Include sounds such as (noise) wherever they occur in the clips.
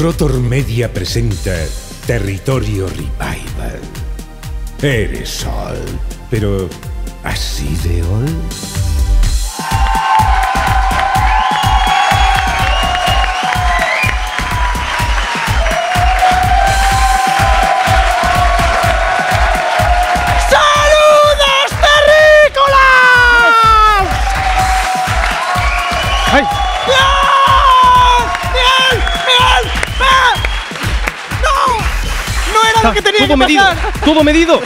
Rotor Media presenta Territorio Revival. Eres Sol, pero así de hoy? todo medido, Todo medido,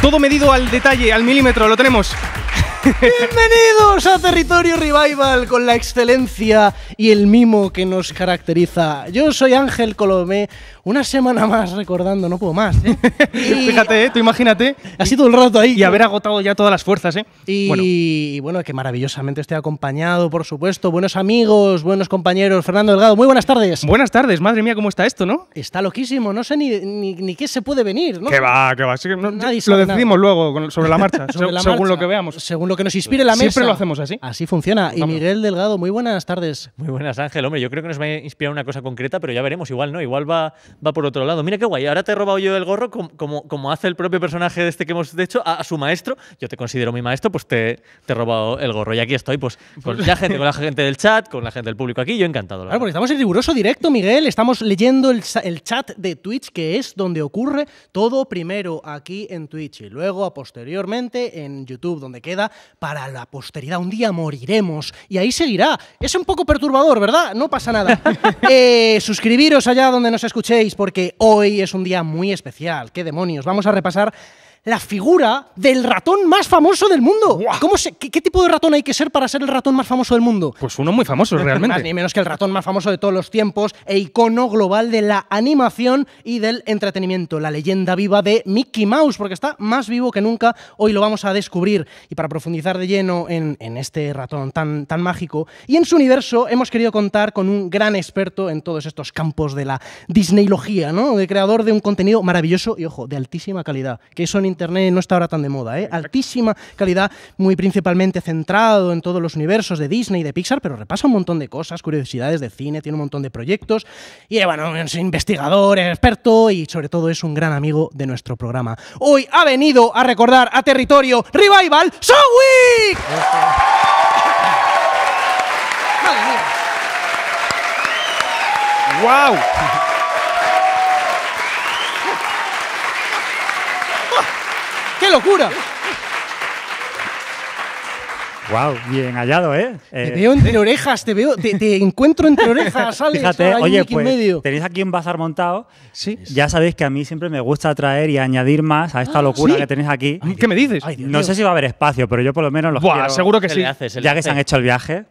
todo medido al detalle, al milímetro, lo tenemos. (laughs) Bienvenidos a Territorio Revival con la excelencia y el mimo que nos caracteriza. Yo soy Ángel Colomé, una semana más recordando, no puedo más. ¿eh? (laughs) Fíjate, ¿eh? tú imagínate. Ha sido el rato ahí. Y haber agotado ya todas las fuerzas, ¿eh? Y bueno. que maravillosamente esté acompañado, por supuesto. Buenos amigos, buenos compañeros. Fernando Delgado, muy buenas tardes. Buenas tardes, madre mía, ¿cómo está esto, no? Está loquísimo, no sé ni, ni, qué se puede venir, Que va, que va. lo decidimos luego sobre la (laughs) marcha, según lo que veamos. Según lo que nos inspire la mesa. Siempre lo hacemos así. Así funciona. Y Miguel Delgado, muy buenas tardes. Muy buenas, Ángel. Hombre, yo creo que nos va a inspirar una cosa concreta, pero ya veremos. Igual, ¿no? Igual va, va por otro lado. Mira qué guay. Ahora te he robado yo el gorro, como, como, hace el propio personaje de este que hemos hecho, a, su maestro. Yo te considero mi maestro, pues te, te he robado el gorro. Y aquí estoy, pues, con pues la gente, con la gente del chat, con la gente del público aquí. Yo encantado. estamos en riguroso directo, Miguel. Estamos leyendo el, chat de Twitch, que es donde ocurre todo primero aquí en Twitch y luego a posteriormente en YouTube, donde queda para la posteridad. Un día moriremos y ahí seguirá. Es un poco perturbador ¿verdad? No pasa nada. (laughs) Eh, suscribiros allá donde nos escuchéis porque hoy es un día muy especial. ¿Qué demonios? Vamos a repasar la figura del ratón más famoso del mundo. ¿Cómo qué, tipo de ratón hay que ser para ser el ratón más famoso del mundo? Pues uno muy famoso, (laughs) realmente. ni menos que el ratón más famoso de todos los tiempos e icono global de la animación y del entretenimiento. La leyenda viva de Mickey Mouse, porque está más vivo que nunca. Hoy lo vamos a descubrir. Y para profundizar de lleno en, este ratón tan, tan mágico y en su universo, hemos querido contar con un gran experto en todos estos campos de la Disneylogía, ¿no? De creador de un contenido maravilloso y, ojo, de altísima calidad. Que eso Internet no está ahora tan de moda, ¿eh? altísima calidad, muy principalmente centrado en todos los universos de Disney y de Pixar, pero repasa un montón de cosas, curiosidades de cine, tiene un montón de proyectos y eh, bueno, es investigador, es experto y sobre todo es un gran amigo de nuestro programa. Hoy ha venido a recordar a territorio Revival Week. Este. ¡Wow! ¡Qué locura! Wow, bien hallado, ¿eh? te eh, veo entre orejas, te veo, te, encuentro entre orejas, (laughs) Alex. Fíjate, oye, pues, tenéis aquí un bazar montado. Sí. Ya sabéis que a mí siempre me gusta traer y añadir más a esta locura que tenéis aquí. ¿Qué me dices? no sé si va a haber espacio, pero yo por lo menos los Buah, quiero. seguro que sí. ya que se han hecho el viaje.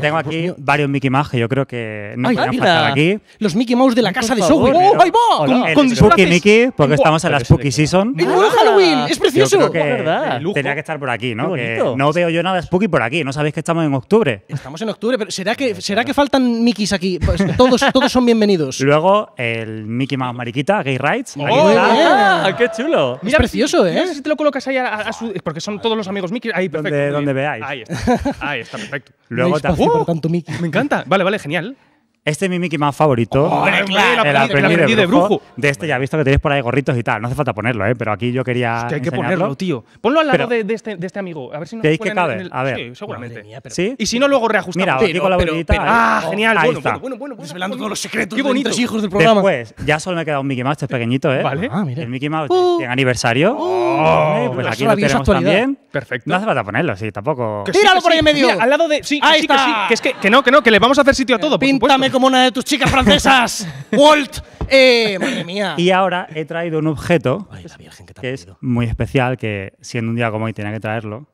tengo aquí varios Mickey Mouse que yo creo que no a pasar aquí. Los Mickey Mouse de la casa de Software. Eh. ¡Oh, ahí va! Con, Spooky Mickey, porque estamos en la Spooky Season. ¡Es Halloween! ¡Es precioso! Tenía que estar por aquí, ¿no? No veo yo nada spooky por aquí, no sabéis que estamos en octubre. Estamos en octubre, pero ¿será que, ¿será que faltan Mickeys aquí? Pues todos, todos son bienvenidos. Luego el Mickey Mouse Mariquita, Gay Rights. Oh, ah, ¡Qué chulo! Mira, es precioso, ¿eh? si te lo colocas ahí a, su, porque son todos los amigos Mickey. Ahí, Donde, donde veáis. Ahí está. Ahí está, perfecto. Luego ¡Oh! tanto Mickey. Me encanta. Vale, vale, genial. Este es mi Mickey Mouse favorito. el, claro, el, aprendiz, de, brujo, de, este ya he visto que tenéis por ahí gorritos y tal. No hace falta ponerlo, ¿eh? Pero aquí yo quería. que hay que ponerlo, tío. Ponlo al lado de, este, de, este, amigo. A ver si nos que cabe? A ver. Sí, seguramente. pero... ¿Sí? Y si no, luego reajustamos. Mira, aquí con la ah, ah, genial. Ahí bueno, está. bueno, bueno, bueno, Desvelando todos los secretos. Qué bonitos hijos del programa. Pues ya solo me queda un Mickey Mouse, este pequeñito, ¿eh? eh vale. Ah, el Mickey Mouse uh. en aniversario. Uh. ¡Oh! pues aquí lo tenemos también. Perfecto. No hace falta ponerlo, sí, tampoco. Tíralo por ahí en medio. Al lado de. Sí, que que no, que no, que le vamos a hacer sitio a todo. Píntame como una de tus chicas francesas, (laughs) Walt. Eh, madre mía. Y ahora he traído un objeto que, es muy especial, que siendo un día como hoy tenía que traerlo,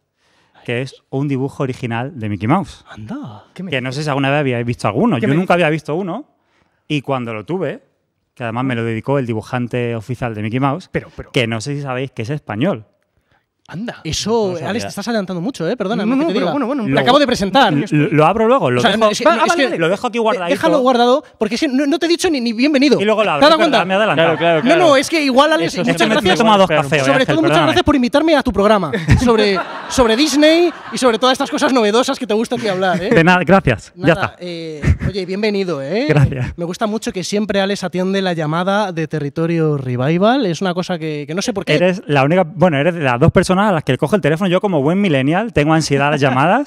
que es un dibujo original de Mickey Mouse. Anda. que no sé si alguna vez habíais visto alguno. Yo nunca había visto uno. Y cuando lo tuve, que además me lo dedicó el dibujante oficial de Mickey Mouse, que no sé si sabéis que es español. Anda. Eso, Alex, te estás adelantando mucho, ¿eh? Perdona. No, no, te pero bueno, bueno. Lo, acabo de presentar. Lo, abro luego. Lo, dejo, es que, lo dejo aquí guardado. Déjalo guardado, porque es que no, te he dicho ni, bienvenido. Y luego lo abro. me Claro, claro, claro. No, no, es que igual, Alex, muchas gracias. he dos sobre todo, muchas gracias por invitarme a tu programa sobre, (laughs) sobre Disney y sobre todas estas cosas novedosas que te gusta aquí hablar, ¿eh? De nada, gracias. ya está. Eh, oye, bienvenido, ¿eh? Gracias. Me gusta mucho que siempre Alex atiende la llamada de territorio revival. Es una cosa que no sé por qué. Eres la única. Bueno, eres de las dos personas a las que le cojo el teléfono. Yo, como buen millennial, tengo ansiedad a las llamadas.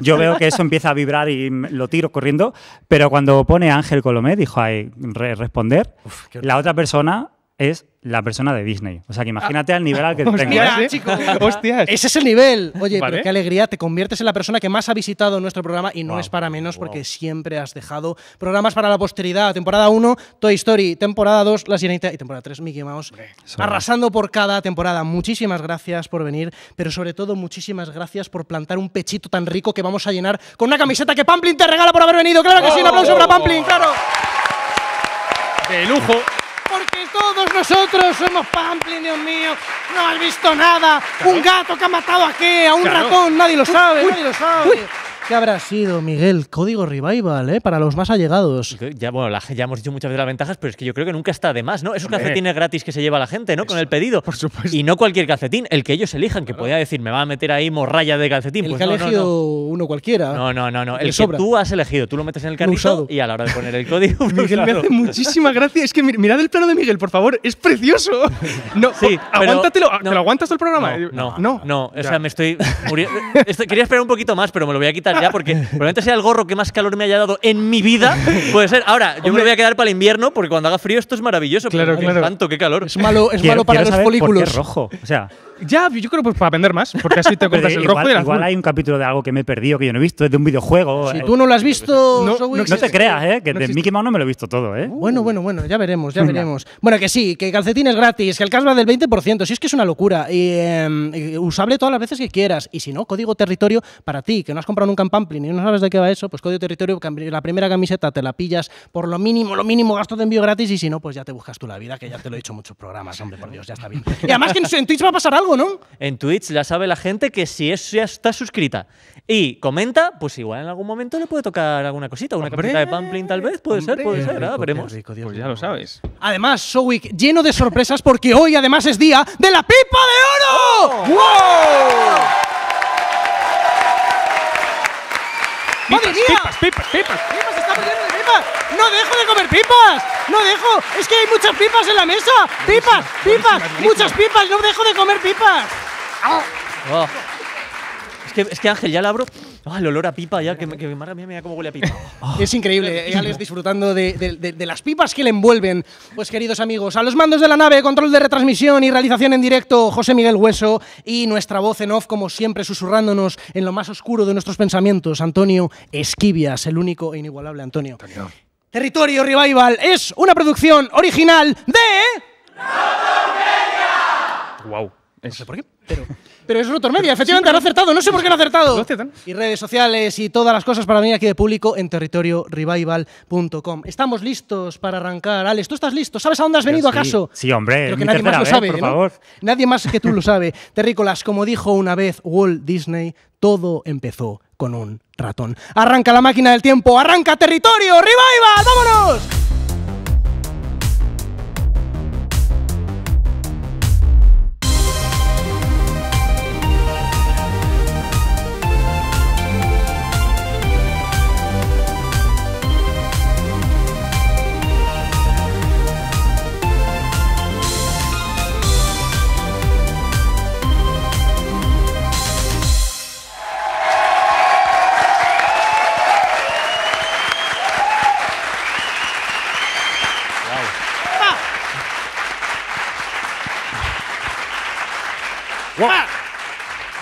Yo veo que eso empieza a vibrar y lo tiro corriendo. Pero cuando pone Ángel Colomé, dijo ahí responder, la otra persona es la persona de Disney. O sea, que imagínate ah. al nivel al que te (laughs) ¿eh? (laughs) Hostias. Ese es el nivel. Oye, pero qué alegría, te conviertes en la persona que más ha visitado nuestro programa y no es para menos porque siempre has dejado programas para la posteridad. Temporada 1, Toy Story. Temporada 2, La Sirenita. Y temporada 3, Mickey Mouse. Arrasando por cada temporada. Muchísimas gracias por venir, pero sobre todo muchísimas gracias por plantar un pechito tan rico que vamos a llenar con una camiseta que Pamplin te regala por haber venido. ¡Claro que sí! ¡Un aplauso para ¡Claro! ¡De lujo! nosotros somos Pamplin, Dios mío. No has visto nada. Un gato que ha matado a qué, a un ratón, nadie lo sabe, ¿Qué habrá sido, Miguel? Código Revival, ¿eh? Para los más allegados. Ya, bueno, ya hemos dicho muchas veces las ventajas, pero es que yo creo que nunca está de más, ¿no? Esos calcetines gratis que se lleva la gente, ¿no? Con el pedido. Por supuesto. Y no cualquier calcetín, el que ellos elijan, que podría podía decir, me va a meter ahí morralla de calcetín. El pues que ha elegido uno cualquiera. No, no, no, no. El, tú has elegido, tú lo metes en el carrito y a la hora de poner el código. Pues Miguel me hace muchísima gracia. Es que mirad el plano de Miguel, por favor, es precioso. No, sí, oh, lo aguantas el programa? Eh, no, no. No, o sea, me estoy Quería esperar un poquito más, pero me lo voy a quitar ya, porque probablemente sea el gorro que más calor me haya dado en mi vida. Puede ser. Ahora, yo me voy a quedar para el invierno porque cuando haga frío esto es maravilloso. Claro, claro. Tanto, qué calor. Es malo, es malo para los folículos. rojo. O sea. Ya, yo creo pues para aprender más, porque así te (laughs) compras el igual, y Igual hay un capítulo de algo que me he perdido, que yo no he visto, es de un videojuego. Si eh. tú no lo has visto, no, te creas, ¿eh? que de Mickey Mouse no me lo he visto todo. ¿eh? Uh. Bueno, bueno, bueno, ya veremos, ya veremos. Bueno, que sí, que calcetín es gratis, que el cash va del 20%, si es que es una locura. Em, y, usable todas las veces que quieras. Y si no, código territorio para ti, que no has comprado nunca en Pamplin y no sabes de qué va eso, pues código territorio, la primera camiseta te la pillas por lo mínimo, lo mínimo gasto de envío gratis y si no, pues ya te buscas tú la vida, que ya te lo he dicho en muchos programas, hombre, por Dios, ya está bien. Y además que en Twitch va a pasar algo en Twitch ya sabe la gente que si es, ya está suscrita y comenta, pues igual en algún momento le puede tocar alguna cosita, una capita de pamplín tal vez, puede ser, puede ser, veremos. pues ya lo sabes. Además, Sowick, lleno de sorpresas porque hoy además es día de la pipa de oro. ¡Oh! ¡Wow! pipas, pipas. pipas. ¡No dejo de comer pipas! ¡No dejo! ¡Es que hay muchas pipas en la mesa! ¡Pipas! ¡Pipas! Buenísimo. ¡Muchas pipas! pipas muchas pipas no dejo de comer pipas! Oh. Es, que, es que Ángel, ya la abro. Ah, el olor a pipa ya, que, que, que madre mía, mira cómo huele a pipa. (laughs) es increíble, ya ah. eh, les disfrutando de, las pipas que le envuelven. Pues queridos amigos, a los mandos de la nave, control de retransmisión y realización en directo, José Miguel Hueso y nuestra voz en off, como siempre, susurrándonos en lo más oscuro de nuestros pensamientos, Antonio Esquivias, el único e inigualable Antonio. Territorio Revival es una producción original de... ¡Wow! No sé por qué, pero... Pero es Rotor Media, efectivamente, ha acertado. No sé por qué ha acertado. Y redes sociales y todas las cosas para venir aquí de público en territoriorevival.com. Estamos listos para arrancar. Alex, ¿tú estás listo? ¿Sabes a dónde has venido acaso? Sí, hombre. nadie más Por favor. Nadie más que tú lo sabe. Terrícolas, como dijo una vez Walt Disney, todo empezó con un ratón. Arranca la máquina del tiempo, arranca territorio, revival, vámonos. Wow.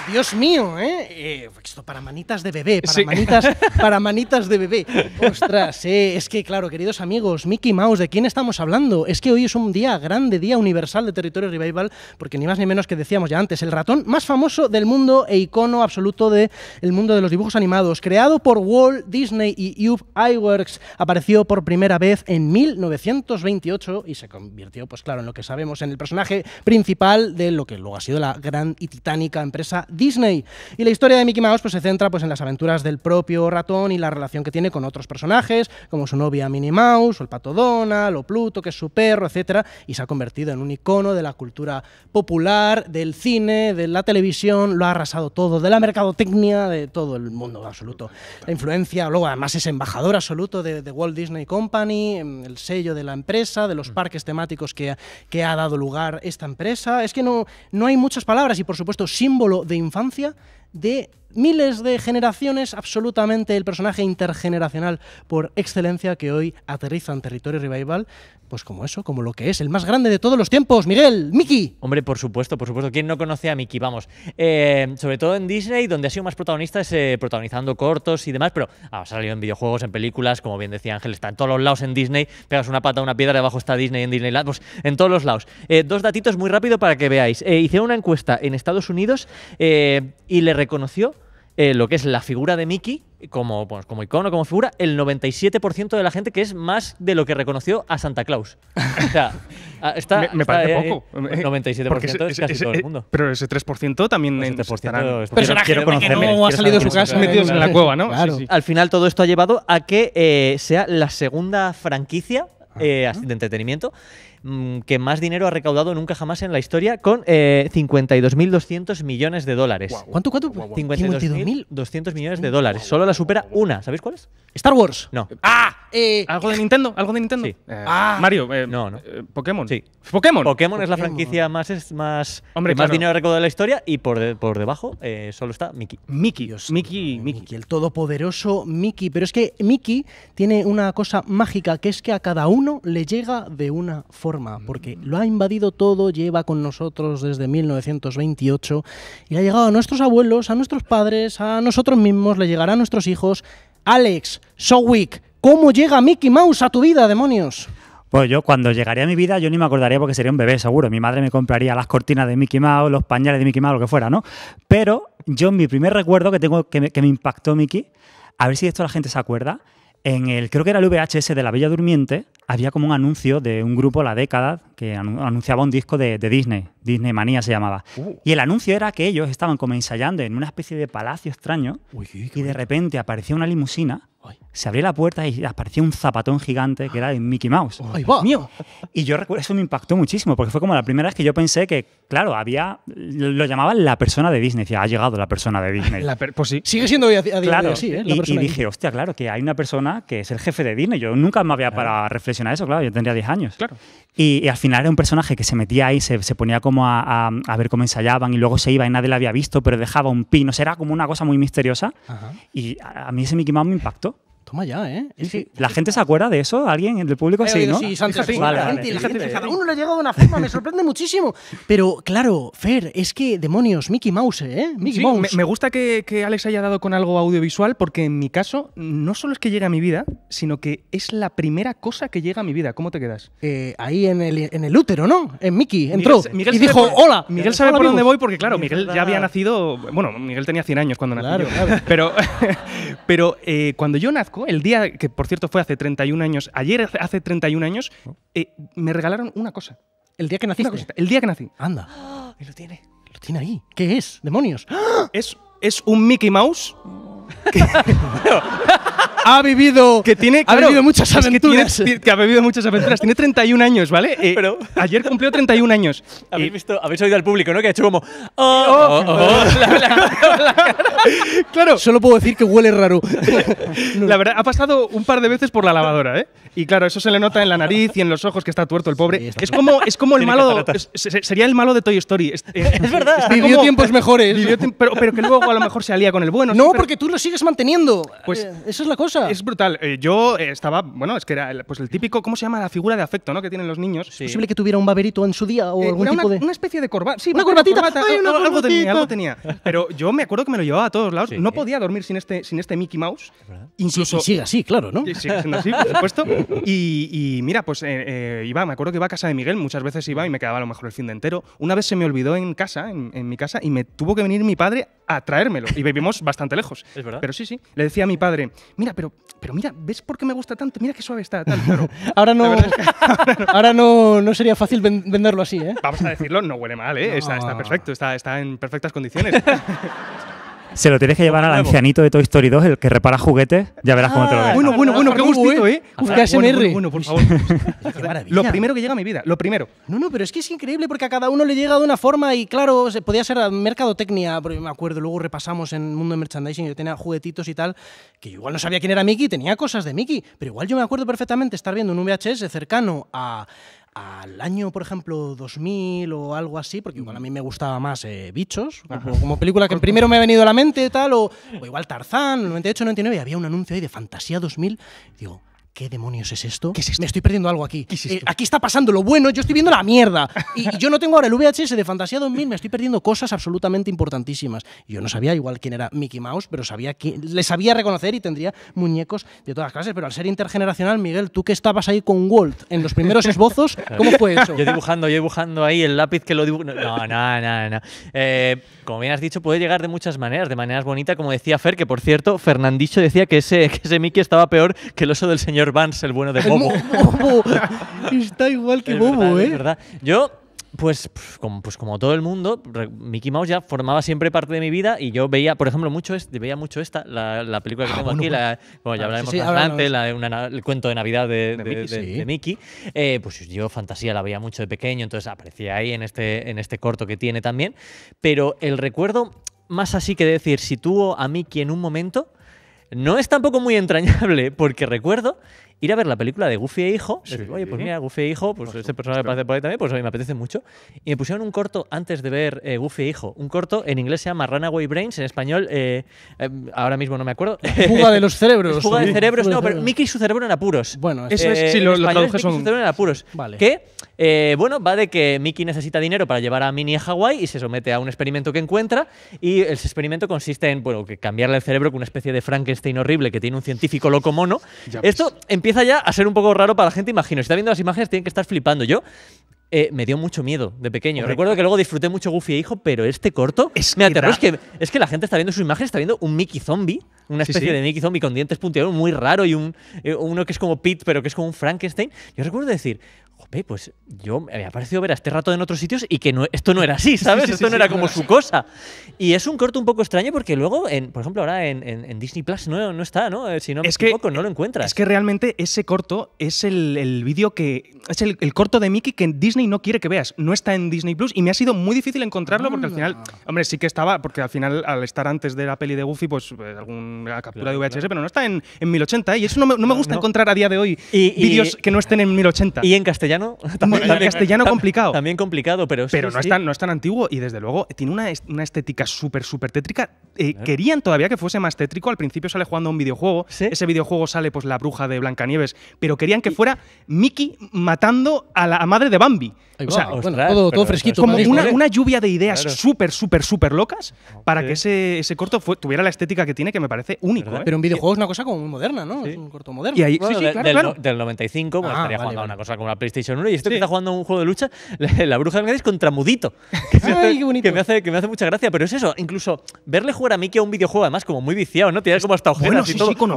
Dios mío, ¿eh? ¿eh? esto para manitas de bebé, para, manitas, (laughs) para manitas de bebé. Ostras, eh, es que claro, queridos amigos, Mickey Mouse, ¿de quién estamos hablando? Es que hoy es un día grande, día universal de Territorio Revival, porque ni más ni menos que decíamos ya antes, el ratón más famoso del mundo e icono absoluto del mundo de los dibujos animados, creado por Walt Disney y Ub Iwerks, apareció por primera vez en 1928 y se convirtió, pues claro, en lo que sabemos, en el personaje principal de lo que luego ha sido la gran y titánica empresa Disney. Y la historia de Mickey Mouse pues, se centra pues, en las aventuras del propio ratón y la relación que tiene con otros personajes, como su novia Minnie Mouse, o el pato Donald, o Pluto, que es su perro, etc. Y se ha convertido en un icono de la cultura popular, del cine, de la televisión, lo ha arrasado todo, de la mercadotecnia, de todo el mundo absoluto. La influencia, luego además es embajador absoluto de, de Walt Disney Company, el sello de la empresa, de los mm. parques temáticos que, que ha dado lugar esta empresa. Es que no, no hay muchas palabras y por supuesto símbolo de infancia de miles de generaciones, absolutamente el personaje intergeneracional por excelencia que hoy aterriza en territorio revival, pues como eso, como lo que es, el más grande de todos los tiempos, Miguel, Miki. Hombre, por supuesto, por supuesto, ¿quién no conoce a Miki? Vamos, eh, sobre todo en Disney, donde ha sido más protagonista, eh, protagonizando cortos y demás, pero ah, ha salido en videojuegos, en películas, como bien decía Ángel, está en todos los lados en Disney, pegas una pata una piedra, debajo está Disney en Disneyland, pues en todos los lados. Eh, dos datitos muy rápido para que veáis. hice una encuesta en Estados Unidos y le reconoció eh, lo que es la figura de Mickey como, pues, como icono, como figura, el 97% de la gente que es más de lo que reconoció a Santa Claus. O sea, (laughs) está, me, parece eh, poco. Eh, poco. 97% es, casi todo el mundo. Pero ese 3% también pues es. El este personaje quiero, que no ha salido su casa metido en la cueva, ¿no? Al final todo esto ha llevado a que sea la segunda franquicia de entretenimiento Mm, que más dinero ha recaudado nunca jamás en la historia, con 52.200 eh, millones de dólares. ¿Cuánto? ¿Cuánto? 52.200 millones de dólares. Solo la supera una. ¿Sabéis cuál es? Star Wars. No. ¡Ah! Eh, ¿Algo de Nintendo? ¿Algo de Nintendo? Eh, ah. Mario. no, no. Pokémon. Sí. Pokémon. Pokémon es la franquicia más, es más, más dinero ha recaudado en la historia y por, debajo solo está Mickey. Mickey. Mickey, Mickey. Mickey. El todopoderoso Mickey. Pero es que Mickey tiene una cosa mágica que es que a cada uno le llega de una forma porque lo ha invadido todo, lleva con nosotros desde 1928 y ha llegado a nuestros abuelos, a nuestros padres, a nosotros mismos, le llegará a nuestros hijos. Alex, Sowick, ¿cómo llega Mickey Mouse a tu vida, demonios? Pues yo cuando llegaría a mi vida yo ni me acordaría porque sería un bebé seguro. Mi madre me compraría las cortinas de Mickey Mouse, los pañales de Mickey Mouse, lo que fuera, ¿no? Pero yo mi primer recuerdo que tengo que me, impactó Mickey, a ver si esto la gente se acuerda, en el creo que era el VHS de La Bella Durmiente, había como un anuncio de un grupo La Década que anunciaba un disco de, Disney, Disney Manía se llamaba. Uh. Y el anuncio era que ellos estaban como ensayando en una especie de palacio extraño y de repente aparecía una limusina, se abría la puerta y aparecía un zapatón gigante que era de Mickey Mouse. mío. Y yo recuerdo, eso me impactó muchísimo porque fue como la primera vez que yo pensé que, claro, había, lo llamaban la persona de Disney, decía, ha llegado la persona de Disney. (laughs) pues sigue siendo así, ¿eh? y, dije, hostia, claro, que hay una persona que es el jefe de Disney. Yo nunca me había para reflexionar a eso, claro, yo tendría 10 años. Claro. Y, al final era un personaje que se metía ahí, se, se ponía como a, a, ver cómo ensayaban y luego se iba y nadie lo había visto, pero dejaba un pin, o sea, era como una cosa muy misteriosa. Y a, mí ese Mickey Mouse me impactó. Toma ya, ¿eh? ¿La gente se acuerda de eso? ¿Alguien el público? Eh, sí, ¿no? Sí, sí. la gente, cada uno le llegado de una forma, me sorprende muchísimo. Pero claro, Fer, es que demonios, Mickey Mouse, ¿eh? Mickey Mouse. Me, gusta que, Alex haya dado con algo audiovisual porque en mi caso no solo es que llega a mi vida, sino que es la primera cosa que llega a mi vida. ¿Cómo te quedas? Eh, ahí en el, en el útero, ¿no? En Mickey, entró y dijo, hola. Miguel sabe por dónde voy porque, claro, Miguel ya había nacido, bueno, Miguel tenía 100 años cuando claro, nació. Pero, (laughs) pero eh, cuando yo nazco, el día que por cierto fue hace 31 años, ayer hace 31 años, oh. eh, me regalaron una cosa. El día que nací el día que nací. Anda. Y (gasps) lo tiene. Lo tiene ahí. ¿Qué es? Demonios. Es, es un Mickey Mouse. (gasps) (laughs) ha vivido, que tiene, ha vivido muchas aventuras. que, tiene, ha vivido muchas aventuras. Tiene 31 años, ¿vale? Eh, pero, ayer cumplió 31 años. ¿Habéis, eh, visto, habéis oído al público, ¿no? Que ha hecho como... Claro. Solo puedo decir que huele raro. (laughs) la verdad, ha pasado un par de veces por la lavadora, ¿eh? Y claro, eso se le nota en la nariz y en los ojos que está tuerto el pobre. es, como, es como el malo... sería el malo de Toy Story. Es, es (laughs) verdad. Vivió tiempos mejores. pero, pero que luego a lo mejor se alía con el bueno. No, porque tú lo sigues manteniendo. Pues, eh, esa es la cosa. Es brutal. Eh, yo eh, estaba, bueno, es que era el, pues el típico, ¿cómo se llama? La figura de afecto ¿no? que tienen los niños. Es posible que tuviera un baberito en su día o eh, algún tipo una, de. Una especie de corbata. Sí, una corbatita. algo tenía, algo tenía. Pero yo me acuerdo que me lo llevaba a todos lados. No podía dormir sin este, sin este Mickey Mouse. Incluso. sigue así, claro, ¿no? Y sigue siendo así, por supuesto. Y, mira, pues iba, me acuerdo que iba a casa de Miguel, muchas veces iba y me quedaba a lo mejor el fin de entero. Una vez se me olvidó en casa, en, en mi casa, y me tuvo que venir mi padre a traérmelo. Y vivimos bastante lejos. Es verdad. Pero sí, sí. Le decía a mi padre, mira, pero pero, mira, ¿ves por qué me gusta tanto? Mira qué suave está. (laughs) (laughs) ahora no, ahora, no, no, sería fácil venderlo así, ¿eh? Vamos a decirlo, no huele mal, ¿eh? Está, está perfecto, está, está en perfectas condiciones. (laughs) Se lo tienes que llevar al ancianito de Toy Story 2, el que repara juguetes. Ya verás cómo te lo ah. ves. Bueno, bueno, bueno, qué gustito, ¿eh? Uf, qué ASMR. Bueno, por favor. (laughs) Lo primero que llega a mi vida, lo primero. No, no, pero es que es increíble porque a cada uno le llega de una forma y claro, podía ser mercadotecnia, porque me acuerdo, luego repasamos en el Mundo de Merchandising, yo tenía juguetitos y tal, que igual no sabía quién era Mickey, tenía cosas de Mickey, pero igual yo me acuerdo perfectamente estar viendo un VHS cercano a al año, por ejemplo, 2000 o algo así, porque a mí me gustaba más eh, Bichos, como, película que primero me ha venido a la mente, tal, o, igual Tarzán, 98, 99, había un anuncio ahí de Fantasía 2000, digo, ¿qué demonios es esto? ¿Qué es esto? Me estoy perdiendo algo aquí. Eh, aquí está pasando lo bueno, yo estoy viendo la mierda. Y, yo no tengo ahora el VHS de Fantasía 2000, me estoy perdiendo cosas absolutamente importantísimas. Yo no sabía igual quién era Mickey Mouse, pero sabía que le sabía reconocer y tendría muñecos de todas clases. Pero al ser intergeneracional, Miguel, tú que estabas ahí con Walt en los primeros esbozos, (laughs) ¿cómo fue eso? Yo dibujando, yo dibujando ahí el lápiz que lo dibujó. No, no, no, no. Eh, como bien has dicho, puede llegar de muchas maneras, de maneras bonitas, como decía Fer, que por cierto, Fernandicho decía que ese, que ese Mickey estaba peor que el oso del señor el bueno de Bobo. (laughs) Está igual que Bobo, ¿eh? Yo pues, como, pues como todo el mundo, Mickey Mouse ya formaba siempre parte de mi vida y yo veía, por ejemplo, mucho veía mucho esta, la, película que ah, tengo aquí, pues, la, ya ah, hablaremos más adelante, el cuento de Navidad de, Mickey. Eh, pues yo fantasía la veía mucho de pequeño, entonces aparecía ahí en este, en este corto que tiene también. Pero el recuerdo más así que decir, si a Mickey en un momento, no es tampoco muy entrañable porque recuerdo ir a ver la película de Goofy e Hijo. oye, pues mira, Goofy e Hijo, pues, este personaje parece por ahí también, pues a mí me apetece mucho. Y me pusieron un corto antes de ver eh, Goofy e Hijo. Un corto en inglés se llama Runaway Brains, en español, eh, em, ahora mismo no me acuerdo. (laughs) Fuga de los cerebros. (laughs) Fuga de cerebros, no, pero Mickey y su cerebro en apuros. Bueno, eh, eso es, si lo, lo son... Mickey y su cerebro en apuros. Vale. Que, bueno, va de que Mickey necesita dinero para llevar a Minnie a Hawái y se somete a un experimento que encuentra. Y ese experimento consiste en, bueno, que cambiarle el cerebro con una especie de Frankenstein horrible que tiene un científico loco mono. Esto empieza empieza ya a ser un poco raro para la gente, imagino. Si está viendo las imágenes, tiene que estar flipando. Yo eh, me dio mucho miedo de pequeño. Recuerdo que luego disfruté mucho Goofy e Hijo, pero este corto es me aterró. Es que, la gente está viendo su imagen, está viendo un Mickey zombie, una especie de Mickey zombie con dientes puntiagudos muy raro y un, eh, uno que es como Pete, pero que es como un Frankenstein. Yo recuerdo decir, pues yo eh, me había parecido ver a este rato en otros sitios y que no, esto no era así, (laughs) ¿sabes? esto no era como su cosa. Y es un corto un poco extraño porque luego, en, por ejemplo, ahora en, Disney Plus no, no, está, ¿no? Eh, si no es que, no lo encuentras. Es que realmente ese corto es el, el vídeo que. Es el, corto de Mickey que Disney no quiere que veas. No está en Disney Plus y me ha sido muy difícil encontrarlo porque al final. Ah. Hombre, sí que estaba, porque al final, al estar antes de la peli de Goofy, pues eh, alguna captura de VHS, pero no está en, en 1080 y eso no me, no me gusta encontrar a día de hoy vídeos que no estén en 1080. Y en castellano castellano. (laughs) También, castellano complicado. También complicado, pero. Pero no, Es tan, no es tan antiguo y desde luego tiene una, estética súper, súper tétrica. Eh, querían todavía que fuese más tétrico. Al principio sale jugando a un videojuego. Ese videojuego sale pues la bruja de Blancanieves, pero querían que fuera Mickey matando a la madre de Bambi. o sea, todo, fresquito. Como una, lluvia de ideas súper, súper, súper locas para que ese, ese corto tuviera la estética que tiene, que me parece único. ¿eh? Pero un videojuego es una cosa como muy moderna, ¿no? Es un corto moderno. Y ahí, claro, del, 95 pues, ah, estaría jugando una cosa como la PlayStation y esto que está jugando un juego de lucha, (laughs) la, bruja de es contra Mudito. (laughs) Que, me hace, que me hace mucha gracia, pero es eso, incluso verle jugar a Mickey a un videojuego, además, como muy viciado, ¿no? Tiene como hasta ojeras y Sí, con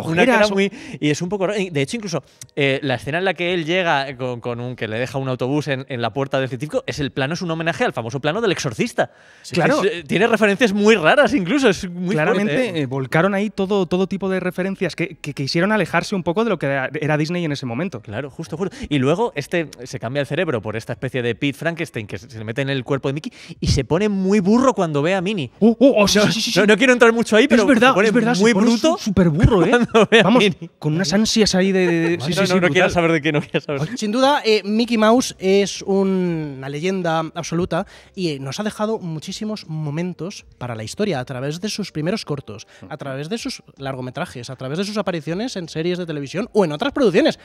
y es un poco. De hecho, incluso eh, la escena en la que él llega con, un que le deja un autobús en, la puerta del científico, es el plano, es un homenaje al famoso plano del exorcista. claro. Eh, tiene referencias muy raras, incluso. Es muy Claramente ¿eh? volcaron ahí todo, todo tipo de referencias que, que quisieron alejarse un poco de lo que era Disney en ese momento. Claro, justo, justo. Y luego, este, se cambia el cerebro por esta especie de Pete Frankenstein que se le mete en el cuerpo de Mickey y se pone muy burro cuando ve a Minnie. Oh, oh, oh, no, quiero entrar mucho ahí, pero es verdad, es muy bruto. Súper burro, ¿eh? Vamos, con unas ansias ahí de. no, no, quiero saber de qué, no quiero saber. Sin duda, eh, Mickey Mouse es una leyenda absoluta y eh, nos ha dejado muchísimos momentos para la historia a través de sus primeros cortos, a través de sus largometrajes, a través de sus apariciones en series de televisión o en otras producciones.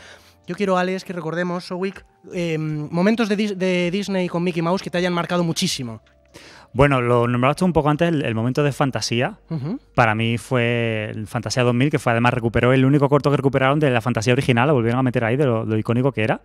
Yo quiero, Alex, que recordemos, Sowick, Week, em, momentos de, Disney con Mickey Mouse que te hayan marcado muchísimo. Bueno, lo nombraste un poco antes, el, momento de Fantasía. Para mí fue el Fantasía 2000, que fue además recuperó el único corto que recuperaron de la Fantasía original, lo volvieron a meter ahí de lo, icónico que era.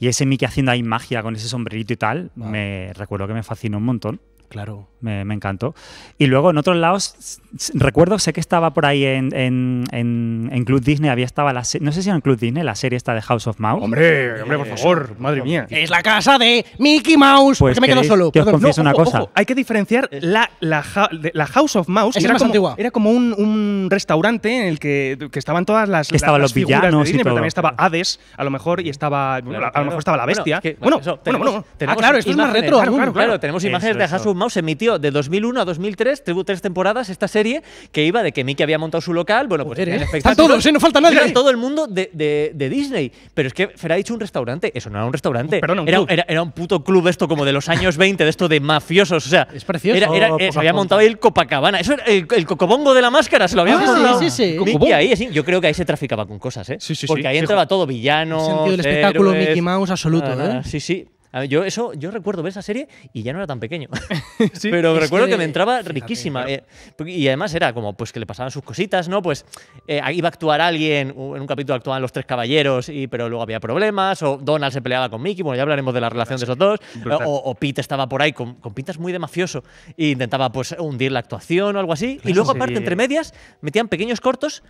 Y ese Mickey haciendo ahí magia con ese sombrerito y tal, me recuerdo que me fascinó un montón. Claro. Me, encantó. Y luego en otros lados, recuerdo, sé que estaba por ahí en, en, en, en Club Disney, había estaba la No sé si era en Club Disney, la serie esta de House of Mouse. Hombre, hombre, por favor, madre mía. Es la casa de Mickey Mouse. Pues que pues me quedo solo. Que os confieso una cosa. hay que diferenciar la, la, House of Mouse, era, como, era como, un, un, restaurante en el que, que estaban todas las, estaban los villanos y pero también estaba Hades, a lo mejor, y estaba. a, lo mejor estaba la bestia. Bueno, bueno, bueno, tenemos, Ah, claro, esto es más retro. Claro, tenemos imágenes de House of Mouse emitió de 2001 a 2003, tres temporadas, esta serie que iba de que Mickey había montado su local, bueno, pues ¿eh? Están todos, ¿eh? no falta nadie. Era todo el mundo de, de, Disney. Pero es que Fer ha dicho un restaurante, eso no era un restaurante. era, era, un puto club esto como de los años 20, de esto de mafiosos, o sea. Es precioso. Oh, eh, se había montado ahí el Copacabana, eso era el, cocobongo de la máscara, se lo había ah, montado. Sí, sí, sí. Mickey ahí, yo creo que ahí se traficaba con cosas, ¿eh? Sí, sí, Porque ahí entraba todo villano. El sentido del espectáculo Mickey Mouse absoluto, Sí, sí yo eso yo recuerdo ver esa serie y ya no era tan pequeño. (laughs) Pero recuerdo que, me entraba riquísima. Eh, y además era como pues que le pasaban sus cositas, ¿no? Pues eh, iba a actuar alguien, en un capítulo actuaban los tres caballeros, pero luego había problemas, o Donald se peleaba con Mickey, bueno, ya hablaremos de la relación de esos dos, o, Pete estaba por ahí, con, con muy de mafioso, e intentaba pues hundir la actuación o algo así. y luego, aparte, entre medias, metían pequeños cortos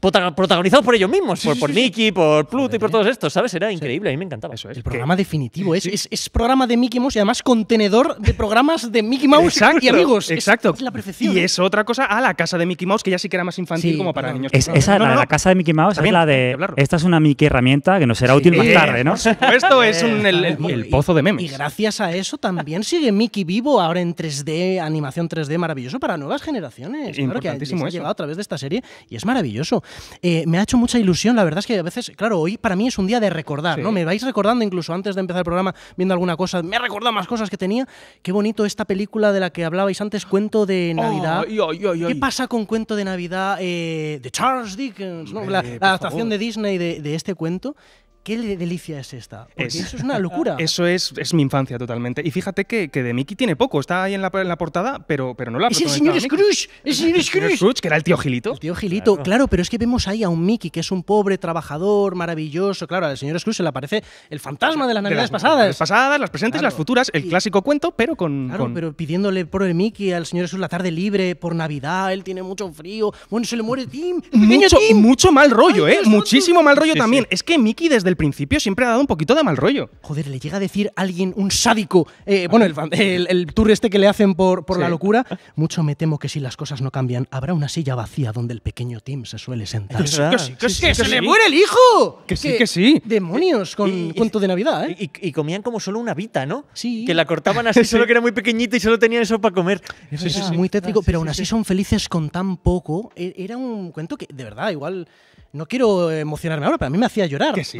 protagonizados por ellos mismos, por, Nicky, por Pluto y por todos estos, ¿sabes? Era increíble, a mí me encantaba. Eso El programa definitivo es, es programa de Mickey Mouse y además contenedor de programas de Mickey Mouse y amigos. Exacto. Es, la perfección. Y es otra cosa a la casa de Mickey Mouse, que ya sí que era más infantil como para niños. esa, la, casa de Mickey Mouse, es la de. Esta es una Mickey herramienta que nos será útil más eh, tarde, ¿no? Esto es el, eh, pozo de memes. Y, gracias a eso también sigue Mickey vivo ahora en 3D, animación 3D, maravilloso para nuevas generaciones. Claro que ha llevado a través de esta serie y es maravilloso. Eh, me ha hecho mucha ilusión, la verdad es que a veces, claro, hoy para mí es un día de recordar, ¿no? Me vais recordando incluso antes de empezar el programa alguna cosa, me ha recordado más cosas que tenía. Qué bonito esta película de la que hablabais antes, Cuento de Navidad. ¿Qué pasa con Cuento de Navidad eh, de Charles Dickens? la, adaptación de Disney de, de este cuento ¿Qué delicia es esta? Porque eso es una locura. (laughs) Eso es, es mi infancia totalmente. Y fíjate que, que de Mickey tiene poco. Está ahí en la, portada, pero, pero no la ¡Es el señor Scrooge! ¡Es el señor Scrooge! Scrooge, que era el tío Gilito. El tío Gilito, claro. pero es que vemos ahí a un Mickey que es un pobre trabajador, maravilloso. Claro, al señor Scrooge se le aparece el fantasma de las navidades pasadas. Las pasadas, las presentes las futuras. El clásico cuento, pero con. Claro, pero pidiéndole por el Mickey al señor Scrooge la tarde libre por Navidad, él tiene mucho frío. Bueno, se le muere Tim. Mucho, mucho mal rollo, ¿eh? Muchísimo mal rollo también. Es que Mickey desde el principio siempre ha dado un poquito de mal rollo. Joder, le llega a decir alguien, un sádico, eh, bueno, (laughs) el, el, tour este que le hacen por, por la locura. (laughs) Mucho me temo que si las cosas no cambian, habrá una silla vacía donde el pequeño Tim se suele sentar. que, se le muere el hijo! Que sí, que sí. Demonios, con cuento de Navidad, ¿eh? Y, comían como solo una vita, ¿no? Sí. Que la cortaban así, (laughs) solo que era muy pequeñita y solo tenían eso para comer. Es muy tétrico, pero aún así son felices con tan poco. E-, era un cuento que, de verdad, igual no quiero emocionarme ahora, pero a mí me hacía llorar. sí,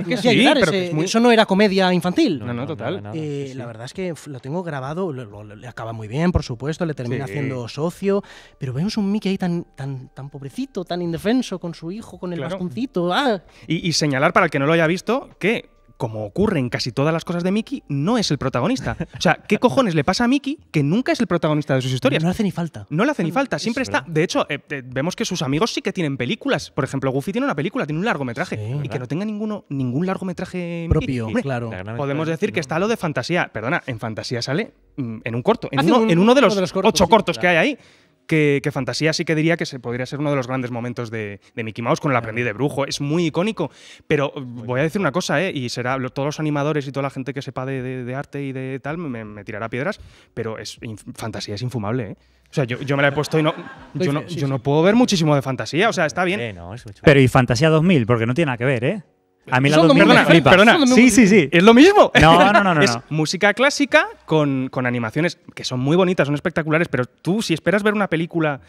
Eso no era comedia infantil. No, no, total. Eh, la verdad es que lo tengo grabado, le acaba muy bien, por supuesto, le termina haciendo socio, pero vemos un Mickey ahí tan, tan, tan pobrecito, tan indefenso, con su hijo, con el bastoncito. Ah. Y, y, señalar para el que no lo haya visto que como ocurre en casi todas las cosas de Mickey, no es el protagonista. O sea, ¿qué cojones le pasa a Mickey que nunca es el protagonista de sus historias? No le hace ni falta. No le hace ni falta, siempre está. De hecho, eh, eh, vemos que sus amigos sí que tienen películas. Por ejemplo, Goofy tiene una película, tiene un largometraje. y que no tenga ninguno, ningún largometraje propio. claro. Podemos decir que está lo de fantasía. Perdona, en fantasía sale mm, en un corto, en, uno, de los, ocho cortos que hay ahí que, Fantasía sí que diría que se podría ser uno de los grandes momentos de, Mickey Mouse con el aprendiz de brujo. Es muy icónico, pero voy a decir una cosa, ¿eh? y será todos los animadores y toda la gente que sepa de, de, arte y de tal me, tirará piedras, pero es, Fantasía es infumable. ¿eh? O sea, yo, me la he puesto y no. (laughs) Yo, no, yo no puedo ver muchísimo de fantasía. O sea, está bien. Pero y Fantasía 2000, porque no tiene nada que ver, ¿eh? A mí la sí, sí, sí. Es lo mismo. No, no, (laughs) no. no es música clásica con, con, animaciones que son muy bonitas, son espectaculares, pero tú, si esperas ver una película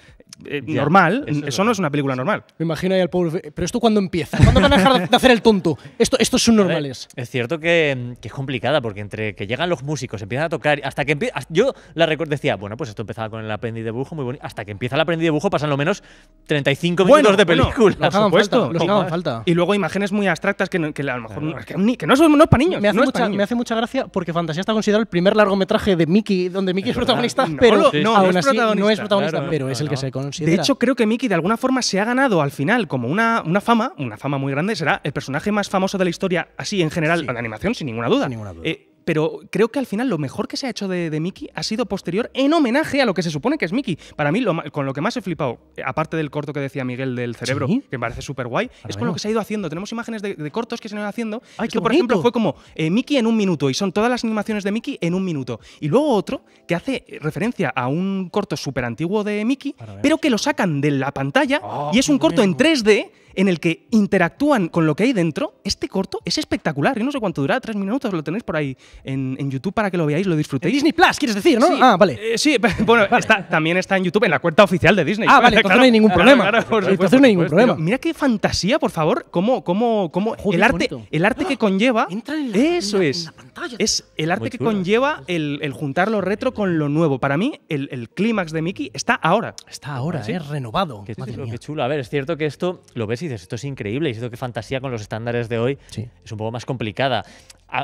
eh, normal, eso, no es una película normal. Me imagino ahí al pueblo, Pero esto cuando empieza. ¿Cuándo van a dejar de hacer el tonto? Esto, son normales Es, cierto que, es complicada, porque entre que llegan los músicos, empiezan a tocar, hasta que empieza. Yo la decía, bueno, pues esto empezaba con el aprendiz de dibujo, muy bonito. Hasta que empieza el aprendiz de dibujo pasan lo menos 35 minutos de película. supuesto. falta. Y luego imágenes muy abstractas que, a lo mejor no, es, para niños. Me hace, mucha, gracia porque Fantasía está considerado el primer largometraje de Mickey donde Mickey es, protagonista, pero no, es protagonista, pero es el que se considera. De hecho, creo que Mickey de alguna forma se ha ganado al final como una, una fama, una fama muy grande, será el personaje más famoso de la historia, así en general, en de animación, sin ninguna duda. ninguna duda. Eh, pero creo que al final lo mejor que se ha hecho de, Mickey ha sido posterior en homenaje a lo que se supone que es Mickey. Para mí, lo, con lo que más he flipado, eh, aparte del corto que decía Miguel del cerebro, que me parece súper guay, es con lo que se ha ido haciendo. Tenemos imágenes de, cortos que se han ido haciendo. que por ejemplo, fue como eh, Mickey en un minuto y son todas las animaciones de Mickey en un minuto. Y luego otro que hace referencia a un corto súper antiguo de Mickey, pero que lo sacan de la pantalla ah, y es un corto en 3D en el que interactúan con lo que hay dentro, este corto es espectacular. Yo no sé cuánto dura, tres minutos, lo tenéis por ahí en, YouTube para que lo veáis, lo disfrutéis. Disney Plus, quieres decir, ¿no? ah, vale. Eh, sí, (laughs) bueno, también está en YouTube, en la cuenta oficial de Disney. Ah, vale, claro, no hay ningún problema. no hay ningún problema. mira qué fantasía, por favor, cómo, cómo, cómo el arte, el arte que conlleva. Ah, eso es. es el arte que conlleva el, el, juntar lo retro con lo nuevo. Para mí, el, clímax de Mickey está ahora. Está ahora, es eh, renovado. qué chulo. A ver, es cierto que esto lo ves y dices, esto es increíble, y siento que fantasía con los estándares de hoy es un poco más complicada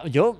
yo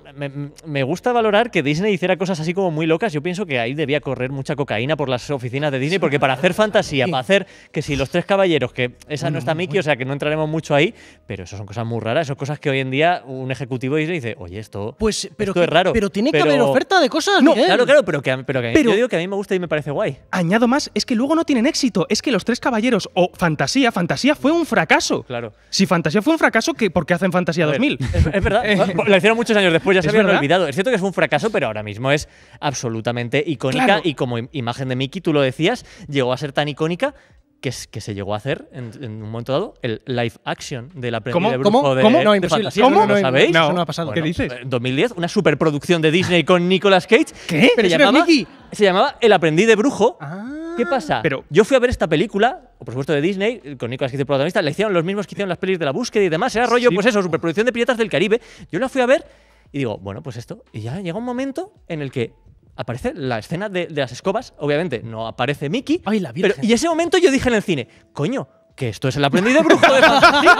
me, gusta valorar que Disney hiciera cosas así como muy locas. Yo pienso que ahí debía correr mucha cocaína por las oficinas de Disney, porque para hacer fantasía, para hacer que si los tres caballeros, que esa no está mm. Mickey, o sea que no entraremos mucho ahí, pero eso son cosas muy raras, son cosas que hoy en día un ejecutivo Disney dice, oye, esto, pues, pero es raro. Pero tiene que haber oferta de cosas, Claro, claro, pero, que, pero, que, yo digo que a mí me gusta y me parece guay. Añado más, es que luego no tienen éxito, es que los tres caballeros o Fantasía, Fantasía fue un fracaso. Claro. Si Fantasía fue un fracaso, ¿por qué hacen Fantasía 2000? Es, verdad, (laughs) eh, lo hicieron muchos años después ya se habían olvidado. Es cierto que es un fracaso, pero ahora mismo es absolutamente icónica y como imagen de Mickey, tú lo decías, llegó a ser tan icónica que, se llegó a hacer en, un momento dado el live action de la de brujo ¿Cómo? de, No, de ¿Cómo? ¿No, No, ha pasado. ¿Qué dices? 2010, una superproducción de Disney con Nicolas Cage. ¿Qué? Se, llamaba, se llamaba El Aprendí de brujo. Ah. ¿Qué pasa? Pero, Yo fui a ver esta película, por supuesto de Disney, con Nicolas Cage protagonista, le hicieron los mismos que hicieron las pelis de La Búsqueda y demás. Era rollo, pues eso, superproducción de Piratas del Caribe. Yo la fui a ver y digo, bueno, pues esto. Y ya llega un momento en el que aparece la escena de, las escobas, obviamente no aparece Mickey. Ay, la y ese momento yo dije en el cine, coño, que esto es el aprendiz de brujo de fantasía.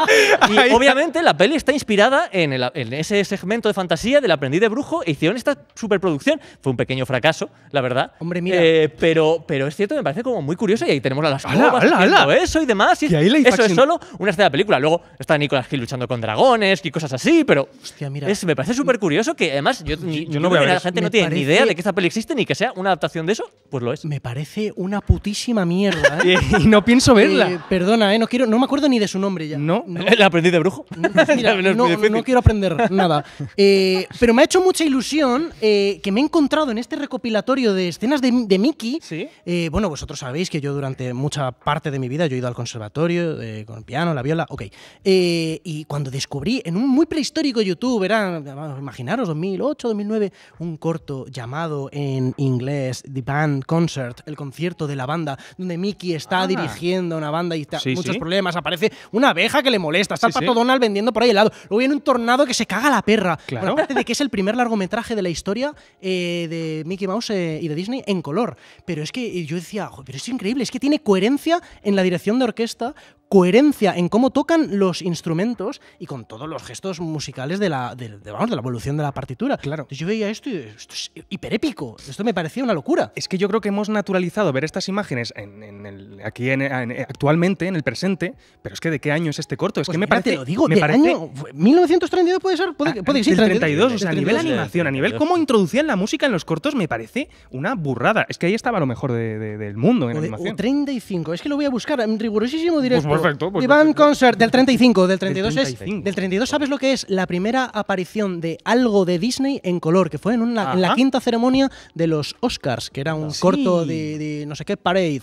(laughs) y obviamente la peli está inspirada en, ese segmento de fantasía del aprendiz de brujo. E hicieron esta superproducción. Fue un pequeño fracaso, la verdad. Hombre, eh, pero, pero es cierto, me parece como muy curioso. Y ahí tenemos a las ala, eso y demás. eso es solo una escena de película. Luego está Nicolas Hill luchando con dragones y cosas así. Pero Hostia, mira. me parece súper curioso que además la gente no tiene ni idea de que esta peli existe ni que sea una adaptación de eso. Pues lo es. Me parece una putísima mierda. ¿eh? (laughs) y no pienso eh, verla. perdona, eh, no, quiero, no me acuerdo ni de su nombre ya. ¿No? la ¿El de brujo? No, (laughs) quiero aprender (laughs) nada. Eh, pero me ha hecho mucha ilusión eh, que me he encontrado en este recopilatorio de escenas de, Mickey. ¿Sí? bueno, vosotros sabéis que yo durante mucha parte de mi vida yo he ido al conservatorio con el piano, la viola, ok. y cuando descubrí en un muy prehistórico YouTube, era, imaginaros, 2008, 2009, un corto llamado en inglés The Band Concert, el concierto de la banda, donde Mickey está ah. dirigiendo una banda y está muchos problemas. Aparece una abeja que le molesta. Está el pato Donald vendiendo por ahí helado. Luego viene un tornado que se caga la perra. Claro. aparte de que es el primer largometraje de la historia eh, de Mickey Mouse eh, y de Disney en color. Pero es que eh, yo decía, pero es increíble, es que tiene coherencia en la dirección de orquesta coherencia en cómo tocan los instrumentos y con todos los gestos musicales de la, la evolución de la partitura. Claro. yo veía esto y esto es hiperépico. Esto me parecía una locura. Es que yo creo que hemos naturalizado ver estas imágenes en, el, aquí actualmente, en el presente, pero es que ¿de qué año es este corto? Es que pues me parece... lo digo, 1932 puede ser, puede, ah, puede ser. 32, o sea, a nivel animación, a nivel cómo introducían la música en los cortos, me parece una burrada. Es que ahí estaba lo mejor del mundo en animación. 35, es que lo voy a buscar en rigurosísimo directo. Pues perfecto. Pues Concert del 35, del 32 es. Del 32, ¿sabes lo que es? La primera aparición de algo de Disney en color, que fue en, la quinta ceremonia de los Oscars, que era un corto de, no sé qué parade.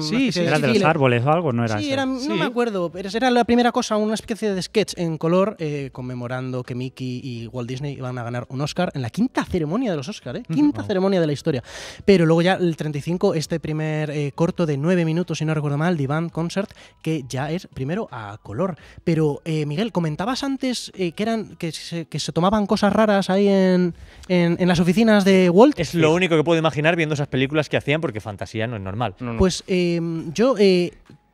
sí, era de los árboles o algo, no era. Sí, no me acuerdo, pero era la primera cosa, una especie de sketch en color eh, conmemorando que Mickey y Walt Disney iban a ganar un Oscar en la quinta ceremonia de los Oscars, ¿eh? quinta ceremonia de la historia. Pero luego ya el 35, este primer eh, corto de nueve minutos, si no recuerdo mal, Divan Concert, que ya es primero a color. Pero, eh, Miguel, comentabas antes eh, que eran que se, tomaban cosas raras ahí en, las oficinas de Walt. Es lo único que puedo imaginar viendo esas películas que hacían, porque fantasía no es normal. Pues eh, yo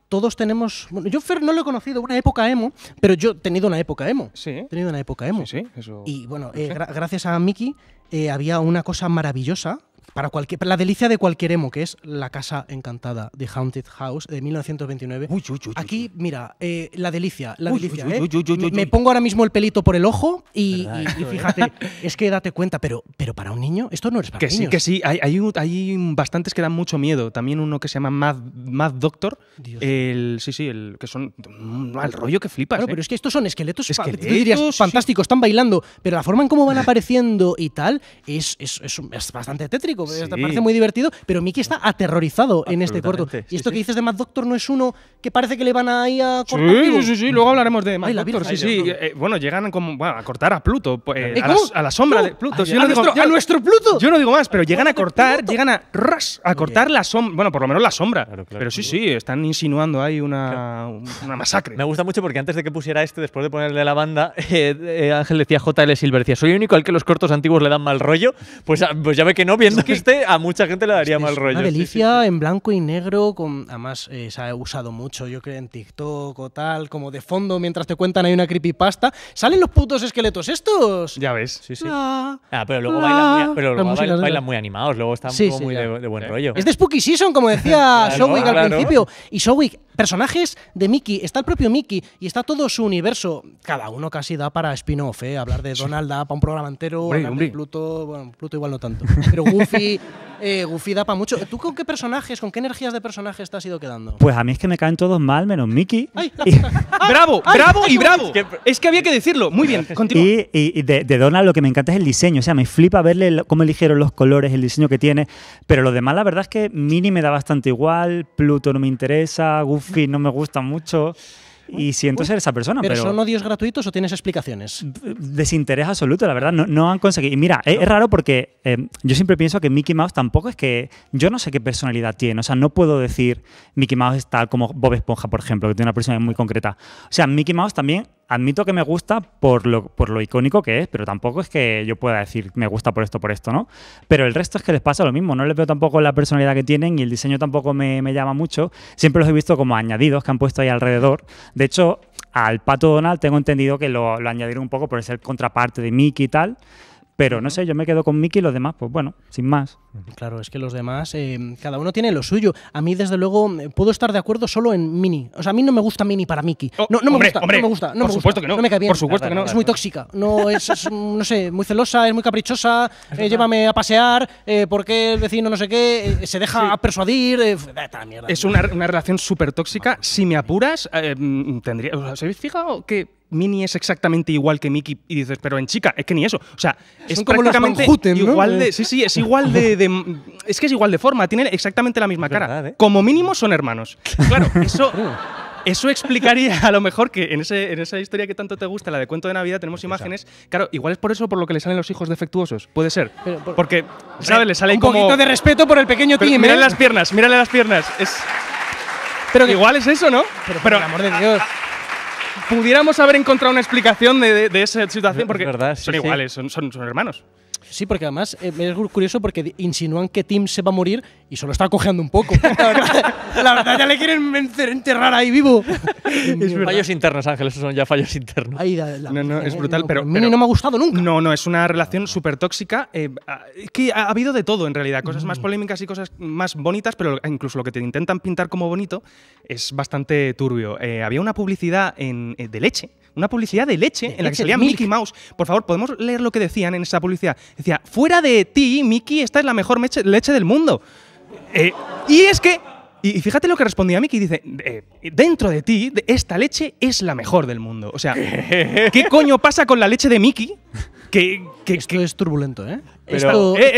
todos tenemos. yo Fer no lo he conocido, una época emo, pero yo he tenido una época emo. Sí. He tenido una época emo. Sí, y bueno, gracias a Mickey había una cosa maravillosa para, cualquier, la delicia de cualquier emo, que es La Casa Encantada, de Haunted House, de 1929. Aquí, mira, eh, la delicia, la delicia. ¿eh? Me pongo ahora mismo el pelito por el ojo y, ¿eh? fíjate, es que date cuenta, pero, pero para un niño, esto no es para que Sí, que sí, hay, hay, bastantes que dan mucho miedo. También uno que se llama Mad, Doctor. el, sí, sí, el, que son al rollo que flipas. pero es que estos son esqueletos, esqueletos fantásticos, están bailando, pero la forma en cómo van apareciendo y tal es, es, es bastante tétrico parece muy divertido, pero Mickey está aterrorizado en este corto. y esto que dices de Mad Doctor no es uno que parece que le van a ir a cortar. Sí, sí, sí, luego hablaremos de Mad Doctor. Eh, bueno, llegan como, a cortar a Pluto, pues, eh, a, la, sombra de Pluto. a, nuestro, Pluto. Yo no digo más, pero llegan a cortar, llegan a, a cortar la sombra, bueno, por lo menos la sombra. pero sí, sí, están insinuando ahí una, una masacre. Me gusta mucho porque antes de que pusiera este, después de ponerle la banda, (laughs) eh, Ángel decía JL Silver, decía, soy el único al que los cortos antiguos le dan mal rollo. Pues, ah, pues ya ve que no, viendo a mucha gente le daría mal mal es rollo. Una delicia en blanco y negro, con, además eh, se ha usado mucho, yo creo, en TikTok o tal, como de fondo mientras te cuentan hay una creepypasta. ¿Salen los putos esqueletos estos? Ya ves, sí, sí. ah, pero luego, bailan, muy, pero bailan, muy animados, luego están muy de, buen eh. rollo. Es de Spooky Season, como decía (laughs) claro, al principio. Y Showick personajes de Mickey, está el propio Mickey y está todo su universo. Cada uno casi da para spin-off, ¿eh? Hablar de Donald da para un programa entero, de Pluto, bueno, Pluto igual no tanto. Pero Goofy, (laughs) Eh, Goofy da para mucho. ¿Tú con qué personajes, con qué energías de personajes te has ido quedando? Pues a mí es que me caen todos mal, menos Mickey. (laughs) ¡Bravo! ¡Bravo y bravo! Es que había que decirlo. Muy bien, continúa. Y, de, de, Donald lo que me encanta es el diseño. O sea, me flipa verle cómo eligieron los colores, el diseño que tiene. Pero lo demás, la verdad es que Mini me da bastante igual, Pluto no me interesa, Goofy no me gusta mucho y siento pues, ser esa persona. ¿Pero, son odios gratuitos o tienes explicaciones? Desinterés absoluto, la verdad. No, no han conseguido. Y mira, es, raro porque em, yo siempre pienso que Mickey Mouse tampoco es que. Yo no sé qué personalidad tiene. O sea, no puedo decir Mickey Mouse es tal como Bob Esponja, por ejemplo, que tiene una personalidad muy concreta. O sea, Mickey Mouse también admito que me gusta por lo, icónico que es, pero tampoco es que yo pueda decir me gusta por esto, por esto, ¿no? Pero el resto es que les pasa lo mismo, no les veo tampoco la personalidad que tienen y el diseño tampoco me, llama mucho. Siempre los he visto como añadidos que han puesto ahí alrededor. De hecho, al Pato Donald tengo entendido que lo, lo añadieron un poco por ser contraparte de Mickey y tal. Pero no sé, yo me quedo con Mickey y los demás, pues bueno, sin más. Claro, es que los demás, eh, cada uno tiene lo suyo. A mí, desde luego, puedo estar de acuerdo solo en Mini. O sea, a mí no me gusta Mini para Mickey. Oh, no, me gusta, no, me gusta, por supuesto que no. No me cae bien. Por supuesto que no. Es muy tóxica. No es, (laughs) no sé, muy celosa, es muy caprichosa. Eh, llévame a pasear, eh, porque el vecino no sé qué, eh, se deja persuadir. es una, una relación súper tóxica. Si me apuras, mm, tendría. ¿Os habéis fijado que Mini es exactamente igual que Mickey y dices, pero en chica, es que ni eso. O sea, es prácticamente igual de. Sí, sí, es igual de, Es que es igual de forma, tiene exactamente la misma cara. ¿eh? Como mínimo son hermanos. Claro, eso. (laughs) Eso explicaría a lo mejor que en, ese, en, esa historia que tanto te gusta, la de cuento de Navidad, tenemos imágenes. Claro, igual es por eso por lo que le salen los hijos defectuosos. Puede ser. Porque, ¿sabes? Le sale Un poquito de respeto por el pequeño Tim. Mírale ¿eh? las piernas, mírale las piernas. Es. Pero que, igual es eso, ¿no? Pero, por pero, el amor de Dios pudiéramos haber encontrado una explicación de, esa situación, porque son iguales, son hermanos. Sí, porque además eh, es curioso porque insinúan que Tim se va a morir y solo está cojeando un poco. (laughs) la, verdad, ya le quieren enterrar ahí vivo. (laughs) fallos internos, Ángel, esos son ya fallos internos. no, no, es eh, brutal, pero, A mí no me ha gustado nunca. No, no, es una relación súper tóxica. Eh, es que ha habido de todo en realidad, cosas más mm. polémicas y cosas más bonitas, pero incluso lo que te intentan pintar como bonito es bastante turbio. había una publicidad de leche una publicidad de leche en la que salía Mickey Mouse. Por favor, ¿podemos leer lo que decían en esa publicidad? Decía, fuera de ti, Mickey, esta es la mejor leche del mundo. Eh, y es que y, fíjate lo que respondía Mickey. Dice, dentro de ti, esta leche es la mejor del mundo. O sea, (laughs) ¿qué coño pasa con la leche de Mickey? Que, que que, es turbulento, ¿eh? es,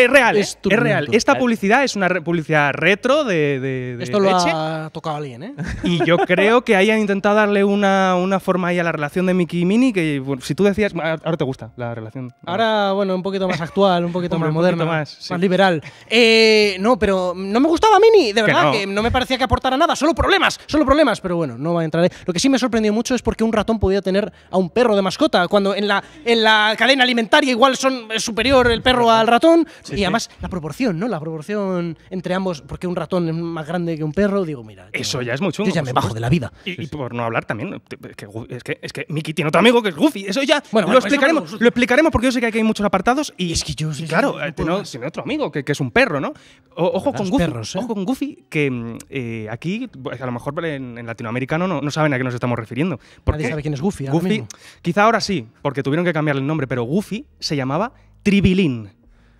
real, es, real. Esta publicidad es una publicidad retro de, Esto lo ha tocado alguien, ¿eh? Y yo (laughs) creo que hayan intentado darle una, forma ahí a la relación de Mickey y Minnie que si tú decías... Ah, ahora te gusta la relación. Ahora, bueno, un poquito más actual, un poquito más moderno, más, liberal. Eh, no, pero no me gustaba Minnie, de verdad, que no. me parecía que aportara nada. Solo problemas, solo problemas. Pero bueno, no va a entrar. ¿eh? Lo que sí me ha sorprendido mucho es porque un ratón podía tener a un perro de mascota, cuando en la, en la cadena alimentaria igual son superior el perro a al ratón. y además, la proporción, ¿no? La proporción entre ambos, porque un ratón es más grande que un perro, digo, mira. Eso ya es mucho Yo ya me bajo de la vida. Y, por no hablar también, es que, es Mickey tiene otro amigo que es Goofy. Eso ya bueno, lo explicaremos. lo explicaremos porque yo sé que aquí hay muchos apartados y es que yo sí, claro, eh, tiene, otro amigo que, que, es un perro, ¿no? ojo con Goofy, ¿eh? ojo con Goofy que eh, aquí pues, a lo mejor en, latinoamericano no, no, saben a qué nos estamos refiriendo. Porque Nadie sabe quién es Goofy. Goofy, quizá ahora sí, porque tuvieron que cambiarle el nombre, pero Goofy se llamaba Tribilín.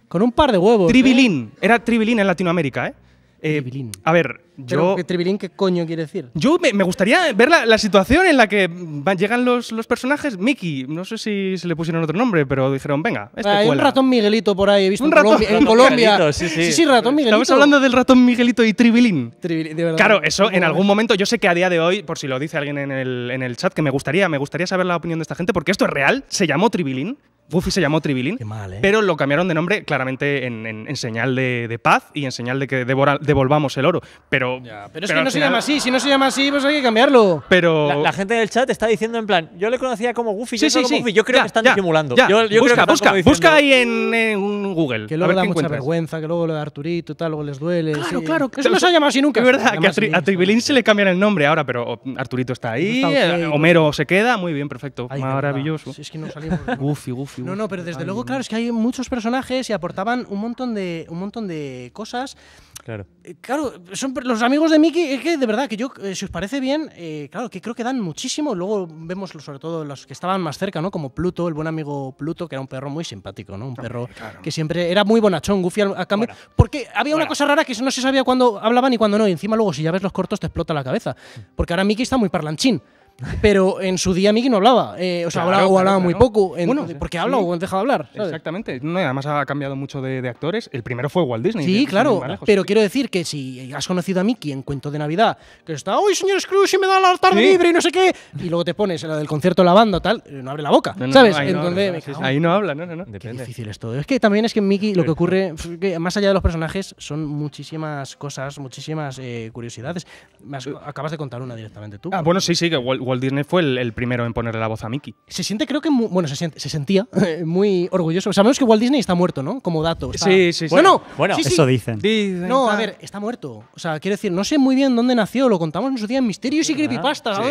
Con un par de huevos. ¿eh? Tribilín. Era tribilín en Latinoamérica, ¿eh? eh tribilín. A ver, yo. Pero, ¿Tribilín qué coño quiere decir? Yo me, gustaría ver la, situación en la que llegan los, personajes. Mickey, no sé si se le pusieron otro nombre, pero dijeron, venga, este Hay un ratón Miguelito por ahí, he visto un ratón, en Colombia. sí, sí. sí, ratón Miguelito. Estamos hablando del ratón Miguelito y Tribilín. Claro, eso en algún momento, yo sé que a día de hoy, por si lo dice alguien en el, en el chat, que me gustaría, me gustaría saber la opinión de esta gente, porque esto es real, se llamó Tribilín. Buffy se llamó Tribilín, ¿eh? pero lo cambiaron de nombre claramente en, señal de, paz y en señal de que devolvamos el oro. Pero, pero es que no se llama así, si no se llama así, pues hay que cambiarlo. Pero la, gente del chat está diciendo en plan, yo le conocía como Goofy, yo Goofy. yo creo que están disimulando. busca, que busca, busca ahí en, Google. Que luego a da mucha vergüenza, que luego le de Arturito y tal, luego les duele. Claro, que eso no se ha llamado así nunca. Es verdad, que a, tri, Tribilín se le cambian el nombre ahora, pero um, Arturito está ahí, eh, Homero se queda, muy bien, perfecto, maravilloso. Es que no salimos. (laughs) Goofy, Goofy. No, no, pero desde luego, claro, es que hay muchos personajes y aportaban un montón de, un montón de cosas. Claro. Eh, claro, son los amigos de Mickey, es que de verdad que yo, eh, si os parece bien, eh, claro, que creo que dan muchísimo. Luego vemos sobre todo los que estaban más cerca, ¿no? Como Pluto, el buen amigo Pluto, que era un perro muy simpático, ¿no? Un perro que siempre era muy bonachón, goofy a cambio. porque había una cosa rara que no se sabía cuándo hablaban y cuándo no. Y encima luego, si ya ves los cortos, te explota la cabeza. Mm. Porque ahora Mickey está muy parlanchín pero en su día Mickey no hablaba, eh, o sea, hablaba, o hablaba muy poco, bueno, porque habla o deja de hablar. Exactamente, no, además ha cambiado mucho de, actores, el primero fue Walt Disney. Sí, claro, pero quiero decir que si has conocido a Mickey en Cuento de Navidad, que está, uy, señor Scrooge, y me da la tarde libre y no sé qué, y luego te pones la del concierto de la banda tal, eh, no abre la boca, ¿sabes? Ahí, no habla, no, no, no. difícil es todo. Es que también es que en Miki lo que ocurre, más allá de los personajes, son muchísimas cosas, muchísimas eh, curiosidades. acabas de contar una directamente tú. Ah, bueno, sí, sí, que Walt Walt Disney fue el, primero en ponerle la voz a Mickey. Se siente, creo que, bueno, se, sentía eh, muy orgulloso. Sabemos que Walt Disney está muerto, ¿no? Como dato. Sí, sí, sí. Bueno, eso dicen. No, a ver, está muerto. O sea, quiero decir, no sé muy bien dónde nació, lo contamos en su día en Misterios y ah, Creepypasta. Sí,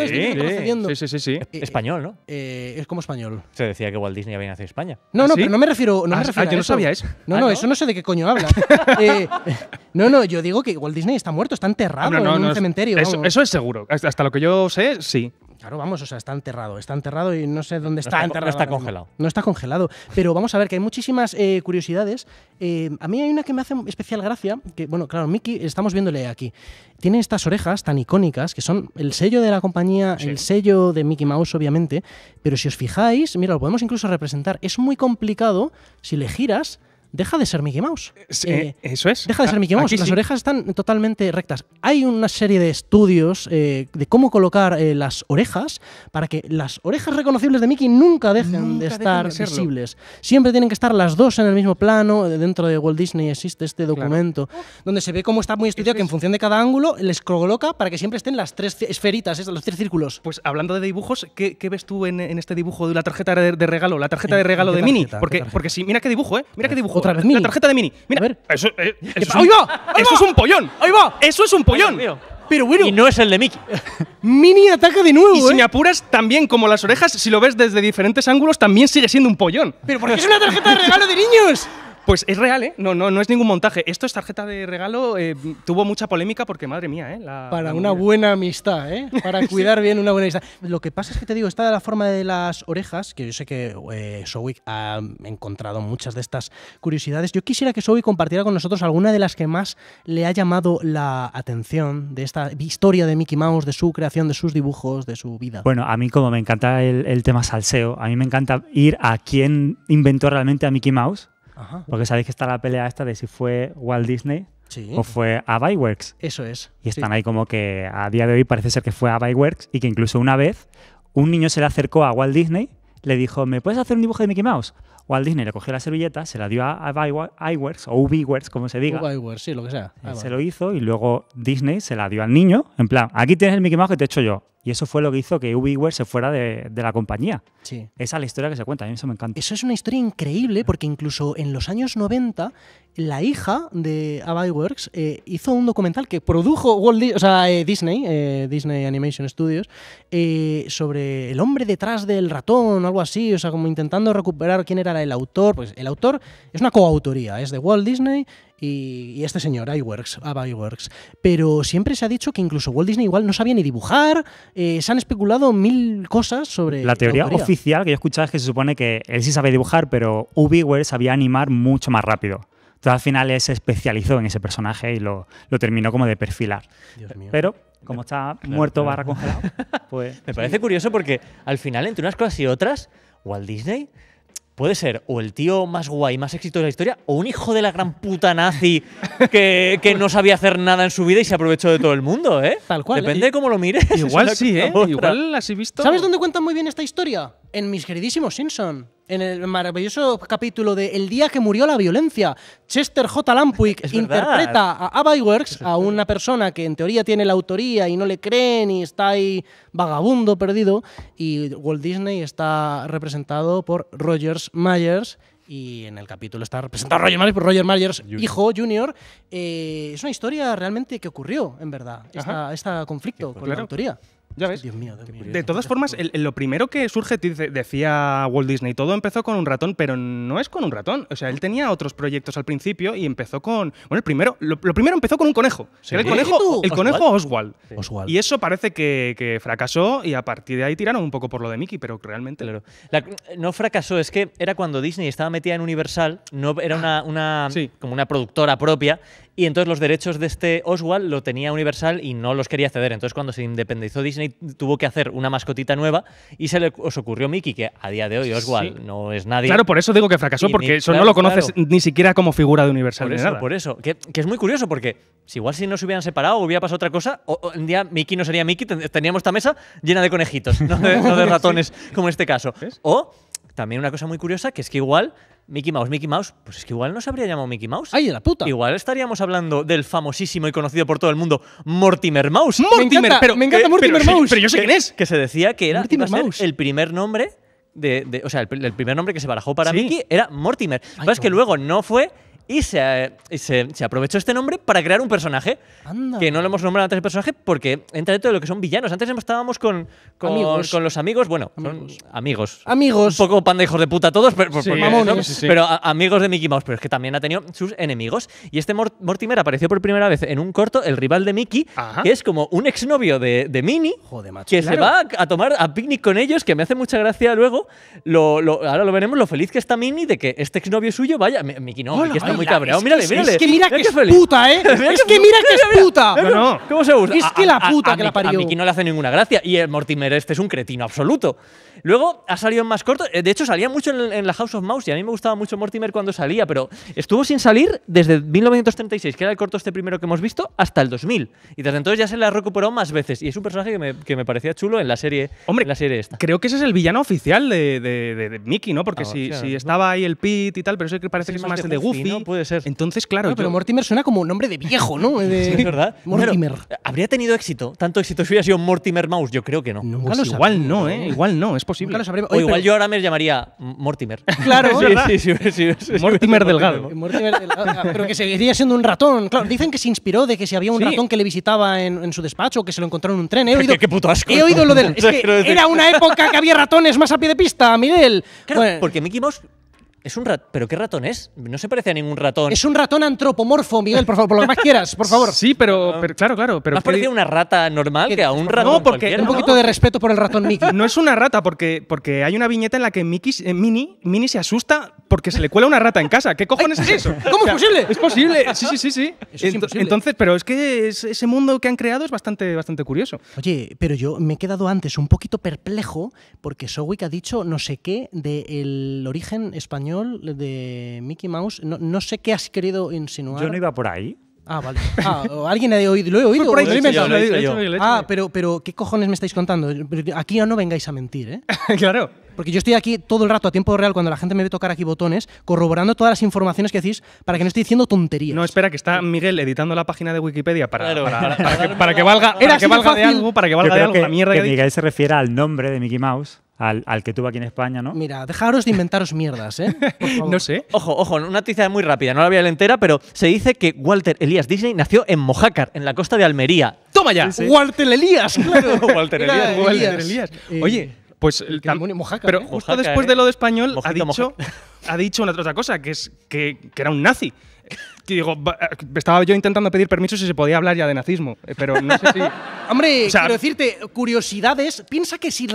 sí, sí, eh, eh, español, ¿no? es como español. Se decía que Walt Disney había nacido en España. No, ¿Ah, no, pero no me refiero, no ah, yo no sabía eso. No, no, eso no sé de qué coño habla. (laughs) no, no, yo digo que Walt Disney está muerto, está enterrado en un cementerio. Eso, eso es seguro. Hasta lo que yo sé, sí. Claro, vamos, o sea, está enterrado, está enterrado y no sé dónde está, enterrado. No está congelado. No está congelado. Pero vamos a ver que hay muchísimas eh, curiosidades. Eh, a mí hay una que me hace especial gracia, que bueno, claro, Mickey, estamos viéndole aquí. Tiene estas orejas tan icónicas, que son el sello de la compañía, el sello de Mickey Mouse, obviamente, pero si os fijáis, mira, lo podemos incluso representar. Es muy complicado si le giras deja de ser Mickey Mouse. Eh, eh, eso es. Deja de ser ah, Mickey Mouse. Las orejas están totalmente rectas. Hay una serie de estudios eh, de cómo colocar las orejas para que las orejas reconocibles de Mickey nunca dejen de estar visibles. Siempre tienen que estar las dos en el mismo plano. Dentro de Walt Disney existe este documento donde se ve cómo está muy estudiado que en función de cada ángulo les coloca para que siempre estén las tres esferitas, los tres círculos. Pues hablando de dibujos, ¿qué, ves tú en, este dibujo de la tarjeta de, regalo? La tarjeta de regalo de Mini. Porque, porque mira qué dibujo, ¿eh? Mira qué dibujo otra vez Mini. La tarjeta de Mini. Mira, a ver. Eso, eso, eh, eso es un pollón. ¡Ahí va! Eso es un pollón. Pero Y no es el de Miki. (laughs) Mini ataca de nuevo. Y si ¿eh? me apuras, también como las orejas, si lo ves desde diferentes ángulos, también sigue siendo un pollón. Pero qué es una tarjeta de regalo de niños. Pues es real, ¿eh? No, no, no es ningún montaje. Esto es tarjeta de regalo. Eh, tuvo mucha polémica porque, madre mía, ¿eh? Para una buena amistad, ¿eh? Para (laughs) cuidar bien una buena amistad. Lo que pasa es que te digo, está de la forma de las orejas, que yo sé que eh, Sowick ha encontrado muchas de estas curiosidades. Yo quisiera que Sowick compartiera con nosotros alguna de las que más le ha llamado la atención de esta historia de Mickey Mouse, de su creación, de sus dibujos, de su vida. Bueno, a mí como me encanta el, el tema salseo, a mí me encanta ir a quién inventó realmente a Mickey Mouse porque sabéis que está la pelea esta de si fue Walt Disney o fue a Eso es. Y están ahí como que a día de hoy parece ser que fue a y que incluso una vez un niño se le acercó a Walt Disney, le dijo, ¿me puedes hacer un dibujo de Mickey Mouse? Walt Disney le cogió la servilleta, se la dio a, a o Ubiworks, como se diga. Ubiworks, sí, lo que sea. Ah, se lo hizo y luego Disney se la dio al niño, en plan, aquí tienes el Mickey Mouse que te he hecho yo. Y eso fue lo que hizo que Ubiware se fuera de, la compañía. Sí. Esa es la historia que se cuenta, a mí eso me encanta. Eso es una historia increíble porque incluso en los años 90 la hija de Works eh, hizo un documental que produjo Walt eh, Disney, eh, Disney Animation Studios, eh, sobre el hombre detrás del ratón o algo así, o sea, como intentando recuperar quién era el autor. Pues el autor es una coautoría, es de Walt Disney, y, este señor, Iwerks, Iwerks. Pero siempre se ha dicho que incluso Walt Disney igual no sabía ni dibujar, eh, se han especulado mil cosas sobre... La teoría oficial que yo escuchaba es que se supone que él sí sabe dibujar, pero Ubiware sabía animar mucho más rápido. Entonces al final él se especializó en ese personaje y lo, terminó como de perfilar. Pero como está muerto barra congelado, pues... (laughs) Me parece curioso porque al final, entre unas cosas y otras, Walt Disney puede ser o el tío más guay, más exitoso de la historia, o un hijo de la gran puta nazi que, no sabía hacer nada en su vida y se aprovechó de todo el mundo, ¿eh? Tal cual. Depende de cómo lo mires. (laughs) Igual sí, ¿eh? Igual las visto. ¿Sabes dónde cuentan muy bien esta historia? En mis queridísimos Simpson en el maravilloso capítulo de El día que murió la violencia, Chester J. Lampwick (laughs) interpreta a Ava Works, a una persona que en teoría tiene la autoría y no le creen y está ahí vagabundo, perdido, y Walt Disney está representado por Rogers Myers. Y en el capítulo está representado Roger Myers por Rogers Myers, hijo junior. Eh, es una historia realmente que ocurrió, en verdad, este conflicto pues con la autoría. De todas formas, lo primero que surge, decía Walt Disney, todo empezó con un ratón, pero no es con un ratón. O sea, él tenía otros proyectos al principio y empezó con. Bueno, el primero, lo, primero empezó con un conejo. el conejo, el conejo Oswald. Y eso parece que, fracasó y a partir de ahí tiraron un poco por lo de Mickey, pero realmente. no fracasó, es que era cuando Disney estaba metida en Universal, no, era una, como una productora propia y entonces los derechos de este Oswald lo tenía Universal y no los quería ceder. Entonces cuando se independizó Disney tuvo que hacer una mascotita nueva y se le os ocurrió Mickey, que a día de hoy Oswald no es nadie. Claro, por eso digo que fracasó, porque eso no lo conoces ni siquiera como figura de Universal. Por eso, Por eso. Que, es muy curioso, porque si igual si no se hubieran separado hubiera pasado otra cosa, o, un día Mickey no sería Mickey, teníamos esta mesa llena de conejitos, no de, (laughs) ratones, como en este caso. O también una cosa muy curiosa, que es que igual Mickey Mouse, Mickey Mouse, pues es que igual no se habría llamado Mickey Mouse. ¡Ay, de la puta! Igual estaríamos hablando del famosísimo y conocido por todo el mundo Mortimer Mouse. ¡Mortimer! Me encanta, pero, me encanta Mortimer Mouse. Pero yo sé quién es. Que se decía que era el primer nombre de, o sea, el, primer nombre que se barajó para Mickey era Mortimer. que es que luego no fue y se, se, aprovechó este nombre para crear un personaje. Que no lo hemos nombrado antes el personaje porque entra dentro de lo que son villanos. Antes estábamos con, con, los amigos. Bueno, amigos. Son amigos. Amigos. Un poco pan de hijos de puta todos, pero, pero amigos de Mickey Mouse. Pero es que también ha tenido sus enemigos. Y este Mortimer apareció por primera vez en un corto, el rival de Mickey, que es como un exnovio de, de Minnie. que se va a tomar a picnic con ellos, que me hace mucha gracia luego. ahora lo veremos, lo feliz que está Minnie de que este exnovio suyo vaya. Mickey no, Mickey está muy cabreado. Es que mira que es puta, ¿eh? (laughs) Es que mira que es puta. Es que la puta que la parió. A Mickey no le hace ninguna gracia. Y Mortimer este es un cretino absoluto. Luego ha salido más corto. Eh, de hecho, salía mucho en, la House of Mouse y a mí me gustaba mucho Mortimer cuando salía, pero estuvo sin salir desde 1936, que era el corto este primero que hemos visto, hasta el 2000. Y desde entonces ya se le ha recuperado más veces. Y es un personaje que me, parecía chulo en la serie. Hombre, esta. creo que ese es el villano oficial de, Mickey, ¿no? Porque ah, si, estaba ahí el Pit y tal, pero eso parece que es más, de Goofy puede ser. Entonces, claro. Ah, pero Mortimer suena como un nombre de viejo, ¿no? (laughs) Sí, es verdad. Mortimer. ¿Habría tenido éxito? ¿Tanto éxito si hubiera sido Mortimer Mouse? Yo creo que no. igual no, ¿eh? Igual no, es posible. o igual yo ahora me llamaría Mortimer. (laughs) Claro, sí, sí, sí, Mortimer Delgado. Mortimer Delgado. Ah, pero que seguiría siendo un ratón. Claro, dicen que se inspiró de que si había un ratón que le visitaba en, su despacho, o que se lo encontraron en un tren. He ¿Qué, puto asco. He oído lo del. (laughs) era una época que había ratones más a pie de pista, Miguel. porque Mickey Mouse es un rat ¿Pero qué ratón es? No se parece a ningún ratón. Es un ratón antropomorfo, Miguel, por favor, por lo más quieras, por favor. Sí, pero, ah. pero claro, claro. Pero ¿Más parece una rata normal que a un ratón No, porque un poquito de respeto por el ratón Mickey. No es una rata, porque, porque hay una viñeta en la que Mickey, eh, mini Minnie, se asusta porque se le cuela una rata en casa. ¿Qué cojones es eso? ¿Cómo es posible? Es posible, sí, sí, sí. sí. entonces, pero es que ese mundo que han creado es bastante, bastante curioso. Oye, pero yo me he quedado antes un poquito perplejo porque Sowick ha dicho no sé qué del origen español de Mickey Mouse. No, no sé qué has querido insinuar. Yo no iba por ahí. Ah, vale. Ah, ¿Alguien ha oído? ¿Lo he oído? Ah, pero, pero ¿qué cojones me estáis contando? Aquí no vengáis a mentir, ¿eh? (laughs) claro. Porque yo estoy aquí todo el rato a tiempo real cuando la gente me ve tocar aquí botones, corroborando todas las informaciones que decís para que no esté diciendo tonterías. No, espera, que está Miguel editando la página de Wikipedia para, para, para, (laughs) que, para, que, valga, era que valga de algo, para que valga de la mierda que, Miguel se refiere al nombre de Mickey Mouse al, que tuvo aquí en España, ¿no? Mira, dejaros de inventaros mierdas, ¿eh? (laughs) no sé. Ojo, ojo, una noticia muy rápida, no la voy a leer entera, pero se dice que Walter Elías Disney nació en Mojácar, en la costa de Almería. ¡Toma ya! ¡Walter Elías! (laughs) Claro. Walter Elías, Walter eh, Oye, pues... El, Mojácar, pero ¿eh? justo después de ¿eh? lo de español ha dicho... una otra cosa, que es que, que, era un nazi digo, eh, estaba yo intentando pedir permiso si se podía hablar ya de nazismo, eh, pero no sé si... (laughs) Hombre, quiero decirte, curiosidades, piensa que si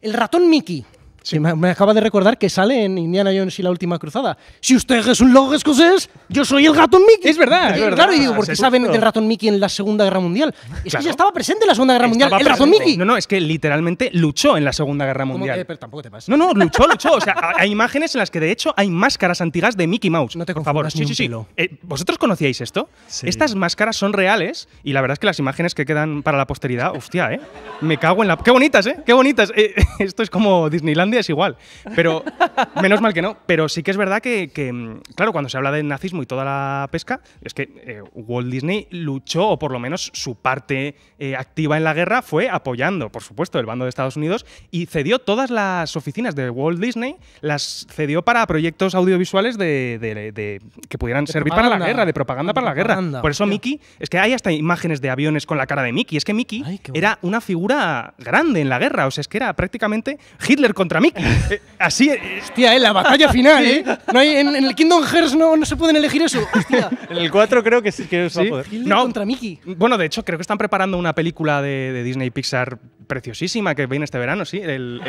el ratón Mickey Sí. Me, acaba de recordar que sale en Indiana Jones y la última cruzada. Si usted es un logo escocés, yo soy el ratón Mickey. Es verdad, es verdad. Claro, digo, ah, porque saben del ratón Mickey en la Segunda Guerra Mundial. Es que ya estaba presente en la Segunda Guerra Mundial el ratón Mickey. No, no, es que literalmente luchó en la Segunda Guerra Mundial. tampoco te pasa. No, no, luchó, luchó. O sea, hay imágenes en las que de hecho hay máscaras antiguas de Mickey Mouse. No te por favor. Sí, sí, sí. Eh, ¿Vosotros conocíais esto? Estas máscaras son reales y la verdad es que las imágenes que quedan para la posteridad, hostia, ¿eh? Me cago en la. ¡Qué bonitas, eh! ¡Qué bonitas! Eh, (laughs) esto es como Disneylandia es igual, pero menos mal que no. Pero sí que es verdad que, mm, claro, cuando se habla del nazismo y toda la pesca, es que eh, Walt Disney luchó, o por lo menos su parte eh, activa en la guerra fue apoyando, por supuesto, el bando de Estados Unidos y cedió todas las oficinas de Walt Disney, las cedió para proyectos audiovisuales de, que pudieran servir para la guerra, de propaganda para la guerra. Por eso Mickey, es que hay hasta imágenes de aviones con la cara de Mickey, es que Mickey era una figura grande en la guerra, o sea, es que era prácticamente Hitler contra (laughs) Eh, así. es. Eh, Hostia, eh, la batalla (laughs) final, ¿eh? No hay, en, el Kingdom Hearts no, no se pueden elegir eso. Hostia. (laughs) en el 4 creo que sí que No, contra Mickey. Bueno, de hecho, creo que están preparando una película de, de Disney Pixar preciosísima que viene este verano, sí. El,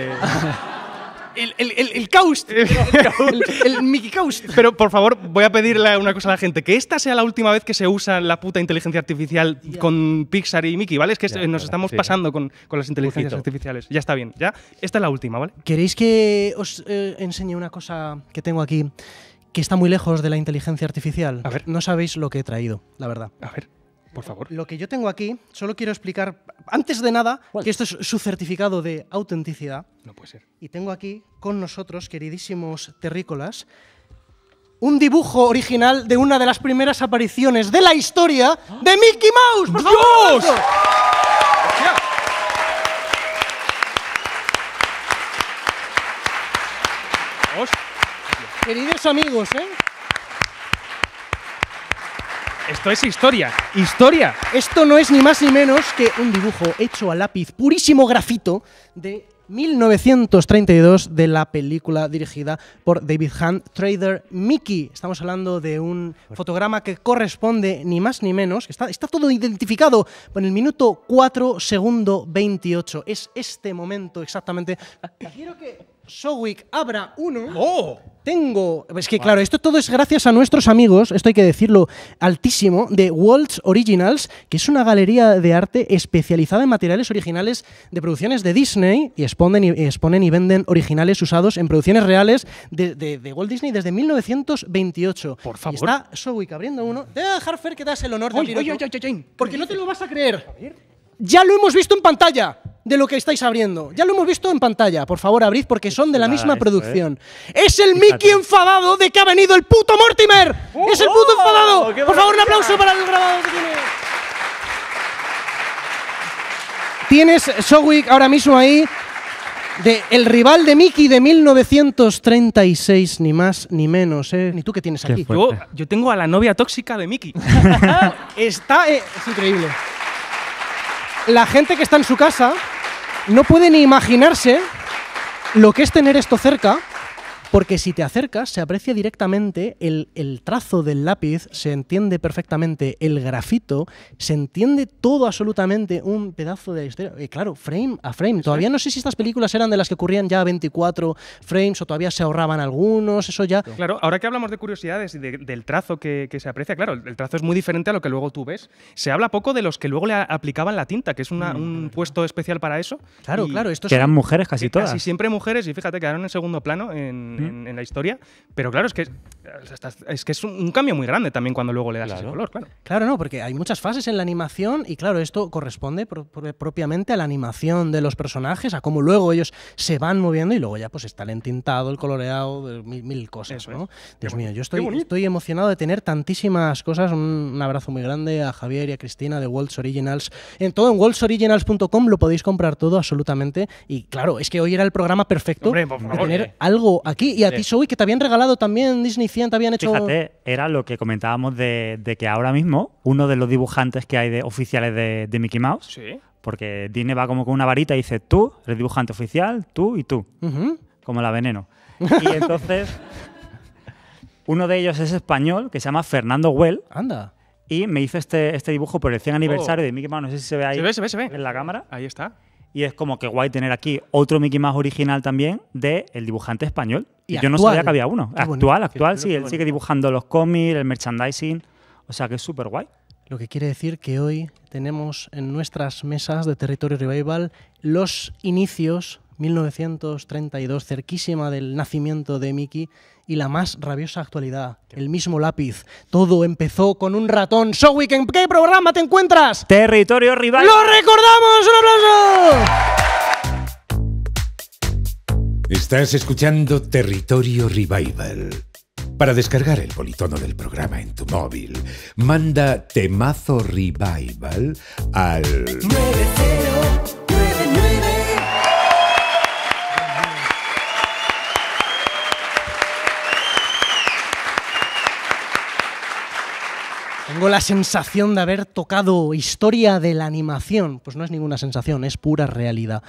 el, el, el, caust. (laughs) El, Mickey Caust. Pero por favor, voy a pedirle una cosa a la gente: que esta sea la última vez que se usa la puta inteligencia artificial con Pixar y Mickey, ¿vale? Es que nos estamos pasando con, las inteligencias artificiales. Ya está bien, ya. Esta es la última, ¿vale? ¿Queréis que os eh, enseñe una cosa que tengo aquí? que está muy lejos de la inteligencia artificial. A ver. No sabéis lo que he traído, la verdad. A ver. Por favor. Lo que yo tengo aquí, solo quiero explicar, antes de nada, que esto es su certificado de autenticidad. No puede ser. Y tengo aquí con nosotros, queridísimos terrícolas, un dibujo original de una de las primeras apariciones de la historia de Mickey Mouse. ¡Por Queridos amigos, ¿eh? Esto es historia, historia. Esto no es ni más ni menos que un dibujo hecho a lápiz, purísimo grafito de 1932 de la película dirigida por David Hunt, Trader Mickey. Estamos hablando de un fotograma que corresponde ni más ni menos, está, todo identificado en el minuto 4, segundo 28. Es este momento exactamente. Quiero que Showick abra uno. ¡Oh! Tengo. Es que, claro, esto todo es gracias a nuestros amigos, esto hay que decirlo altísimo, de Waltz Originals, que es una galería de arte especializada en materiales originales de producciones de Disney y exponen y, exponen y venden originales usados en producciones reales de, Walt Disney desde 1928. Por favor. Y está Showick abriendo uno. Te voy a dejar, Fer, que das el honor de oye, Porque no te lo vas a creer. ya lo hemos visto en pantalla de lo que estáis abriendo. Ya lo hemos visto en pantalla. Por favor, abrid porque son de la misma eh. producción. ¡Es el Mickey enfadado de que ha venido el puto Mortimer! ¡Oh, ¡Es el puto oh! enfadado! Por favor, un aplauso para el grabado que tiene. Tienes Sowick ahora mismo ahí de el rival de Mickey de 1936, ni más ni menos, ¿eh? Ni tú que tienes aquí. Yo, tengo a la novia tóxica de Mickey. (laughs) está. Eh, es increíble. La gente que está en su casa no puede ni imaginarse lo que es tener esto cerca porque si te acercas, se aprecia directamente el, trazo del lápiz, se entiende perfectamente el grafito, se entiende todo absolutamente un pedazo de eh, claro, frame a frame. Todavía no sé si estas películas eran de las que ocurrían ya 24 frames o todavía se ahorraban algunos, eso ya. Claro, ahora que hablamos de curiosidades y del trazo que, se aprecia, claro, el trazo es muy diferente a lo que luego tú ves. Se habla poco de los que luego le aplicaban la tinta, que es una, mm, un puesto especial para eso. Claro, claro. Esto eran mujeres casi todas. Casi siempre mujeres y fíjate, quedaron en segundo plano en en, la historia. Pero claro, es que, es que es un cambio muy grande también cuando luego le das el ese color, claro. no, porque hay muchas fases en la animación y claro, esto corresponde propiamente a la animación de los personajes, a cómo luego ellos se van moviendo y luego ya pues está el entintado, el coloreado, mil, mil cosas, Dios mío, yo estoy, estoy emocionado de tener tantísimas cosas. Un, abrazo muy grande a Javier y a Cristina de Waltz Originals. En todo en waltzoriginals.com lo podéis comprar todo absolutamente y claro, es que hoy era el programa perfecto de tener algo aquí y a ti, Zoe, que te habían regalado también Disney 100, te habían hecho. Fíjate, era lo que comentábamos de, que ahora mismo uno de los dibujantes que hay de oficiales de, Mickey Mouse. Sí. Porque Disney va como con una varita y dice tú, el dibujante oficial, tú y tú. Como la veneno. (laughs) Y entonces, uno de ellos es español, que se llama Fernando Well. Anda. Y me hizo este, este dibujo por el 100 aniversario de Mickey Mouse. No sé si se ve ahí. Se ve, se ve, se ve. En la cámara. Ahí está. Y es como que guay tener aquí otro Mickey más original también de el dibujante español. Y, yo no sabía que había uno. actual, actual, sí. Él sigue dibujando los cómics, el merchandising. O sea que es súper guay. Lo que quiere decir que hoy tenemos en nuestras mesas de Territorio Revival los inicios, 1932, cerquísima del nacimiento de Mickey, y la más rabiosa actualidad. El mismo lápiz. Todo empezó con un ratón. So ¿en qué programa te encuentras? Territorio rival. ¡Lo recordamos! ¡Un aplauso! Estás escuchando Territorio Revival. Para descargar el politono del programa en tu móvil, manda Temazo Revival al Tengo la sensación de haber tocado historia de la animación. Pues no es ninguna sensación, es pura realidad.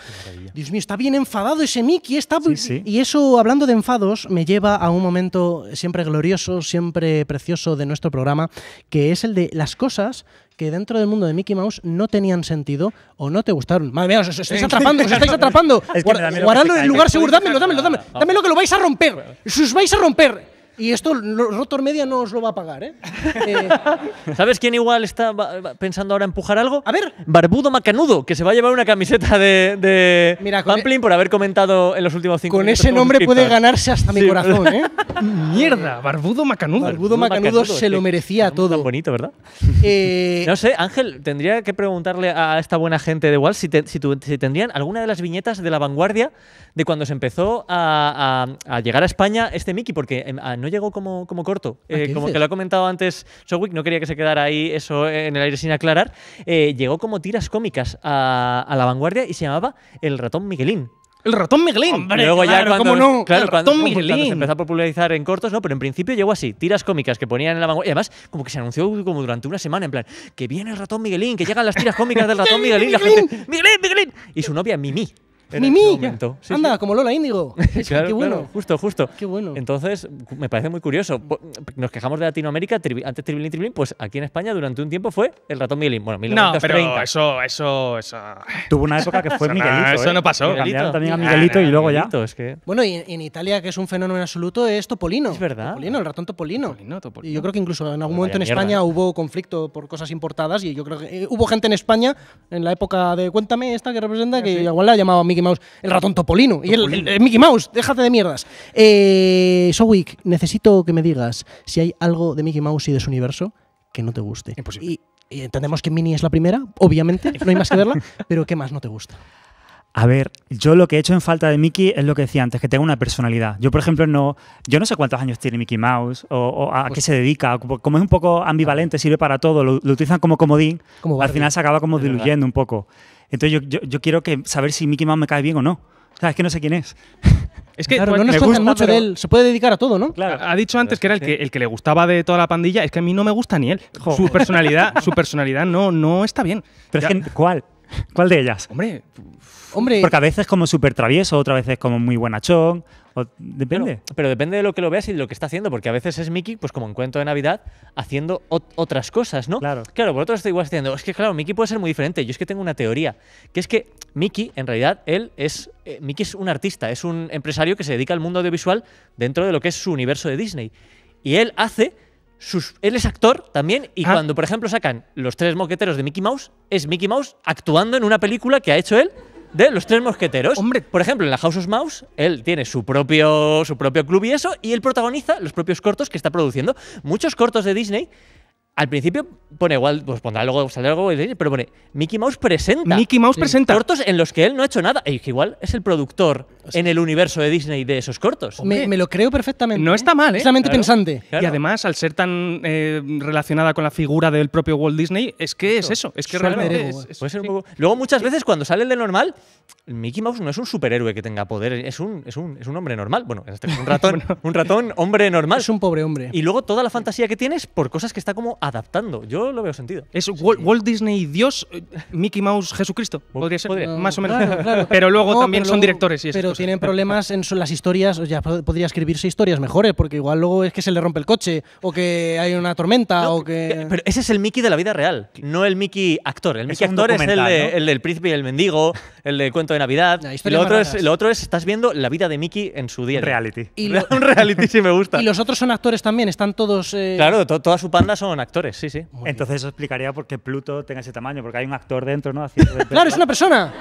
Dios mío, está bien enfadado ese Mickey. Está... Y eso, hablando de enfados, me lleva a un momento siempre glorioso, siempre precioso de nuestro programa, que es el de las cosas que dentro del mundo de Mickey Mouse no tenían sentido o no te gustaron. Madre mía, os, estáis atrapando, os estáis atrapando. (laughs) Es en el lugar seguro, dámelo, dámelo, dámelo, dámelo, que lo vais a romper. Os vais a romper. Y esto Rotor Media no os lo va a pagar, ¿eh? (laughs) eh... sabes quién igual está pensando ahora empujar algo? A ver. Barbudo Macanudo, que se va a llevar una camiseta de, Mira, Pamplin e- por haber comentado en los últimos cinco Con ese nombre puede ganarse hasta mi corazón, ¿eh? (laughs) Mierda, Barbudo Macanudo. Barbudo, Macanudo, se lo merecía todo. Tan bonito, ¿verdad? (laughs) Eh, no sé, Ángel, tendría que preguntarle a esta buena gente de Walls si, si tendrían alguna de las viñetas de la vanguardia de cuando se empezó a, llegar a España este Mickey, porque em, ah, no llegó como, corto. Ah, eh, como que lo ha comentado antes Sowick, no quería que se quedara ahí eso eh, en el aire sin aclarar. Eh, llegó como tiras cómicas a, la vanguardia y se llamaba El ratón Miguelín. El ratón Miguelín. luego ya cuando, no? el ratón Miguelín. Cuando se empezó a popularizar en cortos, no, pero en principio llegó así, tiras cómicas que ponían en la vanguardia. Y además, como que se anunció como durante una semana, en plan, que viene el ratón Miguelín, que llegan las tiras cómicas del ratón (laughs) Miguelín, la gente, Miguelín, Miguelín. Y su novia, Mimi. Mimi, anda, como Lola Índigo. (laughs) Qué bueno. justo, justo. Qué bueno. Entonces, me parece muy curioso. Nos quejamos de Latinoamérica, antes Tribilín, Tribilín, pues aquí en España durante un tiempo fue el ratón Miguelín. Bueno, 1930. No, pero eso, eso, eso... Ah. Tuvo una época que fue Miguelito. eso ¿eh? no pasó. también a ah, Miguelito y luego ya. Bueno, y en Italia, que es un fenómeno en absoluto, es Topolino. Es verdad. Topolino, el ratón Topolino. Y yo creo que incluso en algún momento en España hubo conflicto por cosas importadas y yo creo que eh, hubo gente en España en la época de Cuéntame, esta que representa, que igual la llamaba Miguel el ratón Topolino. Y el, eh, Mickey Mouse, déjate de mierdas. Eh, Sowick, necesito que me digas si hay algo de Mickey Mouse y de su universo que no te guste. Y, entendemos que Minnie es la primera, obviamente, no hay más que verla, (laughs) pero ¿qué más no te gusta? A ver, yo lo que he hecho en falta de Mickey es lo que decía antes, que tenga una personalidad. Yo, por ejemplo, no, yo no sé cuántos años tiene Mickey Mouse o, a qué pues se dedica. Como es un poco ambivalente, sirve para todo, lo, utilizan como comodín, al final se acaba como diluyendo un poco. Entonces yo, quiero saber si Mickey Mouse me cae bien o no. es que no sé quién es. (laughs) Es que no nos gusta mucho de él. Se puede dedicar a todo, ¿no? Ha dicho antes que era el que, le gustaba de toda la pandilla. Es que a mí no me gusta ni él. Su personalidad, su personalidad no, no está bien. Pero ¿cuál? (laughs) ¿Cuál de ellas? Hombre, hombre. Porque a veces como súper travieso, otra veces como muy buenachón. O, depende. Pero, depende de lo que lo veas y de lo que está haciendo, porque a veces es Mickey, pues como en cuento de Navidad, haciendo otras cosas, ¿no? Claro. Claro, por otro estoy igual haciendo. Es que claro, Mickey puede ser muy diferente. Yo es que tengo una teoría, que es que Mickey, en realidad, él es. Eh, Mickey es un artista, es un empresario que se dedica al mundo audiovisual dentro de lo que es su universo de Disney. Y él hace él es actor también y ah. cuando, por ejemplo, sacan Los Tres Mosqueteros de Mickey Mouse, es Mickey Mouse actuando en una película que ha hecho él de Los Tres Mosqueteros. Hombre. Por ejemplo, en la House of Mouse, él tiene su propio, su propio club y eso, y él protagoniza los propios cortos que está produciendo. Muchos cortos de Disney al principio pone igual, pues pondrá luego, saldrá algo, pero pone Mickey Mouse presenta. Mickey Mouse presenta. Cortos en los que él no ha hecho nada. igual es el productor pues en el universo de Disney de esos cortos. Me, lo creo perfectamente. No está mal, ¿eh? Es la pensante. Y además, al ser tan eh, relacionada con la figura del propio Walt Disney, es que es eso. Es que realmente ¿eh? es, puede ser un poco... Luego, muchas veces, cuando sale el de normal, Mickey Mouse no es un superhéroe que tenga poder, es un, es un, hombre normal. Bueno, es un ratón, (laughs) un ratón hombre normal. Es un pobre hombre. Y luego toda la fantasía que tienes por cosas que está como adaptando. Yo lo veo sentido. Es Walt, Disney Dios, eh, Mickey Mouse Jesucristo. Podría ser, más o menos. (laughs) Pero luego también son directores y Pero tienen problemas en las historias, o ya podría escribirse historias mejores, porque igual luego es que se le rompe el coche, o que hay una tormenta, o que... Pero ese es el Mickey de la vida real, no el Mickey actor. El Mickey actor es el, del príncipe y el mendigo, el del cuento de Navidad. lo, otro es, otro es, estás viendo la vida de Mickey en su día. Reality. (laughs) Un reality sí me gusta. (laughs) Y los otros son actores también, están todos... Eh, claro, toda su panda son actores, sí, sí. Entonces eso explicaría por qué Pluto tenga ese tamaño, porque hay un actor dentro, ¿no? claro, es una persona.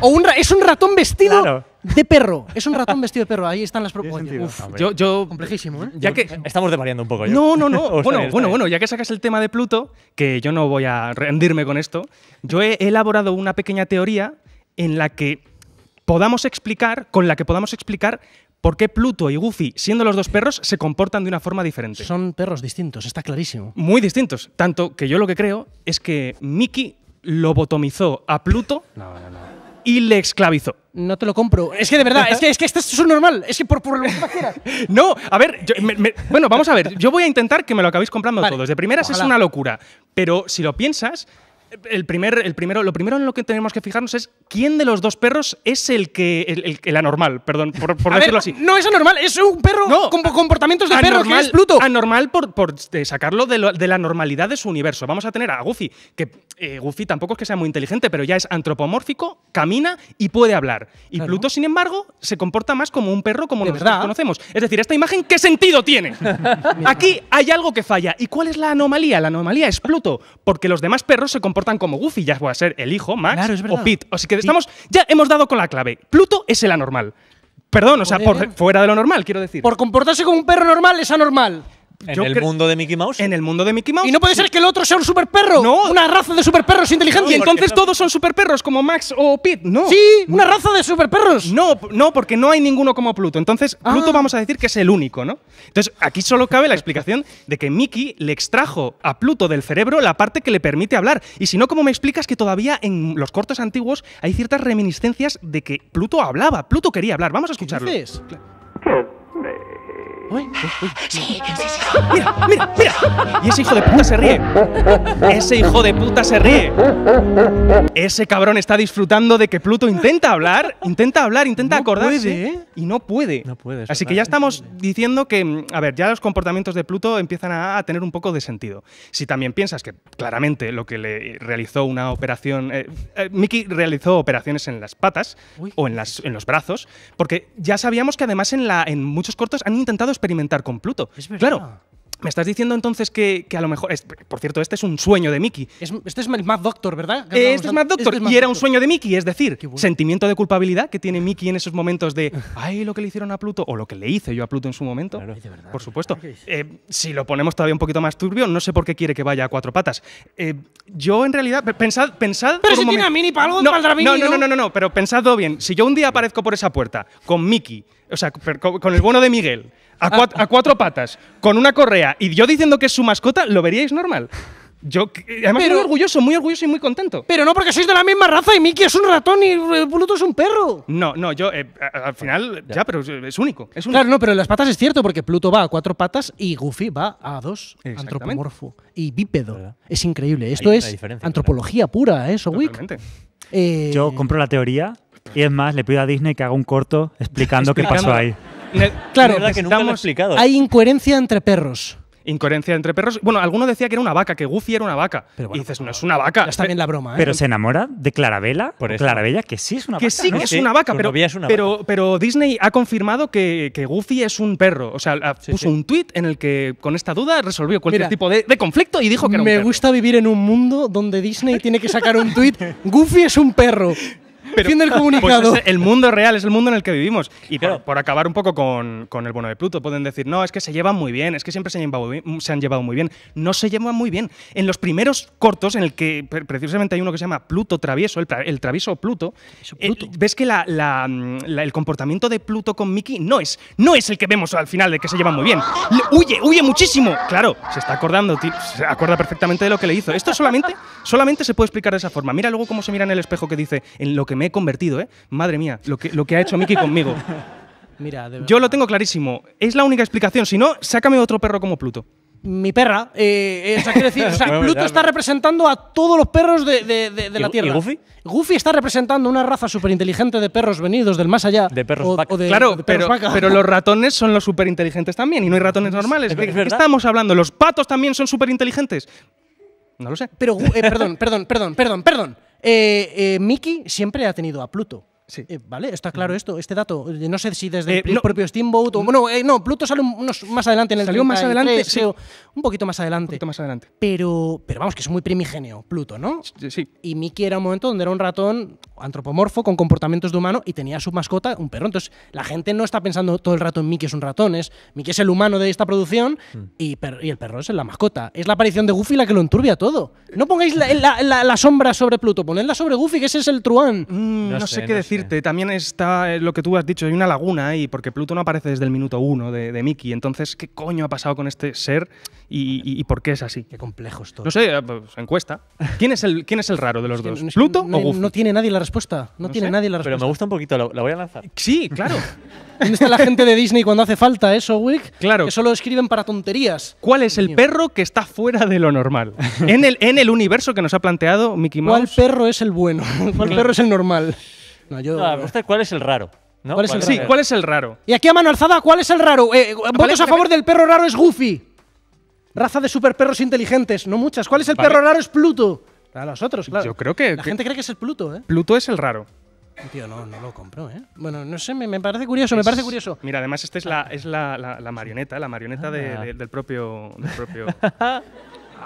O un es un ratón vestido claro de perro. Es un ratón vestido de perro. Ahí están las propuestas. Yo, yo, complejísimo, ¿eh? Ya que estamos devariando un poco. No, no, no. (laughs) bueno, bueno, bueno. Ya que sacas el tema de Pluto, que yo no voy a rendirme con esto, yo he elaborado una pequeña teoría en la que podamos explicar, con la que podamos explicar por qué Pluto y Goofy, siendo los dos perros, se comportan de una forma diferente. Son perros distintos, está clarísimo. Muy distintos. Tanto que yo lo que creo es que Mickey lobotomizó a Pluto no, no, no y le esclavizó. No te lo compro. Es que de verdad, es que, es que esto es normal. Es que por, por lo que (laughs) no, a ver, bueno, vamos a ver. Yo voy a intentar que me lo acabéis comprando todos. De primeras es una locura. Pero si lo piensas, el primer, el primero, lo primero en lo que tenemos que fijarnos es quién de los dos perros es el que. el, el, anormal, perdón, por, (laughs) decirlo así. No es anormal, es un perro con comportamientos de anormal, perro que es Pluto. Anormal por, por sacarlo de, la normalidad de su universo. Vamos a tener a Goofy, que eh, Goofy tampoco es que sea muy inteligente, pero ya es antropomórfico, camina y puede hablar. Y Pluto, sin embargo, se comporta más como un perro como nosotros conocemos. Es decir, esta imagen, ¿qué sentido tiene? (laughs) Aquí hay algo que falla. ¿Y cuál es la anomalía? La anomalía es Pluto, porque los demás perros se comportan comportan como Goofy, ya a ser el hijo, Max o Pete. que estamos, ya hemos dado con la clave. Pluto es el anormal. Perdón, o sea, fuera de lo normal, quiero decir. Por comportarse como un perro normal es anormal. En el mundo de Mickey Mouse. En el mundo de Mickey Mouse. Y no puede ser que el otro sea un superperro. No. Una raza de superperros inteligentes. y entonces todos son superperros como Max o Pete. No. Sí, una raza de superperros. No, no, porque no hay ninguno como Pluto. Entonces, ah. Pluto vamos a decir que es el único, ¿no? Entonces, aquí solo cabe la explicación de que Mickey le extrajo a Pluto del cerebro la parte que le permite hablar. Y si no, ¿cómo me explicas que todavía en los cortos antiguos hay ciertas reminiscencias de que Pluto hablaba? Pluto quería hablar. Vamos a escucharlo. ¿Qué Uy, sí, Mira, mira, mira. Y ese hijo de puta se ríe. Ese hijo de puta se ríe. Ese cabrón está disfrutando de que Pluto intenta hablar, intenta hablar, intenta acordarse. ¿eh? Y no puede. Así que ya estamos diciendo que, mm, a ver, ya los comportamientos de Pluto empiezan a, tener un poco de sentido. Si también piensas que claramente lo que le realizó una operación. Eh, eh, Mickey realizó operaciones en las patas o en, las, en los brazos, porque ya sabíamos que además en, la, en muchos cortos han intentado experimentar con Pluto. claro. Me estás diciendo entonces que, a lo mejor. por cierto, este es un sueño de Mickey. este es el Mad Doctor, ¿verdad? Este, este es Mad Doctor. y era un sueño de Mickey, es decir, sentimiento de culpabilidad que tiene Mickey en esos momentos de. ¡Ay, lo que le hicieron a Pluto! O lo que le hice yo a Pluto en su momento. por supuesto. Eh, si lo ponemos todavía un poquito más turbio, no sé por qué quiere que vaya a cuatro patas. Eh, yo, en realidad. Pensad. pensad pero si tiene a Mini para no, no, no, no, no, no, pero pensad bien. Si yo un día aparezco por esa puerta con Mickey, o sea, con el bueno de Miguel a, cuatro, patas, con una correa, y yo diciendo que es su mascota, lo veríais normal. Yo, eh, además, pero, muy orgulloso, muy orgulloso y muy contento. Pero no porque sois de la misma raza y Mickey es un ratón y eh, Pluto es un perro. No, no, yo, eh, al final, ya, pero es, único, es Claro, no, pero las patas es cierto, porque Pluto va a cuatro patas y Goofy va a dos. Antropomorfo y bípedo. Es increíble. Esto es antropología pura, ¿eh? Eso, eh, Yo compro la teoría y es más, le pido a Disney que haga un corto explicando qué pasó ahí claro, hay incoherencia entre perros. Incoherencia entre perros. Bueno, alguno decía que era una vaca, que Goofy era una vaca. Pero y dices, no es una vaca. Está bien la broma. ¿eh? Pero se enamora de Clarabella. Por que sí es una vaca. Que sí, que es una vaca, pero, Disney ha confirmado que, que, Goofy es un perro. O sea, puso un tuit en el que con esta duda resolvió cualquier tipo de, conflicto y dijo que era Me gusta vivir en un mundo donde Disney tiene que sacar un tuit. (laughs) Goofy es un perro. Pues el mundo real es el mundo en el que vivimos. Y por, acabar un poco con, el bono de Pluto, pueden decir, no, es que se llevan muy bien, es que siempre se, han llevado muy bien. No se llevan muy bien. En los primeros cortos, en el que precisamente hay uno que se llama Pluto Travieso, el, travieso eh, Pluto, ves que el comportamiento de Pluto con Mickey no es, no es el que vemos al final de que se llevan muy bien. huye, huye muchísimo. Claro, se está acordando, se acuerda perfectamente de lo que le hizo. Esto solamente, solamente se puede explicar de esa forma. Mira luego cómo se mira en el espejo que dice, en lo que me convertido, ¿eh? Madre mía, lo que, lo que ha hecho Mickey conmigo. (laughs) Mira, Yo lo tengo clarísimo. Es la única explicación. Si no, sácame otro perro como Pluto. Mi perra. Eh, eh decir, o sea, (laughs) Pluto está representando a todos los perros de, la Tierra. ¿y Goofy? Goofy está representando una raza súper inteligente de perros venidos del más allá. De perros Claro, pero, pero los (laughs) ratones son los súper inteligentes también y no hay ratones normales. ¿Es, qué estamos hablando? ¿Los patos también son súper inteligentes? No lo sé. Pero, eh, perdón, perdón, perdón, perdón, perdón. Eh, eh, Mickey siempre ha tenido a Pluto. Eh, ¿Vale? ¿Está claro esto? Este dato. Eh, no sé si desde eh, el propio Steamboat o. Bueno, no, Pluto sale unos más adelante en el Salió más adelante, un poquito más adelante. Un poquito más adelante. Pero, pero vamos, que es muy primigenio, Pluto, ¿no? Sí. Y Mickey era un momento donde era un ratón antropomorfo con comportamientos de humano y tenía su mascota un perro. Entonces, la gente no está pensando todo el rato en Mickey es un ratón, es Mickey es el humano de esta producción mm. y, el perro es la mascota. Es la aparición de Goofy la que lo enturbia todo. No pongáis la, la, sombra sobre Pluto, ponedla sobre Goofy, que ese es el truán. Mm, no, sé, qué decir también está eh, lo que tú has dicho, hay una laguna ahí, porque Pluto no aparece desde el minuto uno de, Mickey. Entonces, ¿qué coño ha pasado con este ser y, por qué es así? Qué complejo esto No sé, eh, pues, encuesta. ¿Quién es el, quién es el raro de los dos? ¿Pluto no, tiene nadie la respuesta. No, tiene nadie la respuesta. Pero me gusta un poquito, la, voy a lanzar. Sí, claro. (laughs) ¿Dónde está la gente de Disney cuando hace falta eso, Wick? Claro. Que solo escriben para tonterías. ¿Cuál es el perro que está fuera de lo normal? en, el, en el universo que nos ha planteado Mickey Mouse. ¿Cuál perro es el bueno? (laughs) ¿Cuál perro es el normal? No, ¿Cuál es el raro? ¿Cuál, es el, sí, ¿cuál es el raro? Y aquí a mano alzada, ¿cuál es el raro? Eh, eh, votos a favor del perro raro es Goofy. Raza de super perros inteligentes, no muchas. ¿Cuál es el perro raro? Es Pluto. A los otros, Yo creo que. La gente cree que es el Pluto, ¿eh? Pluto es el raro. Tío, no, lo compro, ¿eh? Bueno, no sé, me, parece curioso, me parece curioso. Mira, además esta es la, es la, marioneta, la marioneta ah. del propio... (laughs)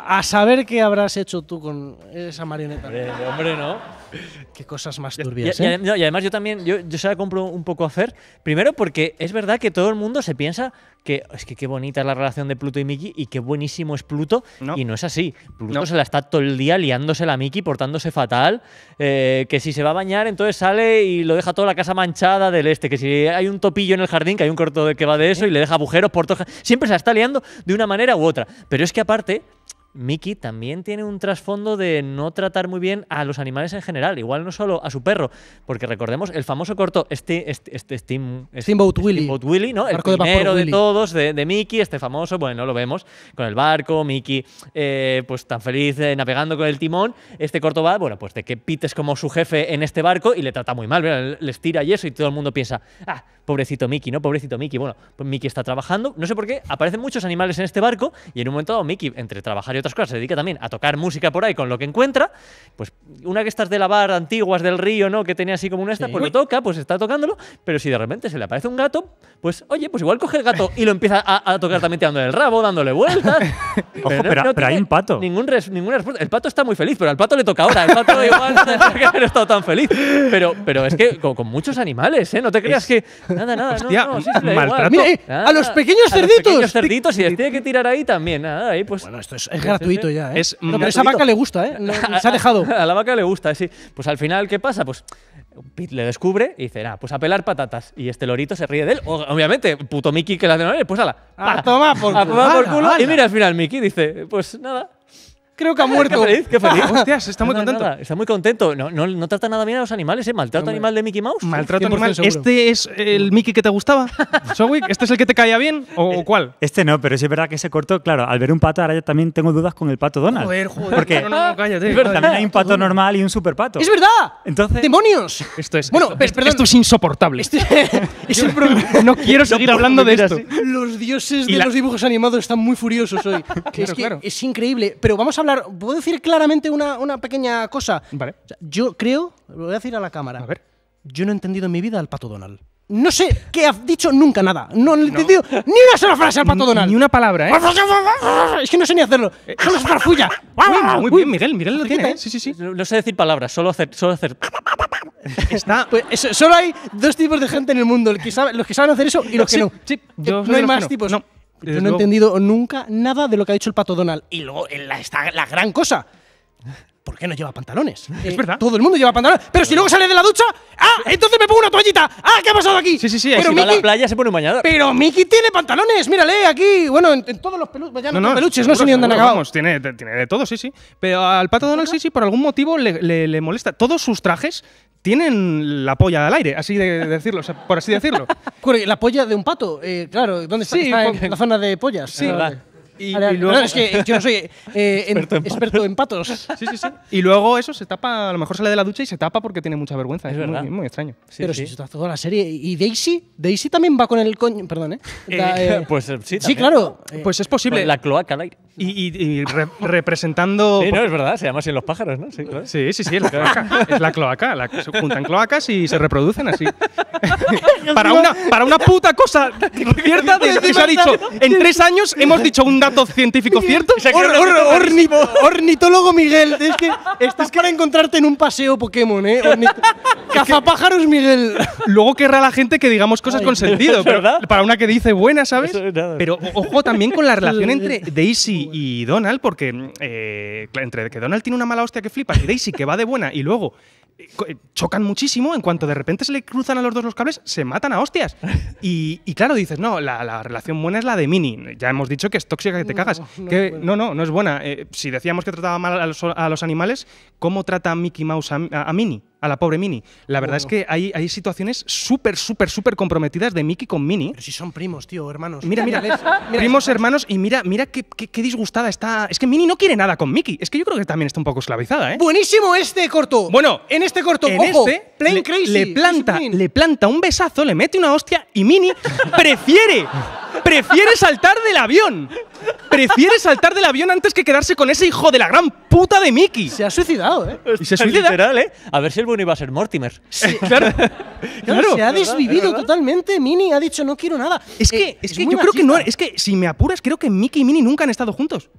a saber qué habrás hecho tú con esa marioneta. hombre ¿no? (laughs) Qué cosas más turbias. ¿eh? Y, además yo también, yo, se la compro un poco a Fer. Primero porque es verdad que todo el mundo se piensa que es que qué bonita es la relación de Pluto y Mickey y qué buenísimo es Pluto. Y no es así. Pluto se la está todo el día liándose la Mickey, portándose fatal. Eh, que si se va a bañar, entonces sale y lo deja toda la casa manchada del este. Que si hay un topillo en el jardín, que hay un corto que va de eso y le deja agujeros por todo. Siempre se la está liando de una manera u otra. Pero es que aparte Mickey también tiene un trasfondo de no tratar muy bien a los animales en general, igual no solo a su perro, porque recordemos el famoso corto este, este, este, este Steamboat, Willy. ¿no? el primero de, todos, de, Mickey, este famoso, bueno, lo vemos con el barco, Mickey eh, pues tan feliz eh, navegando con el timón, este corto va, bueno, pues de que pites es como su jefe en este barco y le trata muy mal, ¿verdad? les tira y eso y todo el mundo piensa, ah, pobrecito Mickey, ¿no? Pobrecito Mickey. Bueno, pues Mickey está trabajando, no sé por qué, aparecen muchos animales en este barco y en un momento dado Mickey, entre trabajar y otras cosas, se dedica también a tocar música por ahí con lo que encuentra. Pues una que estas de lavar antiguas del río, ¿no? Que tenía así como una esta, pues lo toca, pues está tocándolo, pero si de repente se le aparece un gato, pues oye, pues igual coge el gato y lo empieza a, tocar también tirándole el rabo, dándole vueltas. (laughs) pero, hay un pato. Ningún ninguna respuesta. El pato está muy feliz, pero al pato le toca ahora. El pato igual (laughs) no ha estado tan feliz. Pero, pero es que con, muchos animales, ¿eh? No te creas que Nada, nada, Hostia, no, no, sí, a los pequeños cerditos. Los pequeños cerditos, y tiene que tirar ahí también. Nada, ahí pues. Bueno, esto es, es gratuito ya, ¿eh? pero esa vaca le gusta, ¿eh? (laughs) se ha dejado. (laughs) A, la vaca le gusta, sí. Pues al final, ¿qué pasa? Pues pit le descubre y dice, ah, pues a pelar patatas. Y este lorito se ríe de él. obviamente, puto Mickey que la hace, eh, pues ala. A, a tomar por culo. A tomar por culo. Y mira al final Mickey dice, pues nada, creo que ha muerto. Qué feliz, qué (laughs) Hostias, está muy contento. está muy contento. No, trata nada bien a los animales, ¿eh? Maltrato animal de Mickey Mouse. Maltrato animal. ¿Este es el Mickey que te gustaba? (laughs) ¿Sowick? ¿Este es el que te caía bien? ¿O eh, cuál? Este no, pero sí es verdad que se cortó. claro, al ver un pato, ahora ya también tengo dudas con el pato Donald. Joder, joder. Porque (laughs) También hay un pato normal y un super pato. ¡Es verdad! Entonces, ¡Demonios! Esto es. Bueno, esto, es insoportable. No quiero seguir hablando de esto. Los dioses de los dibujos animados están muy furiosos hoy. es es increíble. Pero vamos a hablar Voy puedo decir claramente una, una pequeña cosa. Vale. yo creo, lo voy a decir a la cámara. A ver. Yo no he entendido en mi vida al pato Donald. No sé qué ha dicho nunca nada. No he entendido ni una sola frase al pato Donald. Ni una palabra, ¿eh? Es que no sé ni hacerlo. es una Muy, muy bien, Miguel, Miguel lo tiene. ¿eh? Sí, sí, sí. No, sé decir palabras, solo hacer. Solo hacer... Está. Pues, solo hay dos tipos de gente en el mundo: los que saben hacer eso y los que no. Sí, no hay más tipos. No. Yo no he entendido nunca nada de lo que ha dicho el pato Donald. Y luego está, la gran cosa ¿por qué no lleva pantalones? es eh, verdad. Todo el mundo lleva pantalones. Pero si luego sale de la ducha, ¡ah! Entonces me pongo una toallita. ¡ah! ¿Qué ha pasado aquí? Sí, sí, sí. Pero si la playa se pone un bañador. Pero Mickey tiene pantalones, mírale, aquí. Bueno, en, todos los peluches. No, no, peluches, no sé ni dónde han Vamos, tiene, tiene, de todo, sí, sí. Pero al pato Donald, sí, sí, por algún motivo le, molesta. Todos sus trajes tienen la polla al aire, así de decirlo, por así decirlo. (laughs) la polla de un pato, eh, claro, ¿dónde está? Sí, la zona de pollas. Sí, ah, y, luego... no, soy eh, (laughs) experto, en patos. Y luego eso se tapa, a lo mejor sale de la ducha y se tapa porque tiene mucha vergüenza. Es, Muy, extraño. Pero si está toda la serie. ¿Y Daisy? ¿Daisy también va con el coño? Perdón, ¿eh? eh, eh (laughs) pues sí, claro. Pues es posible. la cloaca Y, representando. no, es verdad, se llama así en los pájaros, ¿no? Sí, sí, sí, es la cloaca. la se juntan cloacas y se reproducen así. (laughs) para, una, para una puta cosa cierta se ha dicho. En tres años hemos dicho un dato científico (laughs) cierto? ornitólogo Miguel, es que estás para encontrarte en un paseo Pokémon, ¿eh? (laughs) Cazapájaros Miguel. Luego querrá la gente que digamos cosas con (laughs) sentido, ¿verdad? para una que dice buena, ¿sabes? pero ojo también con la relación entre Daisy y Donald, porque eh, entre que Donald tiene una mala hostia que flipa y Daisy que va de buena y luego eh, chocan muchísimo, en cuanto de repente se le cruzan a los dos los cables, se matan a hostias. (laughs) Y, claro, dices, no, la, relación buena es la de Mini. Ya hemos dicho que es tóxica que te cagas. No, que, no, no, no es buena. Eh, si decíamos que trataba mal a los, animales, ¿cómo trata Mickey Mouse a, a Minnie? a la pobre Mini. La verdad es que hay, hay situaciones súper, súper, súper comprometidas de Mickey con Mini. Pero si son primos, tío, hermanos. Mira, mira, (laughs) primos, hermanos, y mira, mira qué, disgustada está. Es que Mini no quiere nada con Mickey. Es que yo creo que también está un poco esclavizada, ¿eh? Buenísimo este corto. Bueno, en este corto, en este, plain crazy. Le planta, le planta un besazo, le mete una hostia y Mini prefiere prefiere saltar del avión. Prefiere saltar del avión antes que quedarse con ese hijo de la gran puta de Mickey. Se ha suicidado, ¿eh? Y se suicida. Literal, ¿eh? A ver si el bueno iba a ser Mortimer. (laughs) claro. Se ha desvivido totalmente. Mini ha dicho, no quiero nada. Es que, eh, yo creo que no. Es que si me apuras, creo que Mickey y Mini nunca han estado juntos.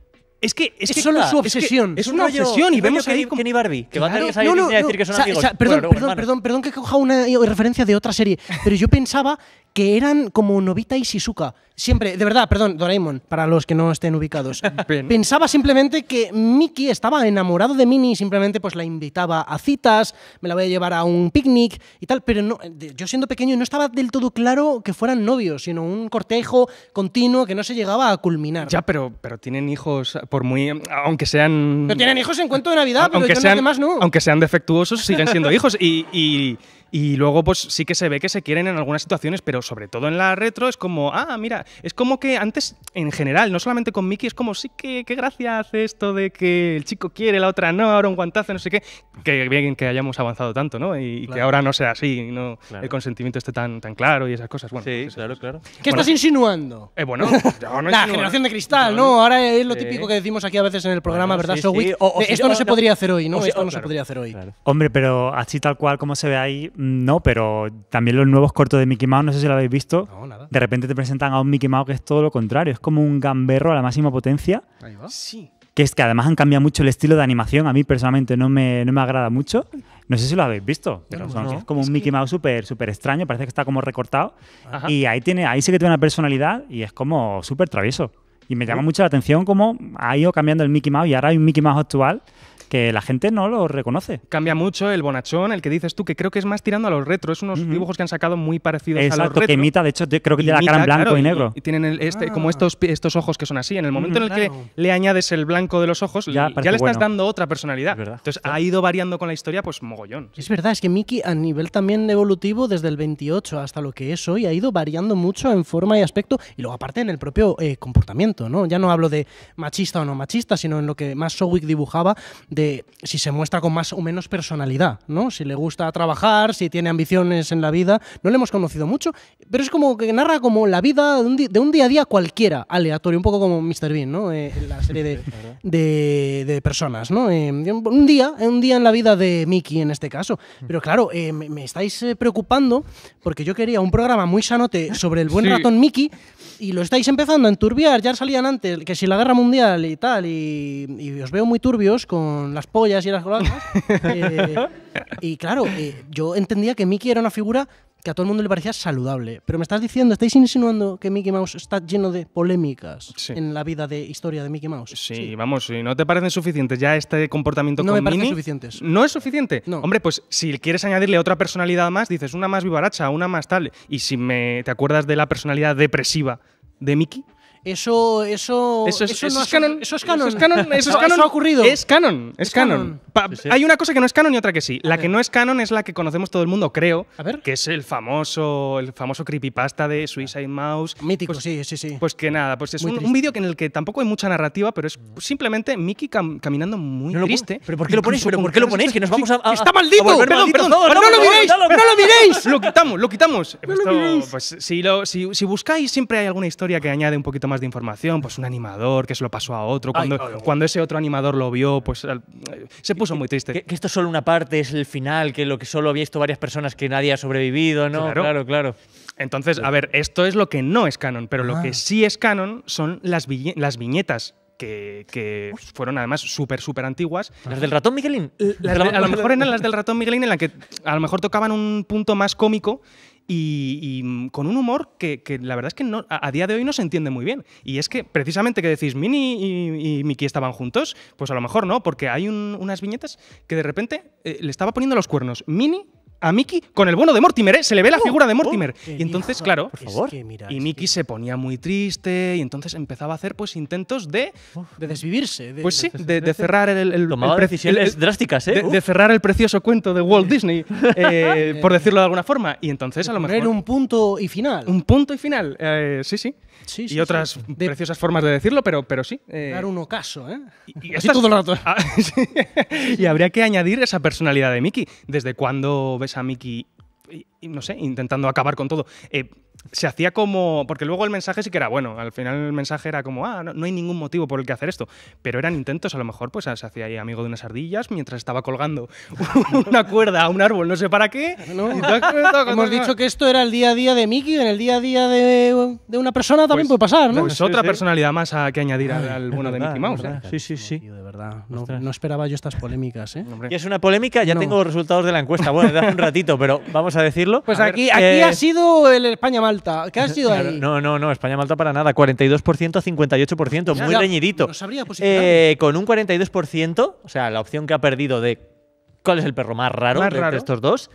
Es que es, que solo su obsesión. Es, una obsesión y vemos que Kenny y Barbie, que van a decir que son amigos. perdón, perdón, perdón, perdón, que coja una referencia de otra serie, pero yo pensaba que eran como Novita y Shizuka. Siempre, de verdad, perdón, Doraemon, para los que no estén ubicados. (laughs) Pensaba simplemente que Mickey estaba enamorado de Mini simplemente pues la invitaba a citas, me la voy a llevar a un picnic y tal, pero no, yo siendo pequeño no estaba del todo claro que fueran novios, sino un cortejo continuo que no se llegaba a culminar. Ya, pero, pero tienen hijos, por muy. aunque sean. Pero tienen hijos en cuento de Navidad, pero aunque sean, no, no. Aunque sean defectuosos, siguen siendo hijos y y luego, pues sí que se ve que se quieren en algunas situaciones, pero sobre todo en la retro es como, ah, mira, es como que antes, en general, no solamente con Mickey, es como, sí que, qué gracia hace esto de que el chico quiere, la otra no, ahora un guantazo, no sé qué. Que bien que hayamos avanzado tanto, ¿no? Y, que ahora no sea así, no el consentimiento esté tan, tan claro y esas cosas. Bueno, sí, pues claro, claro. ¿Qué estás insinuando? Eh, bueno, (laughs) no, la generación de cristal, ¿no? Ahora es lo típico que decimos aquí a veces en el programa, ¿verdad? Eh, esto no se podría hacer hoy, ¿no? esto no se podría hacer hoy. Hombre, pero así tal cual como se ve ahí no, pero también los nuevos cortos de Mickey Mouse, no sé si lo habéis visto. De repente te presentan a un Mickey Mouse que es todo lo contrario, es como un gamberro a la máxima potencia. Ahí va. Sí. Que es que además han cambiado mucho el estilo de animación, a mí personalmente no me, no me agrada mucho. No sé si lo habéis visto, pero es como un Mickey Mouse súper super extraño, parece que está como recortado. Y ahí, tiene, ahí sí que tiene una personalidad y es como súper travieso. Y me llama mucho la atención cómo ha ido cambiando el Mickey Mouse y ahora hay un Mickey Mouse actual que la gente no lo reconoce. Cambia mucho el bonachón, el que dices tú, que creo que es más tirando a los retro. Es unos dibujos que han sacado muy parecidos a los retro. Exacto, que imita, de hecho, creo que tiene la cara en blanco y negro. Y, tienen este, como ah. estos, estos ojos que son así. En el momento en el que le añades el blanco de los ojos, ya, le estás dando otra personalidad. Entonces ha ido variando con la historia, pues mogollón. Es verdad, es que Mickey a nivel también evolutivo, desde el 28 hasta lo que es hoy, ha ido variando mucho en forma y aspecto. Y luego, aparte, en el propio eh, comportamiento, ¿no? Ya no hablo de machista o no machista, sino en lo que más Sowick dibujaba de si se muestra con más o menos personalidad, ¿no? Si le gusta trabajar, si tiene ambiciones en la vida. No le hemos conocido mucho, pero es como que narra como la vida de un, día a día cualquiera, aleatorio, un poco como Mr. Bean, ¿no? Eh, la serie (laughs) de, de, personas, ¿no? Eh, un día, eh, un día en la vida de Mickey en este caso. Pero claro, me, estáis preocupando porque yo quería un programa muy sanote sobre el buen ratón Mickey y lo estáis empezando a enturbiar, ya salían antes, que si la guerra mundial y tal, y, os veo muy turbios con las pollas y las coladas. (laughs) Eh, y claro, eh, yo entendía que Mickey era una figura que a todo el mundo le parecía saludable. Pero me estás diciendo, estáis insinuando que Mickey Mouse está lleno de polémicas en la vida de historia de Mickey Mouse. Sí, vamos, si no te parecen suficientes ya este comportamiento no me parecen suficientes. No es suficiente. No. Hombre, pues si quieres añadirle otra personalidad más, dices una más vivaracha, una más tal. Y si me, te acuerdas de la personalidad depresiva de Mickey, eso, eso, eso, es, eso, eso es canon. Eso es canon. Eso es canon. (laughs) Eso, ha ocurrido. Es canon. Es, canon. Hay una cosa que no es canon y otra que sí. la que no es canon es la que conocemos todo el mundo, creo. A ver. Que es el famoso, el famoso creepypasta de Suicide Mouse. Mítico, pues sí, sí, sí. Pues que nada, pues es un, vídeo en el que tampoco hay mucha narrativa, pero es mm. simplemente Mickey caminando muy triste. ¿Pero por qué lo ponéis? ¿Pero por qué lo ponéis? Que nos vamos a. ¡Está maldito! perdón, perdón, ¡No lo miréis! ¡No lo miréis! Lo quitamos, lo quitamos. (laughs) Pues si buscáis, siempre hay alguna historia que añade un poquito más de información, pues un animador que se lo pasó a otro, cuando, cuando ese otro animador lo vio, pues eh, se puso muy triste. Que, esto es solo una parte, es el final, que lo que solo había visto varias personas que nadie ha sobrevivido, ¿no? Claro, claro. Entonces, a ver, esto es lo que no es canon, pero lo ah. que sí es canon son las, las viñetas que, fueron además súper, súper antiguas. ¿Las del ratón Miguelín? a lo mejor eran las del ratón Miguelín en las que a lo mejor tocaban un punto más cómico y, mm, con un humor que, la verdad es que no, a, día de hoy no se entiende muy bien. Y es que precisamente que decís, Mini y, Mickey estaban juntos, pues a lo mejor no, porque hay unas viñetas que de repente eh, le estaba poniendo los cuernos Mini a Mickey con el bueno de Mortimer, ¿eh? se le ve la ¡Oh! figura de ¡Oh! Mortimer. y entonces, claro, por favor. y Mickey se ponía muy triste y entonces empezaba a hacer pues intentos de... de desvivirse. pues sí, de, cerrar el... el, drásticas, ¿eh? De, cerrar el precioso cuento de Walt (laughs) Disney, eh, por decirlo de alguna forma. Y entonces a lo mejor... Era un punto y final. Un punto y final, eh, sí, sí. Sí, y otras preciosas formas de decirlo, pero, pero sí. dar un ocaso, ¿eh? Y, todo el rato. (laughs) Ah, y habría que añadir esa personalidad de Mickey. ¿Desde cuando ves a Mickey, no sé, intentando acabar con todo. Eh, se hacía como. Porque luego el mensaje sí que era bueno. Al final el mensaje era como, ah, no, hay ningún motivo por el que hacer esto. Pero eran intentos, a lo mejor, pues se hacía ahí amigo de unas ardillas mientras estaba colgando (laughs) una cuerda a un árbol, no sé para qué. Hemos dicho que esto era el día a día de Mickey, en el día a día de, una persona también pues, puede pasar, ¿no? Pues otra personalidad más a que añadir al, bueno de Mickey Mouse. ¿eh? Sí, sí, sí. de verdad. No, esperaba yo estas polémicas, ¿eh? Y es una polémica, ya tengo resultados de la encuesta. Bueno, hace un ratito, pero vamos a decirlo. Pues aquí, eh, ha sido el España mal ¿Qué ha (laughs) No, no, no, España-Malta para nada. 42% a 58%, muy reñidito. eh, con un 42%, o sea, la opción que ha perdido de cuál es el perro más raro, raro? de estos dos,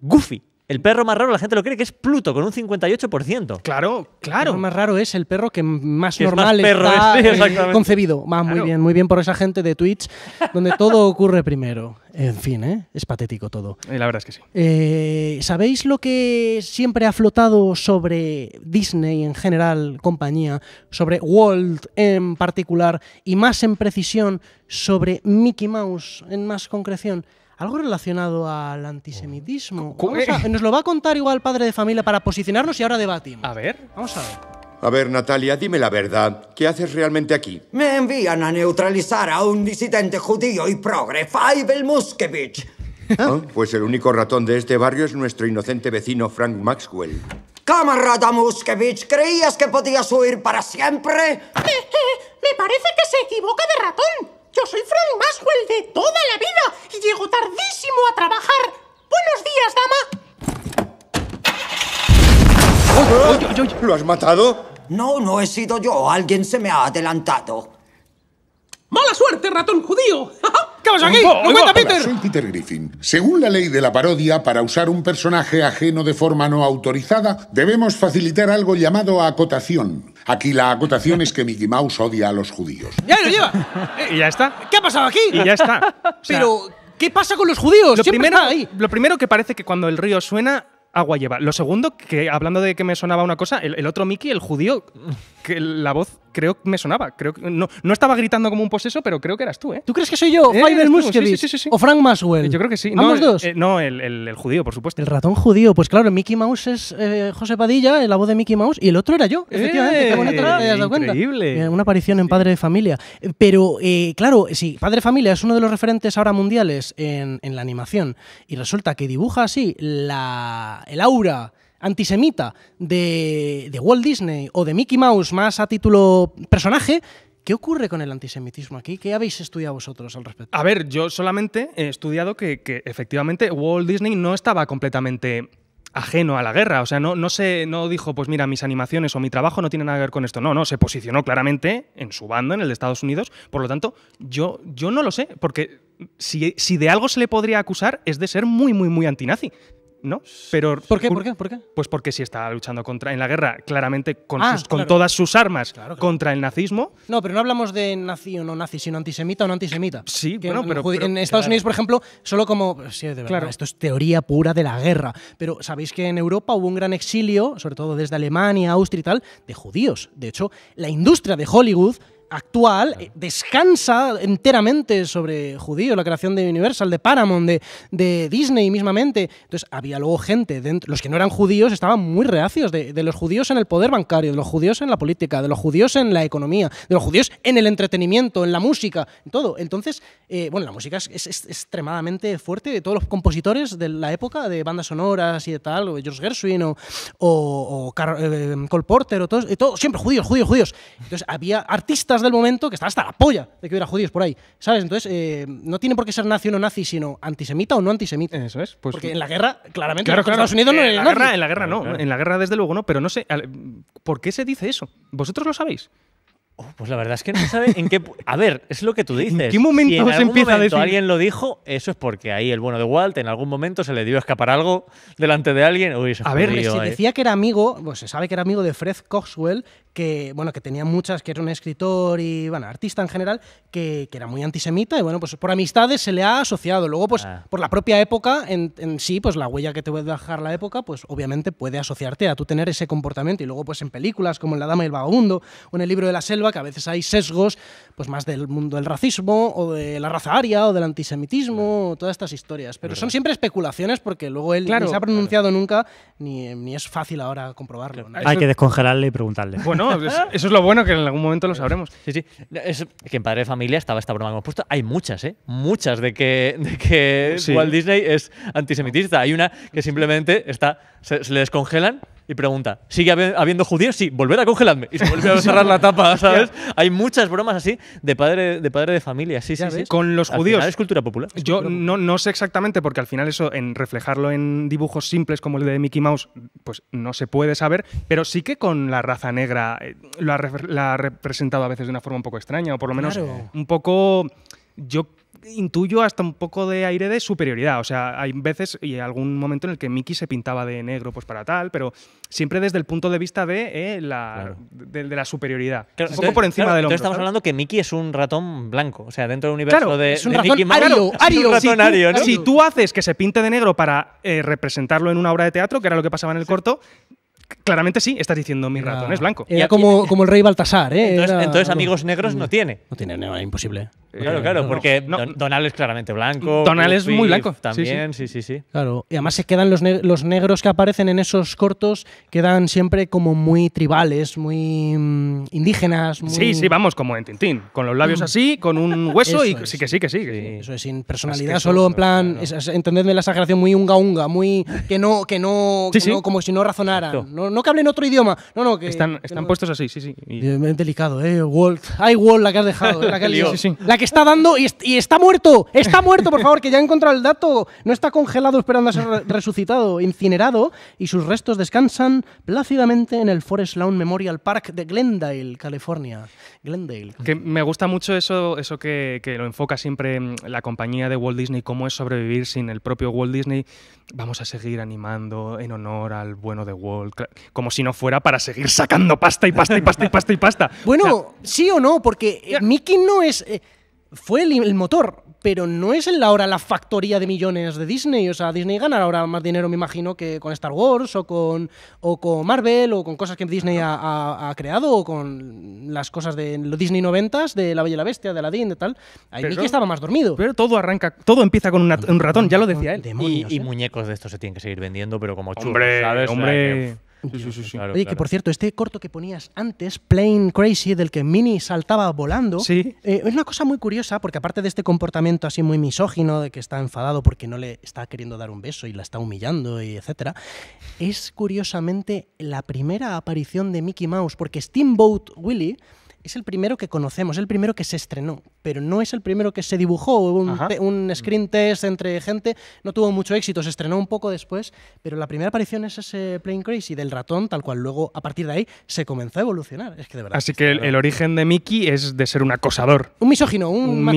Goofy. El perro más raro, la gente lo cree que es Pluto, con un 58%. Claro, claro. El más raro es el perro que más normal es perro está (laughs) eh, concebido. muy bien, muy bien por esa gente de Twitch, donde todo ocurre primero. En fin, ¿eh? es patético todo. la verdad es que sí. Eh, ¿Sabéis lo que siempre ha flotado sobre Disney en general, compañía, sobre Walt en particular, y más en precisión sobre Mickey Mouse en más concreción? algo relacionado al antisemitismo. Eh. nos lo va a contar igual padre de familia para posicionarnos y ahora debatimos. A ver. Vamos a ver. A ver, Natalia, dime la verdad. ¿Qué haces realmente aquí? Me envían a neutralizar a un disidente judío y progre, Faibel Muskevich. (laughs) Ah, pues el único ratón de este barrio es nuestro inocente vecino Frank Maxwell. Camarada Muskevich, ¿creías que podías huir para siempre? (laughs) me parece que se equivoca de ratón. Yo soy Frank Maxwell de toda la vida y llego tardísimo a trabajar. Buenos días, dama. ¡Oy, lo has matado? No, no he sido yo. Alguien se me ha adelantado. ¡Mala suerte, ratón judío! (laughs) ¿Qué aquí? ¡No cuenta Peter! soy Peter Griffin. Según la ley de la parodia, para usar un personaje ajeno de forma no autorizada, debemos facilitar algo llamado acotación. Aquí la acotación es que Mickey Mouse odia a los judíos. ¡Ya lo lleva! (laughs) y ya está. ¿Qué ha pasado aquí? Y ya está. Pero, ¿qué pasa con los judíos? Lo primero, está lo primero que parece que cuando el río suena, agua lleva. Lo segundo, que hablando de que me sonaba una cosa, el otro Mickey, el judío, la voz creo que me sonaba. Creo que, no, estaba gritando como un poseso, pero creo que eras tú, ¿eh? ¿Tú crees que soy yo, eh, Fiber Muskevich? ¿O Frank Maswell? Yo creo que sí. ¿Ambos dos? Eh, no, el, judío, por supuesto. El ratón judío. Pues claro, Mickey Mouse es eh, José Padilla, la voz de Mickey Mouse, y el otro era yo. Efectivamente, Una aparición en Padre de Familia. Pero claro, si Padre de Familia es uno de los referentes ahora mundiales en, en la animación y resulta que dibuja así la, el aura antisemita de, de Walt Disney o de Mickey Mouse más a título personaje, ¿Qué ocurre con el antisemitismo aquí? ¿Qué habéis estudiado vosotros al respecto? A ver, yo solamente he estudiado que, efectivamente Walt Disney no estaba completamente ajeno a la guerra, o sea, no, no, se, no dijo, pues mira, mis animaciones o mi trabajo no tienen nada que ver con esto, no, no, se posicionó claramente en su bando, en el de Estados Unidos, por lo tanto, yo, yo no lo sé, porque si, si de algo se le podría acusar es de ser muy, muy, muy antinazi. No, pero. ¿Por qué? ¿Por qué? ¿Por qué? Pues porque si estaba luchando contra, en la guerra, claramente con, ah, todas sus armas contra el nazismo. No, pero no hablamos de nazi o no nazi, sino antisemita o no antisemita. Sí, bueno, pero, En Estados Unidos, por ejemplo, solo como. Sí, de verdad, esto es teoría pura de la guerra. Pero sabéis que en Europa hubo un gran exilio, sobre todo desde Alemania, Austria y tal, de judíos. De hecho, la industria de Hollywood actual eh, descansa enteramente sobre judío, la creación de Universal, de Paramount, de, Disney mismamente. Entonces había luego gente, dentro, los que no eran judíos estaban muy reacios de, los judíos en el poder bancario, de los judíos en la política, de los judíos en la economía, de los judíos en el entretenimiento, en la música, en todo. Entonces, eh, bueno, la música es, extremadamente fuerte de todos los compositores de la época, de bandas sonoras y de tal, o George Gershwin o, eh, Cole Porter, todos, siempre judíos, judíos, judíos. Entonces había artistas del momento que está hasta la polla de que hubiera judíos por ahí, ¿sabes? Entonces, eh, no tiene por qué ser nazi o no nazi, sino antisemita o no antisemita. Eso es. Pues Porque en la guerra, claramente, claro, Estados Unidos no en eh, la guerra, En la guerra no, en la guerra desde luego no, pero no sé, ¿por qué se dice eso? ¿Vosotros lo sabéis? Oh, pues la verdad es que no sabe en qué. A ver, es lo que tú dices. ¿En qué momento si en se empieza momento a decir? alguien lo dijo, eso es porque ahí el bueno de Walt en algún momento se le dio a escapar algo delante de alguien. a ver, se eh. decía que era amigo, pues se sabe que era amigo de Fred Coxwell, que, bueno, que tenía muchas, que era un escritor y, bueno, artista en general, que, que era muy antisemita y, bueno, pues por amistades se le ha asociado. Luego, pues ah. por la propia época en, en, sí, pues la huella que te puede dejar la época, pues obviamente puede asociarte a tú tener ese comportamiento. Y luego, pues en películas como en La Dama y el Vagabundo o en El Libro de la Selva, que a veces hay sesgos, pues más del mundo del racismo o de la raza aria o del antisemitismo, todas estas historias. Pero son siempre especulaciones porque luego él no se ha pronunciado nunca ni, es fácil ahora comprobarlo. Hay que descongelarle y preguntarle. Bueno, eso es lo bueno que en algún momento lo sabremos. Sí, sí. Es que en Padre de Familia estaba esta broma que hemos puesto. Hay muchas, ¿eh? Muchas de que, que Walt Disney es antisemitista. Hay una que simplemente está, se, se le descongelan y pregunta, ¿sigue habiendo judíos? Sí, volver a congelarme. Y se vuelve a (laughs) cerrar la tapa, (laughs) ¿sabes? Hay muchas bromas así de padre de, padre de familia, sí, sí, sí. Con los judíos. Final es cultura popular. yo no, no sé exactamente, porque al final eso, en reflejarlo en dibujos simples como el de Mickey Mouse, pues no se puede saber, pero sí que con la raza negra eh, lo ha, la ha representado a veces de una forma un poco extraña, o por lo menos un poco... Yo intuyo hasta un poco de aire de superioridad. O sea, hay veces y algún momento en el que Mickey se pintaba de negro pues para tal, pero siempre desde el punto de vista de, eh, la, de, la superioridad. un poco por encima de del hombro. estamos hablando que Mickey es un ratón blanco. O sea, dentro del universo de, Mickey si, tú haces que se pinte de negro para eh, representarlo en una obra de teatro, que era lo que pasaba en el corto, claramente sí, estás diciendo mi ratón es blanco. Era como, como el rey Baltasar, ¿eh? Entonces, amigos negros no mm. tiene. No tiene nada, imposible. Claro, claro, porque Donald es claramente blanco. Mm, Donald es muy blanco, También, sí, sí, sí. Claro, y además se quedan los, los negros que aparecen en esos cortos, quedan siempre como muy tribales, muy mm, indígenas. Muy, Sí, sí, vamos, como en Tintín, con los labios así, con un hueso y sí que sí, que sí. Eso es sin personalidad, solo en plan, entendedme la exageración, muy unga unga, muy que no, que no, como si no razonaran, no que hablen otro idioma. No, no, que. Están, puestos así, sí, sí. Delicado, ¿eh? Walt. Ay, Walt, la que has dejado. Eh, la que, (laughs) sí, La que está dando y, está muerto. Está muerto, por favor, que ya he encontrado el dato. No está congelado esperando a ser resucitado, incinerado, y sus restos descansan plácidamente en el Forest Lawn Memorial Park de Glendale, California. Glendale. Que me gusta mucho eso, eso que, lo enfoca siempre mm, la compañía de Walt Disney, cómo es sobrevivir sin el propio Walt Disney. Vamos a seguir animando en honor al bueno de Walt como si no fuera para seguir sacando pasta y pasta y pasta y pasta y pasta. (laughs) Bueno, sí o no, porque eh, Mickey no es... Eh, fue el, motor, pero no es en la la factoría de millones de Disney. O sea, Disney gana ahora más dinero, me imagino, que con Star Wars o con, o con Marvel o con cosas que Disney ha, creado o con las cosas de los Disney 90 s de La Bella y la Bestia, de la Aladdin, de tal. Ahí Mickey estaba más dormido. Pero todo arranca, todo empieza con un ratón, ya lo decía él. y, eh. muñecos de estos se tienen que seguir vendiendo, pero como chulo, hombre, ¿sabes? Oye, que por cierto, este corto que ponías antes, Plain Crazy, del que Minnie saltaba volando, eh, es una cosa muy curiosa, porque aparte de este comportamiento así muy misógino, de que está enfadado porque no le está queriendo dar un beso y la está humillando y etcétera, es curiosamente la primera aparición de Mickey Mouse, porque Steamboat Willie es el primero que conocemos, el primero que se estrenó, pero no es el primero que se dibujó. Hubo un, screen test entre gente, no tuvo mucho éxito, se estrenó un poco después, pero la primera aparición es ese Plane Crazy del ratón, tal cual luego a partir de ahí se comenzó a evolucionar. Así que el, origen de Mickey es de ser un acosador. Un misógino, un,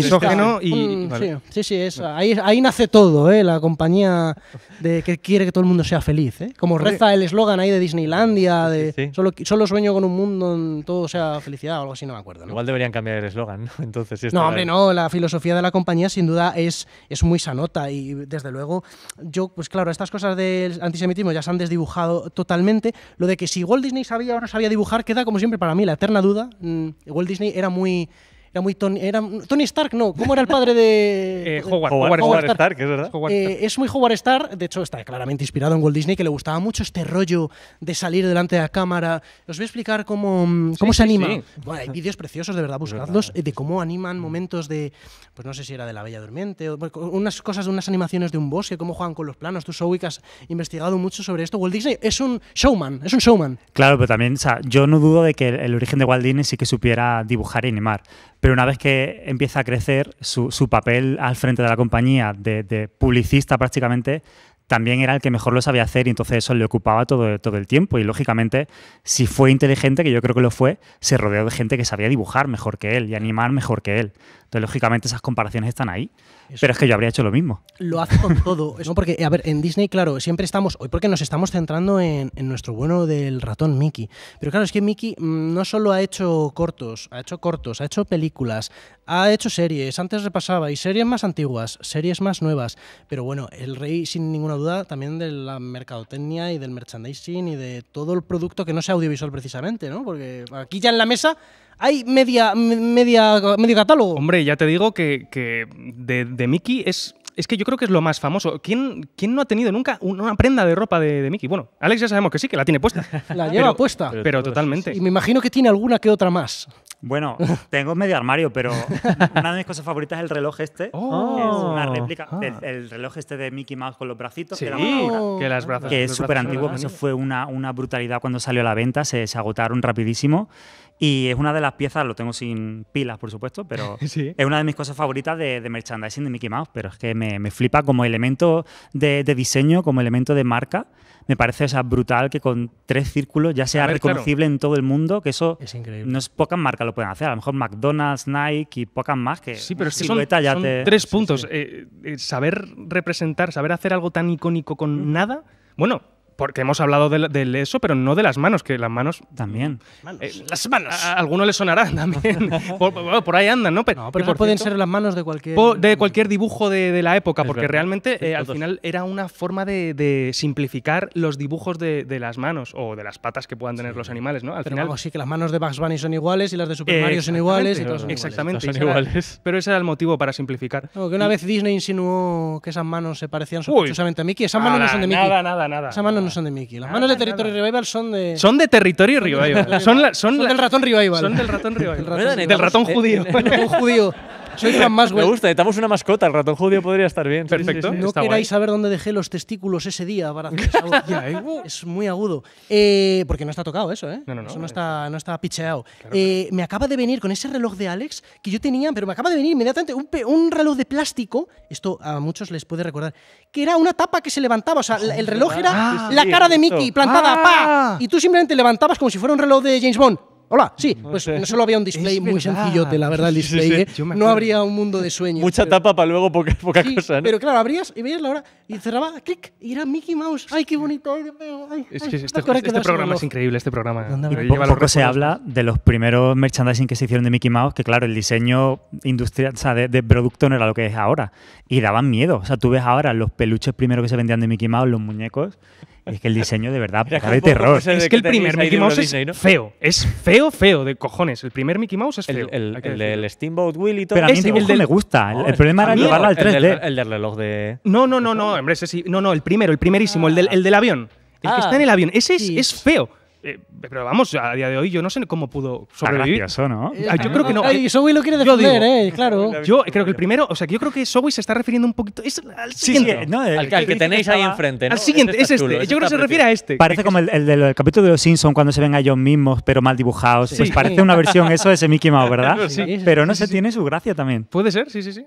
y. Sí, sí, es, ahí, ahí, nace todo, eh, la compañía de que quiere que todo el mundo sea feliz. Eh. Como reza el eslogan ahí de Disneylandia, de Solo, solo sueño con un mundo en todo sea felicidad o algo así, no me acuerdo. Igual deberían cambiar el eslogan, (laughs) Entonces, no, hombre, no, la filosofía de la compañía sin duda es, es muy sanota y desde luego yo, pues claro, estas cosas del antisemitismo ya se han desdibujado totalmente. Lo de que si Walt Disney sabía o no sabía dibujar queda como siempre para mí la eterna duda. Mm, Walt Disney era muy era muy Tony, era, Stark, no, ¿cómo era el padre de. (laughs) Eh, Howard, Howard, Stark, es verdad. Eh, es muy Howard Stark, de hecho está claramente inspirado en Walt Disney, que le gustaba mucho este rollo de salir delante de la cámara. Os voy a explicar cómo, mm, cómo se anima. hay vídeos preciosos, de verdad, buscadlos, de cómo animan momentos de. Pues no sé si era de la Bella Durmiente, unas cosas unas animaciones de un bosque, cómo juegan con los planos. Tú, que has investigado mucho sobre esto. Walt Disney es un showman, es un showman. Claro, pero también, o sea, yo no dudo de que el, el origen de Walt Disney sí que supiera dibujar y animar pero una vez que empieza a crecer, su, papel al frente de la compañía, de, publicista prácticamente, también era el que mejor lo sabía hacer y entonces eso le ocupaba todo, todo el tiempo. Y lógicamente, si fue inteligente, que yo creo que lo fue, se rodeó de gente que sabía dibujar mejor que él y animar mejor que él. Entonces, lógicamente, esas comparaciones están ahí. Pero es que yo habría hecho lo mismo. Lo hace con todo. es No, porque, a ver, en Disney, claro, siempre estamos. Hoy porque nos estamos centrando en, nuestro bueno del ratón Mickey. Pero claro, es que Mickey mm, no solo ha hecho cortos, ha hecho cortos, ha hecho películas, ha hecho series. Antes repasaba, y series más antiguas, series más nuevas. Pero bueno, el rey, sin ninguna duda, también de la mercadotecnia y del merchandising y de todo el producto que no sea audiovisual precisamente, ¿no? Porque aquí ya en la mesa hay media, media, medio catálogo. Hombre, ya te digo que, de, Mickey es es que yo creo que es lo más famoso. ¿Quién, quién no ha tenido nunca una prenda de ropa de, Mickey? Bueno, Alex ya sabemos que sí, que la tiene puesta. (laughs) La lleva puesta. Pero, totalmente. Y me imagino que tiene alguna que otra más. Bueno, tengo medio armario, pero (laughs) una de mis cosas favoritas es el reloj este. Oh, es una réplica ah. el reloj este de Mickey Mouse con los bracitos. Sí, que, las que es súper antiguo, que eso fue una, una brutalidad cuando salió a la venta, se agotaron rapidísimo y es una de las piezas, lo tengo sin pilas, por supuesto, pero (laughs) es una de mis cosas favoritas de, merchandising de Mickey Mouse. Pero es que me, me flipa como elemento de, de, diseño, como elemento de marca. Me parece o brutal que con tres círculos ya sea reconocible en todo el mundo, que eso no es pocas marcas lo pueden hacer. A lo mejor McDonald's, Nike y pocas más que sí, pero es que son, tres puntos. Eh, eh, saber representar, saber hacer algo tan icónico con nada. Bueno, porque hemos hablado de eso, pero no de las manos, que las manos. También. Mm, eh, las manos. A, les alguno le sonará (laughs) también. por, ahí andan, ¿no? Pero, pueden ser las manos de cualquier. de cualquier dibujo de, de la época, porque realmente eh, al final era una forma de, simplificar los dibujos de, de, las manos o de las patas que puedan tener los animales, ¿no? Al pero final. sí, que las manos de Bugs Bunny son iguales y las de Super Mario son iguales y son Exactamente. Son iguales. pero ese era el motivo para simplificar. que una vez Disney insinuó que esas manos se parecían sospechosamente a Mickey. Esas manos no son de Mickey. Nada, nada, nada. Esas manos no son de Mickey. Las ah, manos de Territorio Revival son de. Son de Territory Revival. son, son, del ratón Revival. Son del ratón Revival. del ratón, judío. Del ratón judío. Soy Me gusta, necesitamos una mascota. El ratón judío podría estar bien. Perfecto. No queráis saber dónde dejé los testículos ese día para hacer (laughs) eh. uh. Es muy agudo. Eh, porque no está tocado eso, ¿eh? No, Eso no está, no está picheado. Eh, me acaba de venir con ese reloj de Alex que yo tenía, pero me acaba de venir inmediatamente un, reloj de plástico. Esto a muchos les puede recordar. Que era una tapa que se levantaba. O sea, el ah, reloj era la cara de Mickey plantada. Ah. Y tú simplemente levantabas como si fuera un reloj de James Bond. Hola, sí, pues no, solo había un display muy sencillo, sencillote, la verdad, el display. ¿eh? No habría un mundo de sueños. Mucha tapa para luego poca, poca cosa, ¿no? Pero claro, abrías y veías la hora y cerraba, clic, y era Mickey Mouse. ¡Ay, qué bonito! Ay, es que este, este programa es increíble, este programa. Poco, poco se habla de los primeros merchandising que se hicieron de Mickey Mouse, que claro, el diseño industrial, o sea, de, de producto no era lo que es ahora. Y daban miedo. O sea, tú ves ahora los peluches primero que se vendían de Mickey Mouse, los muñecos, es que el diseño de verdad (laughs) Era terror. Es, que, el primer Mickey Mouse es feo. Es feo, feo, de cojones. El primer Mickey Mouse es feo. El, el, Steamboat Willy todo. Pero a mí el dibujo me gusta. el, problema era llevarlo al 3D. el del, reloj de... No, no, no, no, hombre, ese sí. No, no, el primero, el primerísimo, el, del, el del avión. El que ah. está en el avión. Ese es, es feo. Eh, pero vamos, a día de hoy yo no sé cómo pudo sobrevivir. eso ¿no? yo creo que no. lo quiere defender, ¿eh? Claro. Yo creo que el primero, o sea, yo creo que Sobuy se está refiriendo un poquito. al siguiente. al, que, tenéis ahí enfrente. Al siguiente, es este. yo creo que se refiere a este. Parece como el, del capítulo de los Simpsons cuando se ven a ellos mismos, pero mal dibujados. Pues parece una versión eso de ese Mickey Mouse, ¿verdad? sí pero no se tiene su gracia también. Puede ser, sí, sí, sí.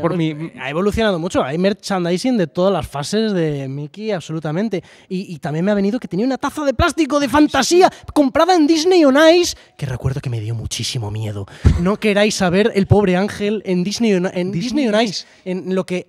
por eh, Ha evolucionado mucho. Hay merchandising de todas las fases de Mickey, absolutamente. Y, también me ha venido que tenía una taza de plástico de fantasía fantasía comprada en Disney on Ice, que recuerdo que me dio muchísimo miedo. No queráis saber el pobre Ángel en Disney on, en Disney, on Ice, en lo que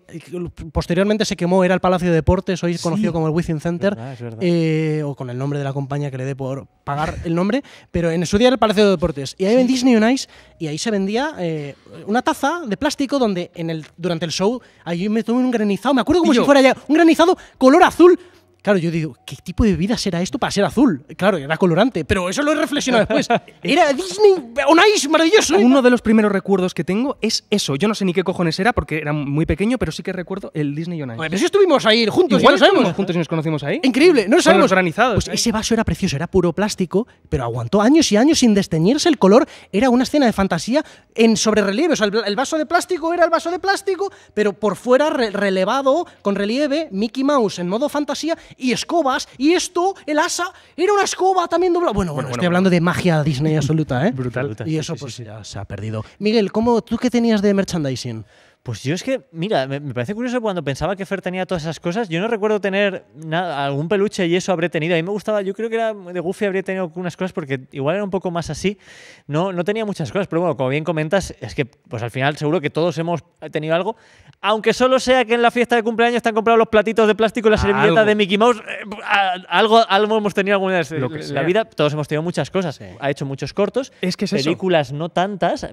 posteriormente se quemó, era el Palacio de Deportes, hoy conocido como el Within Center, eh, o con el nombre de la compañía que le dé por pagar el nombre, pero en su día era el Palacio de Deportes. Y ahí en Disney on Ice, y ahí se vendía eh, una taza de plástico donde en el, durante el show, ahí me tomé un granizado, me acuerdo como si fuera ya, un granizado color azul Claro, yo digo, ¿qué tipo de vida será esto para ser azul? Claro, era colorante, pero eso lo he reflexionado después. (laughs) Era Disney on Ice, maravilloso. ¿eh? Uno de los primeros recuerdos que tengo es eso. Yo no sé ni qué cojones era porque era muy pequeño, pero sí que recuerdo el Disney on Ice. pero si estuvimos ahí juntos, Igual sabemos. juntos y nos conocimos ahí. Increíble, no lo sabemos. Pues ese vaso era precioso, era puro plástico, pero aguantó años y años sin desteñirse el color. Era una escena de fantasía en sobre relieve. O sea, el vaso de plástico era el vaso de plástico, pero por fuera relevado con relieve Mickey Mouse en modo fantasía y escobas, y esto, el asa, era una escoba también doblada. Bueno, bueno, estoy hablando de magia Disney absoluta, ¿eh? (laughs) Brutal. Y eso pues Ya se ha perdido. Miguel, ¿cómo, ¿tú qué tenías de merchandising? Pues yo es que, mira, me, parece curioso cuando pensaba que Fer tenía todas esas cosas. Yo no recuerdo tener nada, algún peluche y eso habré tenido. A mí me gustaba, yo creo que era de Goofy habría tenido algunas cosas porque igual era un poco más así. No, no tenía muchas cosas, pero bueno, como bien comentas, es que pues al final seguro que todos hemos tenido algo. Aunque solo sea que en la fiesta de cumpleaños te han comprado los platitos de plástico y la servilleta de Mickey Mouse, eh, algo, algo hemos tenido alguna vez. la vida, todos hemos tenido muchas cosas. Ha hecho muchos cortos. Es que Películas no tantas.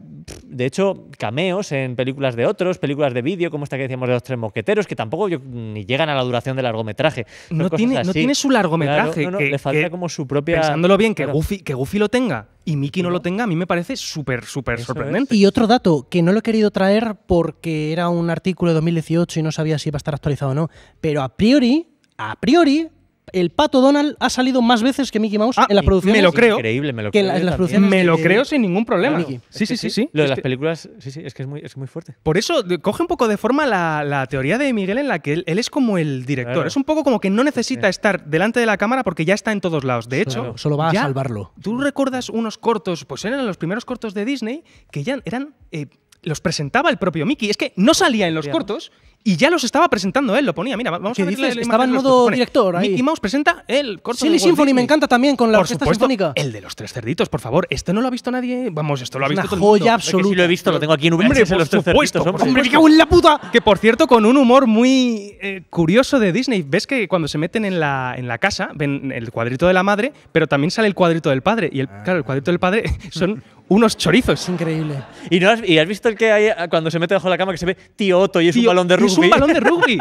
De hecho, cameos en películas de otros películas de vídeo, como esta que decíamos de los tres mosqueteros, que tampoco ni llegan a la duración del largometraje. No, tiene, no tiene su largometraje. le falta como su propia. Pensándolo bien, que, Goofy, que lo tenga y Mickey no, lo tenga, a mí me parece súper, súper sorprendente. Y otro dato que no lo he querido traer porque era un artículo de 2018 y no sabía si iba a estar actualizado o no, pero a priori, a priori, el pato Donald ha salido más veces que Mickey Mouse ah, en las producciones. Me lo creo. Increíble, me lo creo. me lo creo sin ningún problema. Sí, sí, sí, sí, Lo de las películas, sí, sí, es que es muy, fuerte. Por eso coge un poco de forma la, teoría de Miguel en la que él, es como el director. Es un poco como que no necesita estar delante de la cámara porque ya está en todos lados. De hecho, solo va a salvarlo. Tú recuerdas unos cortos, pues eran los primeros cortos de Disney que ya eran. Eh, los presentaba el propio Mickey. Es que no salía en los cortos y ya los estaba presentando él, lo ponía. Mira, vamos a estaba en modo director ahí. Mickey Mouse presenta el corto. de Symphony me encanta también con la por orquesta supuesto, El de los tres cerditos, por favor. ¿Esto no lo ha visto nadie. Vamos, esto lo ha visto todo el mundo. absoluta. lo he visto, lo tengo aquí en un Hombre, por los tres supuesto, cerditos, hombre, me cago en la puta. Que por cierto, con un humor muy eh, curioso de Disney. Ves que cuando se meten en la, en la casa, ven el cuadrito de la madre, pero también sale el cuadrito del padre. Y el, ah. claro, el cuadrito del padre (laughs) son unos chorizos. increíble. ¿Y, no has, ¿Y has visto el que hay cuando se mete bajo la cama que se ve tío Otto y es un balón de rugby? Es un balón de rugby.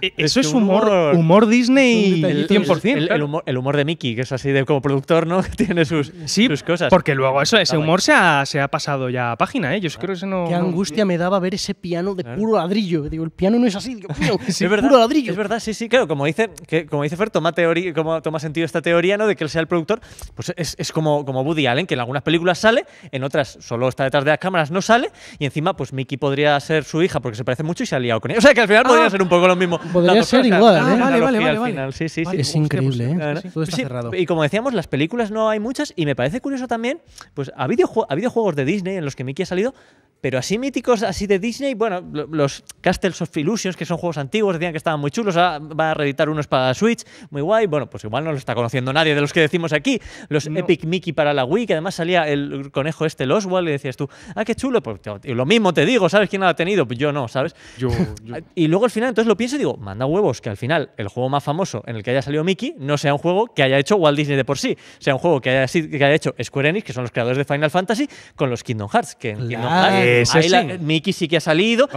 E, eso es humor, humor, Disney el, 100%. El, humor, de Mickey, que es así de como productor, ¿no? (laughs) Que tiene sus, sí, cosas. Porque luego eso, ese ah, humor se ha, se ha pasado ya a página, ¿eh? Yo ah, creo que no. Qué angustia me daba ver ese piano de puro ladrillo. Digo, el piano no es así, (laughs) es, puro ladrillo. Es verdad, sí, sí, claro. Como dice, que, como dice Fer, toma, como, toma sentido esta teoría, ¿no? De que él sea el productor. Pues es, como, como Woody Allen, que en algunas películas sale, en otras solo está detrás de las cámaras, no sale. Y encima, pues Mickey podría ser su hija porque se parece mucho y se ha liado con ella. O sea que al final podría ah, ser un poco lo mismo. Podría ser igual, Es increíble, ¿eh? Todo está cerrado. Y como decíamos, las películas no hay muchas y me parece curioso también, pues a, habido a videojuegos de Disney en los que Mickey ha salido, pero así míticos, así de Disney, bueno, los Castles of Illusions, que son juegos antiguos, decían que estaban muy chulos, ahora va a reeditar unos para Switch, muy guay, bueno, pues igual no lo está conociendo nadie de los que decimos aquí. Los Epic Mickey para la Wii, que además salía el conejo este, el Oswald, y decías tú, ah, qué chulo, pues lo mismo te digo, ¿sabes quién lo ha tenido? Pues yo no, ¿sabes? (laughs) Y luego al final, entonces lo pienso y digo, manda huevos, que al final el juego más famoso en el que haya salido Mickey no sea un juego que haya hecho Walt Disney de por sí, sea un juego que haya, que haya hecho Square Enix, que son los creadores de Final Fantasy, con los Kingdom Hearts, que en Kingdom Hearts eh, eh, Mickey sí que ha salido.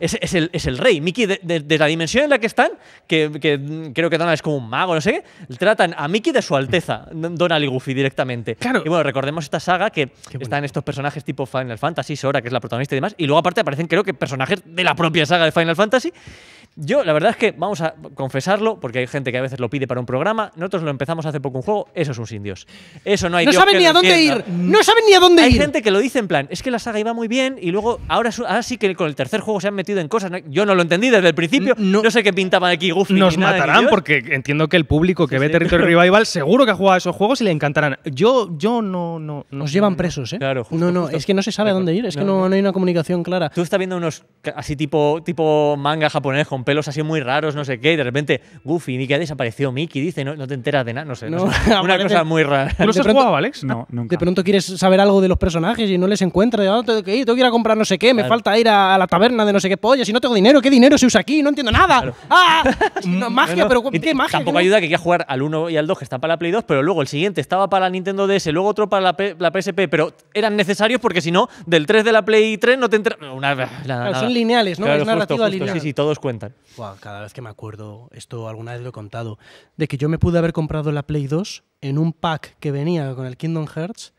es, el, rey. Mickey, de, la dimensión en la que están, que, creo que Donald es como un mago, no sé qué, tratan a Mickey de su alteza, Donald y Goofy directamente. Y bueno, recordemos esta saga que están estos personajes tipo Final Fantasy, Sora, que es la protagonista y demás, y luego aparte aparecen creo que personajes de la propia saga de Final Fantasy. Yo, la verdad es que vamos a confesarlo, porque hay gente que a veces lo pide para un programa. Nosotros lo empezamos hace poco un juego, eso es un sin Dios. Eso no hay No saben ni a dónde ir, no saben ni a dónde ir. Hay gente que lo dice en plan, es que la saga iba muy bien y luego ahora, sí que con el tercer juego se han metido en cosas. Yo no lo entendí desde el principio, no, sé qué pintaban aquí Goofy. Nos matarán porque entiendo que el público que ve territorio Territory (laughs) Revival seguro que ha jugado a esos juegos y le encantarán. Yo, yo no, no. Nos llevan presos, ¿eh? Claro, justo, No, no, es que no se sabe a dónde ir, es que no, hay una comunicación clara. Tú estás viendo unos así tipo, tipo manga japonés con pelos así muy raros, no sé qué, y de repente, Goofy, que ha desaparecido, Mickey dice, no, no te enteras de nada, no sé. (laughs) una cosa muy rara. ¿No se jugado, Alex? No, ah, nunca. De pronto quieres saber algo de los personajes y no les encuentras, ah, Te tengo que ir, a comprar no sé qué, me falta ir a, la taberna de no sé qué polla, si no tengo dinero, ¿qué dinero se usa aquí? No entiendo nada. (laughs) ¡Ah! Mm, magia, pero ¿qué magia? Tampoco ayuda que quiera jugar al 1 y al 2 que está para la Play 2, pero luego el siguiente estaba para la Nintendo DS, luego otro para la, PSP, pero eran necesarios porque si no, del 3 de la Play 3 no te entra... Una, son lineales, ¿no? es narrativa lineal. sí, sí, todos cuentan cada vez que me acuerdo, esto alguna vez lo he contado, de que yo me pude haber comprado la Play 2 en un pack que venía con el Kingdom Hearts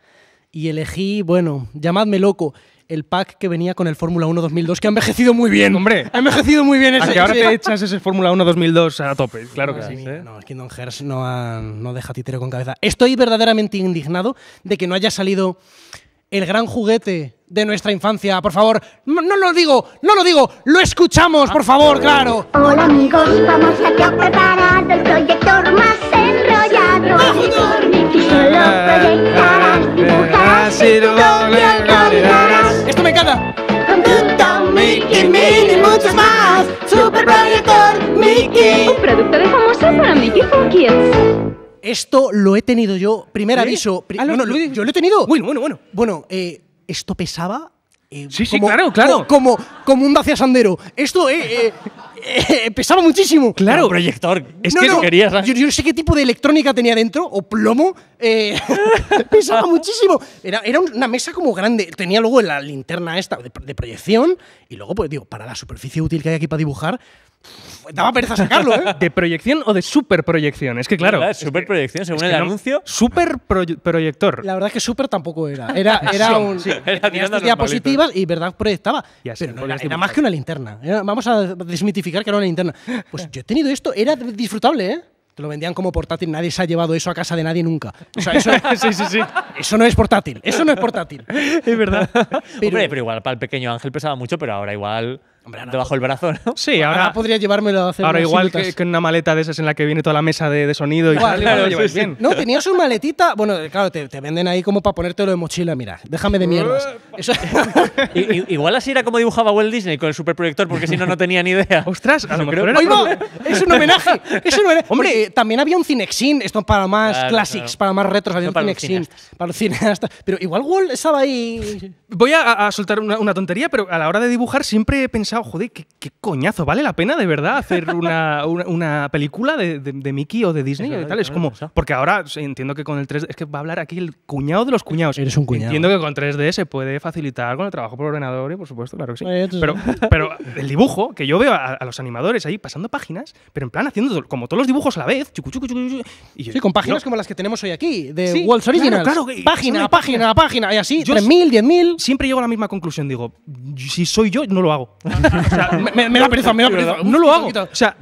y elegí, bueno, llamadme loco, el pack que venía con el Fórmula 1 2002, que ha envejecido muy bien. Hombre, ha envejecido muy bien ese. que ahora te echas ese Fórmula 1 2002 a tope, claro que sí. ¿eh? No, Kingdom Hearts no, no deja titero con cabeza. Estoy verdaderamente indignado de que no haya salido el gran juguete de nuestra infancia, por favor. No, lo digo, no lo digo, lo escuchamos, por favor, claro. Hola amigos, vamos aquí a preparar el proyector más enrollado. Y solo proyectarás, dibujarás y doble Esto me encanta. Con Mickey, Minnie y muchos más. Super proyector Mickey. Un producto de famosos para Mickey Funkies. Kids. Esto lo he tenido yo. Primer aviso. Ah, yo lo he tenido. Bueno, bueno, bueno. Bueno, eh, esto pesaba. Eh, sí, sí, claro, claro. Como, como un Dacia Sandero. Esto, es... eh, eh eh, pesaba muchísimo. Claro. proyector. Es que no. querías. Yo, no sé qué tipo de electrónica tenía dentro, o plomo. Eh, (laughs) pesaba muchísimo. Era, era, una mesa como grande. Tenía luego la linterna esta de, proyección. Y luego, pues digo, para la superficie útil que hay aquí para dibujar. Daba pereza sacarlo, ¿eh? (laughs) ¿De proyección o de super proyección Es que claro. super proyección según el anuncio anuncio. proyector La verdad es que super tampoco era. Era, (laughs) era un. diapositivas y verdad proyectaba. era más que una linterna. vamos a desmitificar que era una interna Pues yo he tenido esto, era disfrutable, ¿eh? Te lo vendían como portátil, nadie se ha llevado eso a casa de nadie nunca. O sea, eso, (laughs) no es portátil, eso no es portátil. Es verdad. pero igual para el pequeño Ángel pesaba mucho, pero ahora igual Hombre, debajo del brazo, ¿no? (laughs) Sí, ahora, ahora podría llevármelo a hacer Ahora igual que, una maleta de esas en la que viene toda la mesa de, sonido y lo bien. No, tenías una maletita, bueno, claro, te, venden ahí como para ponértelo de mochila, mira, déjame de mierdas. (laughs) igual así era como dibujaba Walt Disney con el superproyector, porque si no, no tenía ni idea. Ostras, a lo (laughs) mejor era Es un homenaje. Es un homenaje. Hombre, también había un Cinexin, esto para más Claro, classics, para más retros, había un para Cinexin. Para los cineastas. Pero igual Walt estaba ahí. Voy a, soltar una, tontería, pero a la hora de dibujar siempre he joder, qué, coñazo, vale la pena de verdad hacer una, (laughs) película de, Mickey o de Disney Es como, porque ahora entiendo que con el 3D, es que va a hablar aquí el cuñado de los cuñados. Eres un cuñado. Entiendo que con 3D se puede facilitar con el trabajo por ordenador y por supuesto, claro que sí. (laughs) Pero, el dibujo, que yo veo a, los animadores ahí pasando páginas, pero en plan haciendo como todos los dibujos a la vez, y yo, sí, con páginas como las que tenemos hoy aquí, de Walt Disney. página, página, página, y así, 3.000, 10.000. Siempre llego a la misma conclusión, digo, si soy yo, no lo hago. (laughs) me, da pereza, me da pereza. No lo hago. O sea,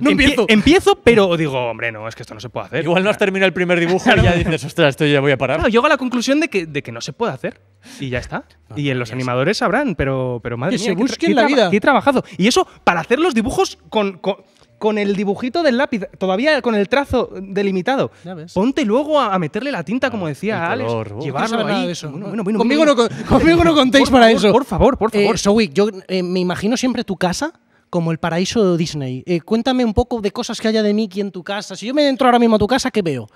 empiezo. pero digo, hombre, no, es que esto no se puede hacer. Igual no has terminado el primer dibujo y ya dices, ostras, esto ya voy a parar. llego a la conclusión de que, no se puede hacer. Y ya está. y en los animadores sabrán, pero, pero madre mía. Que he trabajado. Y eso para hacer los dibujos con con el dibujito del lápiz, todavía con el trazo delimitado. Ponte luego a, meterle la tinta, como ah, decía Alex. Color, llevarlo ahí. eso. conmigo, no, (laughs) conmigo, no, contéis para eso. Por favor, por eh, favor. Eh, Sowick, yo me imagino siempre tu casa como el paraíso de Disney. Eh, cuéntame un poco de cosas que haya de Mickey en tu casa. Si yo me entro ahora mismo a tu casa, ¿qué veo?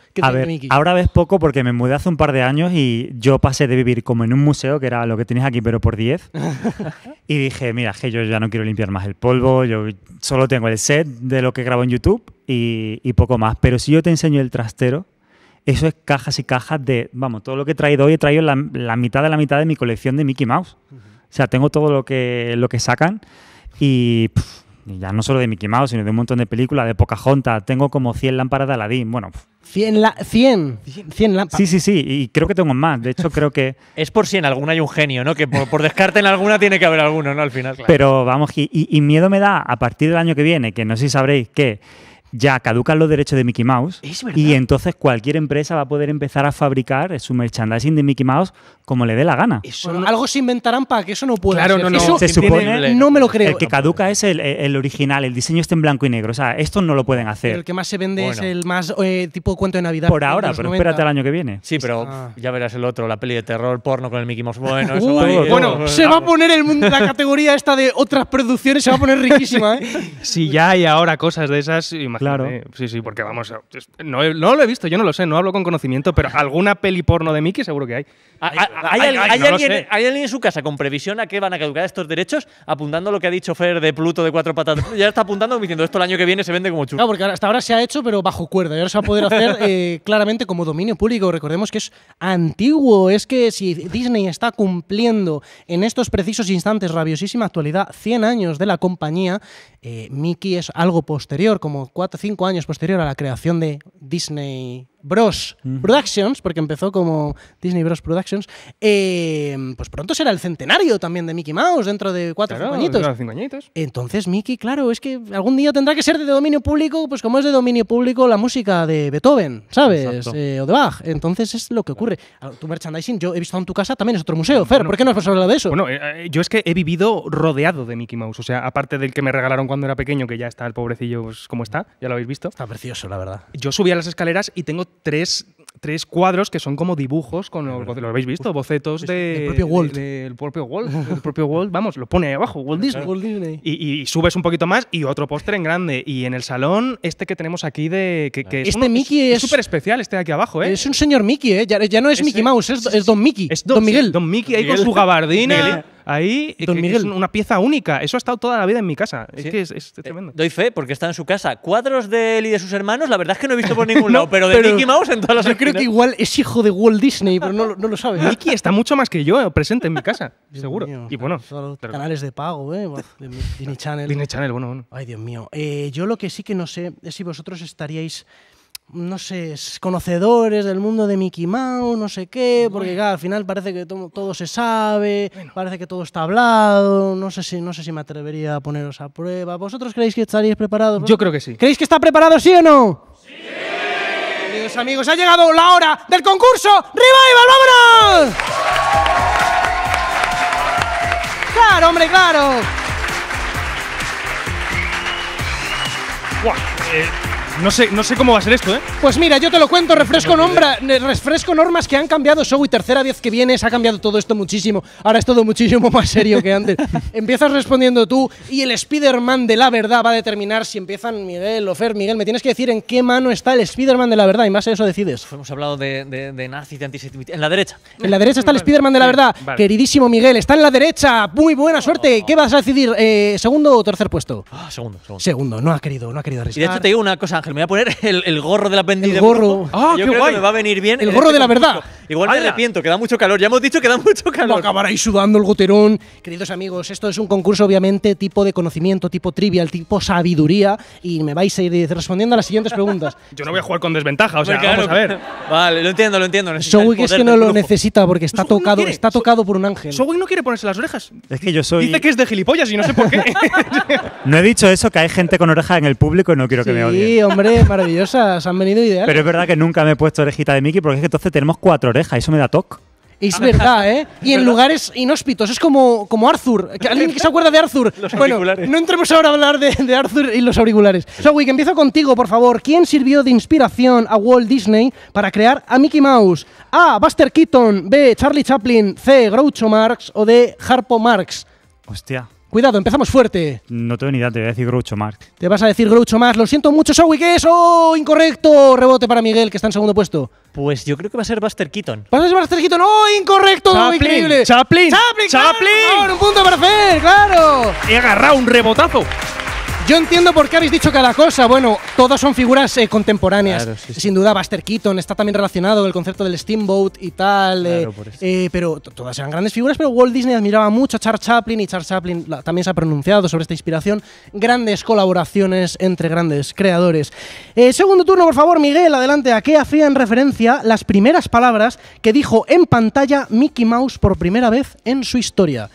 ahora ves poco porque me mudé hace un par de años y yo pasé de vivir como en un museo, que era lo que tienes aquí, pero por 10. (laughs) y dije, mira, que yo ya no quiero limpiar más el polvo, yo solo tengo el set de lo que grabo en YouTube y, poco más. Pero si yo te enseño el trastero, eso es cajas y cajas de, vamos, todo lo que he traído hoy he traído la, mitad de la mitad de mi colección de Mickey Mouse. O sea, tengo todo lo que, lo que sacan. Y ya no solo de Mickey Mouse, sino de un montón de películas, de Pocahontas. Tengo como 100 lámparas de Aladdin. Bueno, 100, la 100, 100 lámparas. Sí, sí, sí, y creo que tengo más. De hecho, creo que. (laughs) es por si en alguna hay un genio, ¿no? Que por, descarte en alguna tiene que haber alguno, ¿no? Al final. Claro. Pero vamos, y, miedo me da a partir del año que viene, que no sé si sabréis qué ya caducan los derechos de Mickey Mouse. y entonces cualquier empresa va a poder empezar a fabricar su merchandising de Mickey Mouse como le dé la gana. algo se inventarán para que eso no pueda claro, ser. No, no. supone, no me lo creo. El que caduca es el, original, el diseño está en blanco y negro. O sea, esto no lo pueden hacer. El que más se vende es el más eh, tipo cuento de Navidad. Por ahora, pero espérate al año que viene. Sí, pero ah. ya verás el otro, la peli de terror, porno con el Mickey Mouse. Bueno, eso uh, bueno se va a poner el, la categoría esta de otras producciones, se va a poner riquísima. ¿eh? si (laughs) ya hay ahora cosas de esas, Claro. Sí, sí, porque vamos, no, no, lo he visto, yo no lo sé, no hablo con conocimiento, pero alguna peli porno de Mickey seguro que hay. ¿Hay, alguien, en su casa con previsión a qué van a caducar estos derechos? Apuntando lo que ha dicho Fer de Pluto de cuatro patas. (laughs) Ya está apuntando diciendo esto el año que viene se vende como chulo. No, porque hasta ahora se ha hecho, pero bajo cuerda. Y ahora se va a poder hacer (laughs) eh, claramente como dominio público. Recordemos que es antiguo. Es que si Disney está cumpliendo en estos precisos instantes, rabiosísima actualidad, 100 años de la compañía, eh, Mickey es algo posterior, como cuatro, o 5 años posterior a la creación de Disney Bros Productions, porque empezó como Disney Bros Productions, eh, pues pronto será el centenario también de Mickey Mouse dentro de cuatro o cinco añitos. Cinco añitos. Entonces, Mickey, claro, es que algún día tendrá que ser de dominio público, pues como es de dominio público la música de Beethoven, ¿sabes? Eh, o de Bach. Entonces es lo que ocurre. Tu merchandising, yo he visto en tu casa, también es otro museo. Fer, ¿por qué no has hablado de eso? Bueno, eh, yo es que he vivido rodeado de Mickey Mouse. O sea, aparte del que me regalaron cuando era pequeño, que ya está el pobrecillo pues, como está, ya lo habéis visto. Está precioso, la verdad. Yo subí las escaleras y tengo tres, cuadros que son como dibujos, con los, lo habéis visto, bocetos de, propio del propio Walt. (laughs) el propio vamos, lo pone ahí abajo, Walt Disney. Y, subes un poquito más y otro póster en grande. Y en el salón, este que tenemos aquí, de que, este es es súper especial, este de aquí abajo, ¿eh? Es un señor Mickey, ¿eh? Ya, no es, Mickey Mouse, es, Don Mickey. Es Don, Miguel. Don Mickey ahí con su gabardina. Ahí eh, Don Miguel. es una pieza única. Eso ha estado toda la vida en mi casa. Es que es, eh, tremendo. doy fe, porque está en su casa. Cuadros de él y de sus hermanos, la verdad es que no he visto por (laughs) ningún lado, pero de Nicky Mickey Mouse en todas las Yo creo que igual es hijo de Walt Disney, pero no, lo sabe. (laughs) Mickey está mucho más que yo eh, presente en mi casa, (laughs) seguro. y bueno. Canales de pago, ¿eh? Disney Channel. Disney Channel, bueno, bueno. Ay, Dios mío. yo lo que sí que no sé es si vosotros estaríais no sé, conocedores del mundo de Mickey Mouse, no sé qué, porque al final parece que todo, se sabe, parece que todo está hablado, no sé si no sé si me atrevería a poneros a prueba. ¿Vosotros creéis que estaríais preparados? Yo creo que sí. ¿Creéis que está preparado sí o no? Sí. Queridos amigos, ha llegado la hora del concurso. ¡Revival, vámonos! ¡Claro, hombre, claro! Wow. No sé, no sé cómo va a ser esto, ¿eh? Pues mira, yo te lo cuento, refresco, refresco normas que han cambiado. Show y tercera vez que vienes ha cambiado todo esto muchísimo. Ahora es todo muchísimo más serio que antes. (laughs) Empiezas respondiendo tú y el Spider-Man de la verdad va a determinar si empiezan Miguel o Fer. Miguel, me tienes que decir en qué mano está el Spider-Man de la verdad y más eso decides. Hemos hablado de, de, de de antisemitismo. En la derecha. En la derecha está el Spider-Man de la verdad. Queridísimo Miguel, está en la derecha. Muy buena oh. suerte. ¿Qué vas a decidir? Eh, ¿Segundo o tercer puesto? Ah, segundo, segundo. no ha querido, no ha querido Y de hecho te digo una cosa, me voy a poner el, gorro del la El gorro. Ah, Yo que me va a venir bien. El gorro este de la verdad. Igual me arrepiento, que da mucho calor. Ya hemos dicho que da mucho a calor. ahí sudando el goterón. Queridos amigos, esto es un concurso, obviamente, tipo de conocimiento, tipo trivial, tipo sabiduría. Y me vais a ir respondiendo a las siguientes preguntas. (laughs) Yo no voy a jugar con desventaja, o sea, vamos a ver. Vale, lo entiendo, lo entiendo. necesita es que no lo necesita porque está tocado, está tocado por un ángel. Showing no quiere ponerse las orejas. Es que yo soy. Dice que es de gilipollas y no sé por qué. (laughs) (laughs) No he dicho eso, que hay gente con orejas en el público y no quiero que me odien. Sí, maravillosas, han venido ideas. Pero es verdad que nunca me he puesto orejita de Mickey porque es que entonces tenemos cuatro orejas, eso me da toc Es verdad, ¿eh? (laughs) Y en lugares inhóspitos. Es como, como Arthur. ¿Alguien se acuerda de Arthur? (laughs) no entremos ahora a hablar de, Arthur y los auriculares. que empiezo contigo, por favor. ¿Quién sirvió de inspiración a Walt Disney para crear a Mickey Mouse? A. Buster Keaton. B. Charlie Chaplin. C. Groucho Marx. O D. Harpo Marx. Hostia. Cuidado, empezamos fuerte. No tengo ni idea, te voy a decir Groucho Marx. Te vas a decir Groucho más. Lo siento mucho, Shawi, ¿Qué es ¡Oh, incorrecto. Rebote para Miguel, que está en segundo puesto. Pues yo creo que va a ser Buster Keaton. Va a ser Buster Keaton. ¡Oh, incorrecto! Chaplin, increíble. Chaplin. Chaplin. Chaplin. un punto para Fer, claro. He agarrado un rebotazo. Yo entiendo por qué habéis dicho cada cosa. Bueno, todas son figuras eh, contemporáneas. Sin duda, Buster Keaton está también relacionado, con el concepto del Steamboat y tal. Eh, eh, pero todas eran grandes figuras, pero Walt Disney admiraba mucho a Charles Chaplin y Charles Chaplin también se ha pronunciado sobre esta inspiración. Grandes colaboraciones entre grandes creadores. segundo turno, por favor, Miguel, adelante. ¿A qué hacían referencia las primeras palabras que dijo en pantalla Mickey Mouse por primera vez en su historia?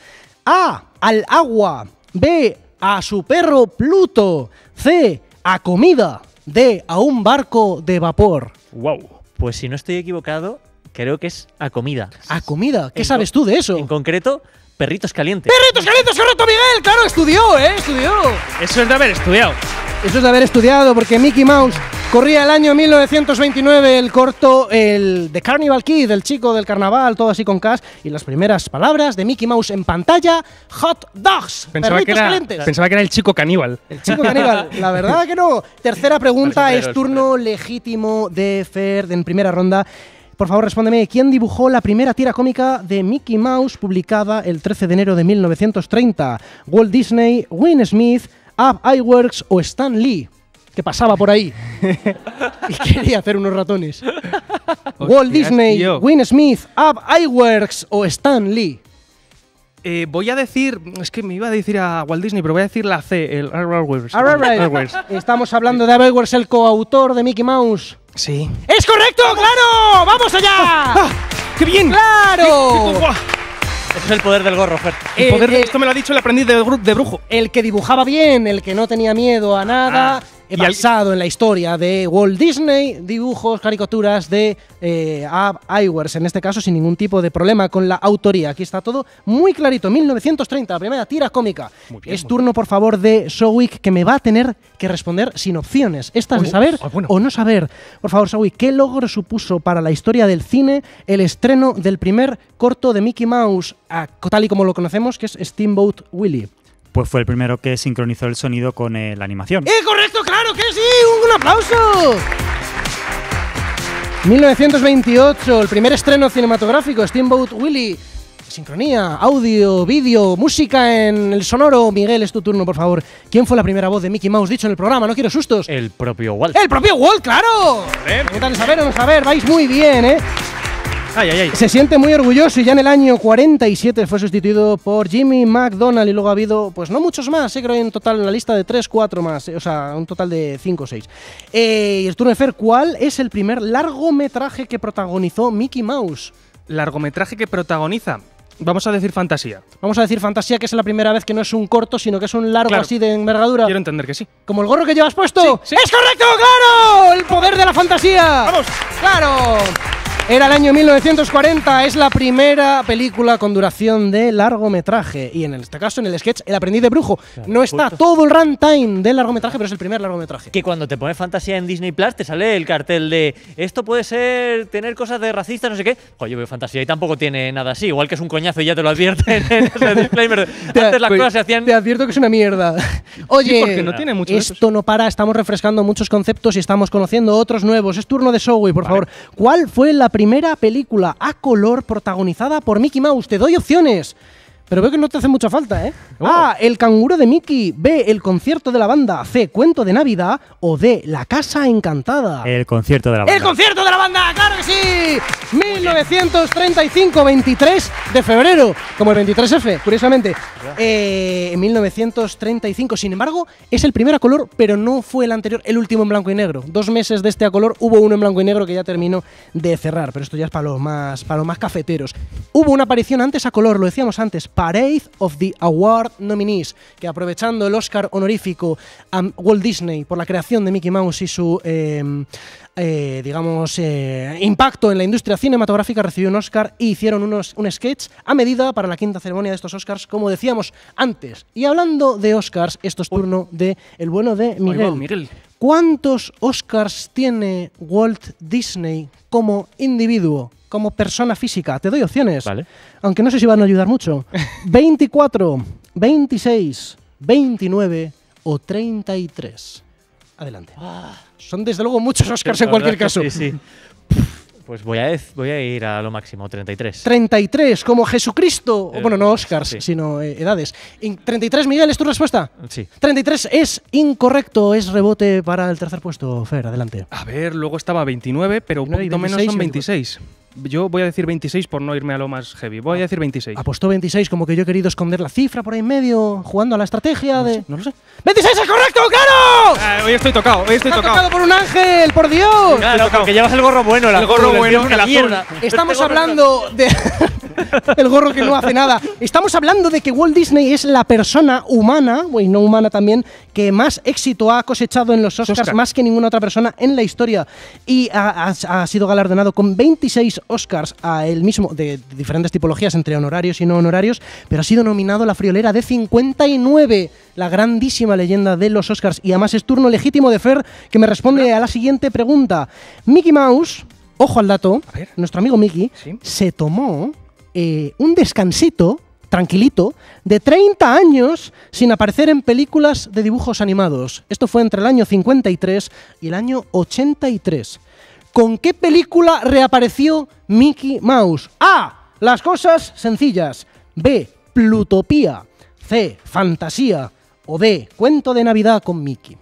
A. Al agua. B a su perro Pluto, C, a comida, D, a un barco de vapor. Wow, pues si no estoy equivocado, creo que es a comida. ¿A comida? ¿Qué sabes tú de eso? En concreto, perritos calientes. ¡Perritos calientes, correcto, Miguel! Claro, estudió, ¿eh? Estudió. Eso es de haber estudiado. Eso es de haber estudiado, porque Mickey Mouse corría el año 1929, el corto el The Carnival Kid, el chico del carnaval, todo así con cash y las primeras palabras de Mickey Mouse en pantalla, hot dogs, pensaba que, era, el chico caníbal. El chico caníbal, la verdad que no. Tercera pregunta, es turno legítimo de Ferd en primera ronda. Por favor, respóndeme, ¿quién dibujó la primera tira cómica de Mickey Mouse publicada el 13 de enero de 1930? Walt Disney, Win Smith, Ab Iwerks o Stan Lee, que pasaba por ahí y (laughs) quería hacer unos ratones. Walt Disney, tío. Win Smith, Ab Iwerks o Stan Lee. Eh, voy a decir, es que me iba a decir a Walt Disney, pero voy a decir la C, el Iwerks. Estamos hablando de Iwerks, el coautor de Mickey Mouse. Sí. ¡Es correcto! ¡Claro! ¡Vamos allá! Ah, ah, qué bien claro qué es el poder del gorro, Fer. El poder esto me lo ha dicho el aprendiz de, brujo. El que dibujaba bien, el que no tenía miedo a nada, ah basado en la historia de Walt Disney, dibujos, caricaturas de eh, Ab Iwers, en este caso sin ningún tipo de problema con la autoría. Aquí está todo muy clarito, 1930, primera tira cómica. es turno, por favor, de Sowick, que me va a tener que responder sin opciones. Esta es de oh, saber ah, o no saber. Por favor, Sowick, ¿qué logro supuso para la historia del cine el estreno del primer corto de Mickey Mouse, tal y como lo conocemos, que es Steamboat Willie? pues fue el primero que sincronizó el sonido con eh, la animación. ¡Eh, correcto, claro que sí! ¡Un, un aplauso! 1928, el primer estreno cinematográfico, Steamboat Willie. Sincronía, audio, vídeo, música en el sonoro. Miguel, es tu turno, por favor. ¿Quién fue la primera voz de Mickey Mouse dicho en el programa? No quiero sustos. El propio Walt. ¡El propio Walt, claro! saber o no saber, vais muy bien, ¿eh? Se siente muy orgulloso y ya en el año 47 fue sustituido por Jimmy McDonald y luego ha habido, pues no muchos más, eh, creo en total en la lista de 3, 4 más, eh, o sea, un total de 5 o 6. Eh, y ¿cuál es el primer largometraje que protagonizó Mickey Mouse? Largometraje que protagoniza. Vamos a decir fantasía. Vamos a decir fantasía, que es la primera vez que no es un corto, sino que es un largo así de envergadura. Quiero entender que sí. Como el gorro que llevas puesto. ¡Es correcto! ¡Claro! ¡El poder de la fantasía! ¡Vamos! ¡Claro! Era el año 1940, es la primera película con duración de largometraje. Y en este caso, en el sketch, El aprendiz de brujo. no está todo el runtime del largometraje, pero es el primer largometraje. Que cuando te pones fantasía en Disney Plus, te sale el cartel de esto puede ser tener cosas de racistas, no sé qué. Joder, yo veo fantasía y tampoco tiene nada así. Igual que es un coñazo y ya te lo advierten en (laughs) el disclaimer. Antes las pues, cosas se hacían. Te advierto que es una mierda. Oye, no tiene esto no para, estamos refrescando muchos conceptos y estamos conociendo otros nuevos. Es turno de Showy, por favor. ¿Cuál fue la primera película a color protagonizada por Mickey Mouse. Te doy opciones. Pero veo que no te hace mucha falta, ¿eh? Oh. Ah, El canguro de Mickey. B. El concierto de la banda. C. Cuento de Navidad. O D. La casa encantada. El concierto de la banda. ¡El concierto de la banda! ¡Claro que sí! 1935, 23 de febrero. Como el 23F, curiosamente. 1935. Eh, Sin embargo, es el primer a color, pero no fue el anterior, el último en blanco y negro. Dos meses de este a color, hubo uno en blanco y negro que ya terminó de cerrar. Pero esto ya es para los más, para los más cafeteros. Hubo una aparición antes a color, lo decíamos antes Parade of the Award Nominees, que aprovechando el Oscar honorífico a Walt Disney por la creación de Mickey Mouse y su, em, eh, digamos, eh, impacto en la industria cinematográfica, recibió un Oscar y hicieron unos, un sketch a medida para la quinta ceremonia de estos Oscars, como decíamos antes. Y hablando de Oscars, esto es turno de el bueno de Miguel. ¿Cuántos Oscars tiene Walt Disney como individuo? como persona física. Te doy opciones. Aunque no sé si van a ayudar mucho. 24, 26, 29 o 33. Adelante. Ah. Son desde luego muchos Oscars en cualquier caso. Sí, sí. Pues voy a, e, voy a ir a lo máximo, 33. 33, como Jesucristo. Eh, bueno, no Oscars, sino eh, edades. ¿33, Miguel, es tu respuesta? Sí. 33 es incorrecto, es rebote para el tercer puesto. Fer, adelante. A ver, luego estaba 29, pero un menos son 26. Yo voy a decir 26 por no irme a lo más heavy. Voy a decir 26. Apostó 26 como que yo he querido esconder la cifra por ahí en medio, jugando a la estrategia de... no lo sé. ¡26 es correcto, claro! Eh, hoy estoy tocado, hoy estoy tocado. por un ángel, por Dios! Claro, que llevas el gorro bueno, el gorro bueno, la Estamos este hablando de... (laughs) (laughs) el gorro que no hace nada. Estamos hablando de que Walt Disney es la persona humana, y no humana también, que más éxito ha cosechado en los Oscars, más que ninguna otra persona en la historia. Y ha, sido galardonado con 26 Oscars a él mismo, de diferentes tipologías, entre honorarios y no honorarios, pero ha sido nominado la friolera de 59, la grandísima leyenda de los Oscars. Y además es turno legítimo de Fer, que me responde a la siguiente pregunta. Mickey Mouse, ojo al dato, nuestro amigo Mickey, se tomó eh, un descansito, tranquilito, de 30 años sin aparecer en películas de dibujos animados. Esto fue entre el año 53 y el año 83. ¿Con qué película reapareció Mickey Mouse? A. Las cosas sencillas. B. Plutopía. C. Fantasía. O D. Cuento de Navidad con Mickey.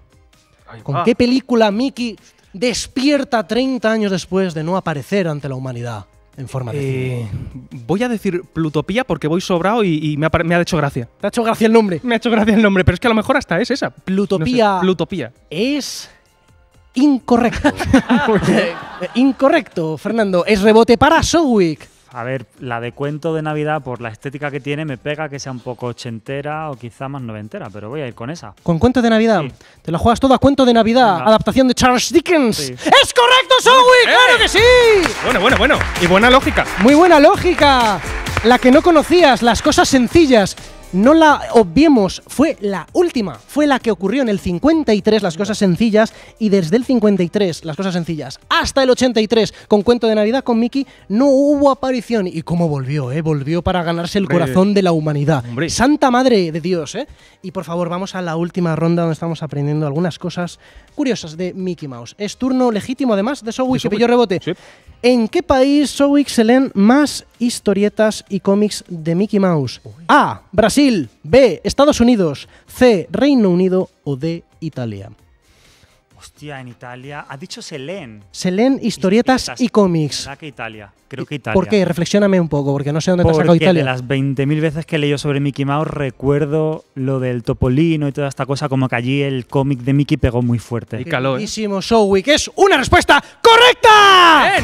¿Con qué película Mickey despierta 30 años después de no aparecer ante la humanidad? en forma de eh, Voy a decir Plutopía porque voy sobrado y, me, ha, hecho gracia. Te ha hecho gracia el nombre. Me ha hecho gracia el nombre, pero es que a lo mejor hasta es esa. Plutopía. Plutopía. Es incorrecto. (laughs) (laughs) incorrecto, Fernando. Es rebote para Sowick a ver, la de cuento de Navidad, por la estética que tiene, me pega que sea un poco ochentera o quizá más noventera, pero voy a ir con esa. ¿Con cuento de Navidad? Te la juegas todo a cuento de Navidad, adaptación de Charles Dickens. ¡Es correcto, Showy! ¡Eh! ¡Claro que sí! Bueno, bueno, bueno. Y buena lógica. Muy buena lógica. La que no conocías, las cosas sencillas no la obviemos, fue la última, fue la que ocurrió en el 53, las cosas sencillas, y desde el 53, las cosas sencillas, hasta el 83, con Cuento de Navidad con Mickey, no hubo aparición. Y cómo volvió, ¿eh? Volvió para ganarse el corazón de la humanidad. Santa Madre de Dios, ¿eh? Y por favor, vamos a la última ronda donde estamos aprendiendo algunas cosas curiosas de Mickey Mouse. Es turno legítimo, además, de Sowick, que pilló rebote. ¿En qué país Sowick se leen más historietas y cómics de Mickey Mouse? A. Brasil. B. Estados Unidos. C. Reino Unido. O D. Italia. Hostia, en Italia. Ha dicho Selen. Selén historietas, y cómics. que Italia? Creo que Italia. ¿Por qué? Reflexióname un poco, porque no sé dónde te Italia. De las 20.000 veces que he leído sobre Mickey Mouse, recuerdo lo del Topolino y toda esta cosa, como que allí el cómic de Mickey pegó muy fuerte. Y caló. ¿eh? Show es una respuesta correcta.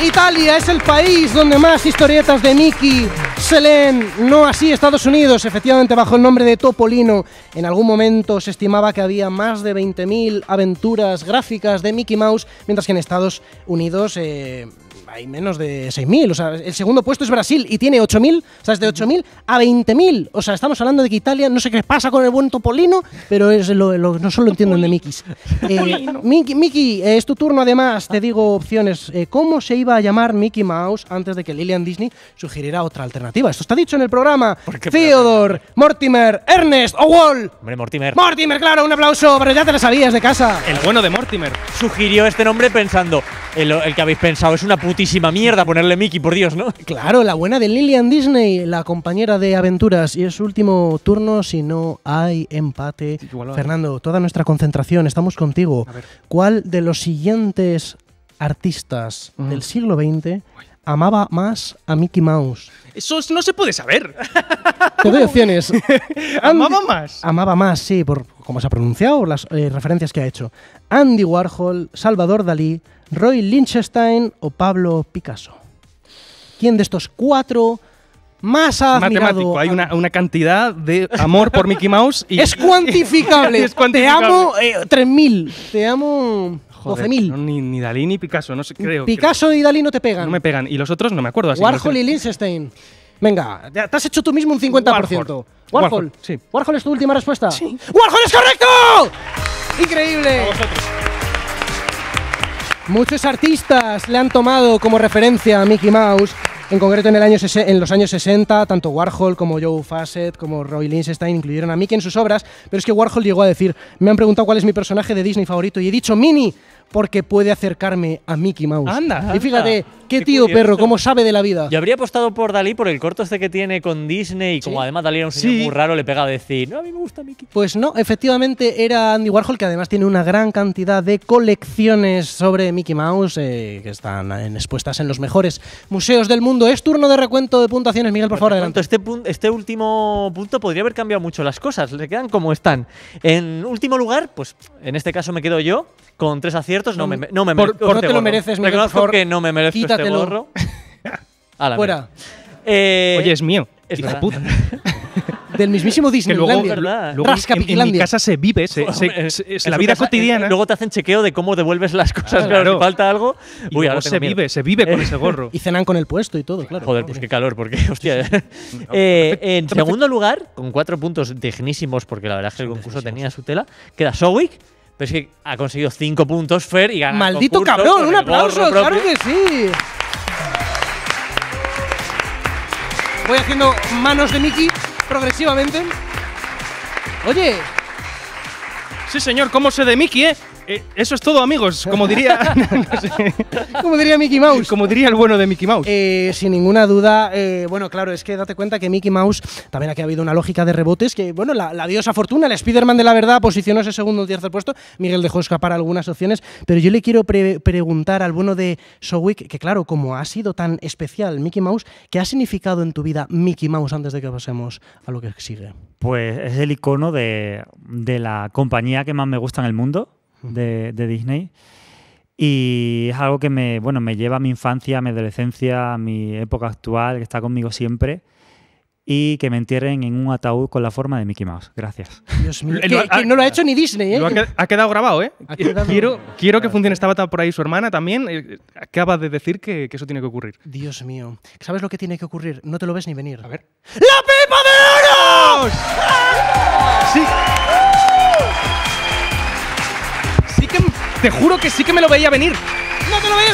Italia es el país donde más historietas de Mickey se leen. No así Estados Unidos, efectivamente bajo el nombre de Topolino. En algún momento se estimaba que había más de 20.000 aventuras gráficas de Mickey Mouse, mientras que en Estados Unidos eh, hay menos de 6.000. O sea, el segundo puesto es Brasil y tiene 8.000. O sea, es de 8.000 a 20.000. O sea, estamos hablando de que Italia, no sé qué pasa con el buen Topolino, pero es no solo entienden de Mikis. Eh, Miki, Miki eh, es tu turno además. Te digo opciones. Eh, ¿Cómo se iba a llamar Mickey Mouse antes de que Lillian Disney sugiriera otra alternativa? Esto está dicho en el programa. Theodore, Mortimer, Ernest, o Hombre, Mortimer. Mortimer, claro, un aplauso, pero ya te lo sabías de casa. El bueno de Mortimer sugirió este nombre pensando, el, el que habéis pensado es una puta mierda ponerle Mickey, por Dios, ¿no? Claro, la buena de Lillian Disney, la compañera de aventuras. Y es último turno, si no hay empate. Fernando, toda nuestra concentración, estamos contigo. ¿Cuál de los siguientes artistas del siglo XX amaba más a Mickey Mouse? Eso no se puede saber. opciones. (laughs) amaba más. Amaba más, sí, por, cómo se ha pronunciado, las eh, referencias que ha hecho. Andy Warhol, Salvador Dalí, Roy Lichtenstein o Pablo Picasso. ¿Quién de estos cuatro más ha Matemático, hay una, cantidad de amor por Mickey Mouse y... (laughs) Es cuantificable. (laughs) es Te amo 3.000, eh, te amo... 12.000. ni, Dalí ni Picasso, no creo. Picasso y Dalí no te pegan. No me pegan. Y los otros no me acuerdo. Así Warhol y Lichtenstein. Venga, te has hecho tú mismo un 50%. Warhol. sí. Warhol es tu última respuesta. ¡Warhol es correcto! ¡Increíble! Muchos artistas le han tomado como referencia a Mickey Mouse en concreto, en, el año en los años 60, tanto Warhol como Joe Fassett como Roy Lichtenstein incluyeron a Mickey en sus obras, pero es que Warhol llegó a decir, me han preguntado cuál es mi personaje de Disney favorito y he dicho Mini porque puede acercarme a Mickey Mouse. Anda, Y fíjate, qué, tío perro, cómo sabe de la vida. Yo habría apostado por Dalí por el corto este que tiene con Disney y como además Dalí era un señor muy raro, le pega a decir, no, a mí me gusta Mickey. Pues no, efectivamente era Andy Warhol que además tiene una gran cantidad de colecciones sobre Mickey Mouse eh, que están expuestas en los mejores museos del mundo es turno de recuento de puntuaciones, Miguel, por favor, adelante. Este, este, último punto podría haber cambiado mucho las cosas. Le quedan como están. En último lugar, pues en este caso me quedo yo con tres aciertos. No, me, no merezco. no este te lo mereces, Miguel. Reconozco que no me merezco este (laughs) Fuera. Eh, Oye, es mío. Es (laughs) del mismísimo Disneylandia. luego, en, casa se vive, la vida cotidiana. luego te hacen chequeo de cómo devuelves las cosas, claro. falta algo. Y se vive, se vive con eh. ese gorro. (laughs) y cenan con el puesto y todo, claro. Joder, pues qué calor, porque, hostia. Eh. (laughs) Eh, en segundo lugar, con cuatro puntos dignísimos, porque la verdad es que el concurso tenía su tela, queda Sowick. Pero es que ha conseguido cinco puntos Fer y gana. ¡Maldito cabrón! ¡Un aplauso! ¡Claro que sí! voy haciendo manos de Mickey progresivamente. Oye. Sí, señor, ¿cómo se de Mickey, eh? Eh, eso es todo, amigos. Como diría. (laughs) Como diría Mickey Mouse. Como diría el bueno de Mickey Mouse. Eh, sin ninguna duda. Eh, bueno, claro, es que date cuenta que Mickey Mouse. También aquí ha habido una lógica de rebotes que, bueno, la, diosa fortuna, el Spider-Man de la verdad, posicionó ese segundo o tercer puesto. Miguel dejó escapar algunas opciones. Pero yo le quiero preguntar al bueno de Sowick, que claro, como ha sido tan especial Mickey Mouse, ¿qué ha significado en tu vida Mickey Mouse antes de que pasemos a lo que sigue? Pues es el icono de, de la compañía que más me gusta en el mundo de, Disney. Y es algo que me, bueno, me lleva a mi infancia, a mi adolescencia, a mi época actual, que está conmigo siempre. Y que me entierren en un ataúd con la forma de Mickey Mouse. Gracias. Dios mío. Eh, que, no lo ha hecho ni Disney, ¿eh? ¿eh? ha, quedado grabado, ¿eh? quiero, quiero que funcione. Estaba por ahí su hermana también. Eh, acaba de decir que, eso tiene que ocurrir. Dios mío. ¿Sabes lo que tiene que ocurrir? No te lo ves ni venir. A ver. ¡La pipa de oro! ¡Sí! te juro que sí que me lo veía venir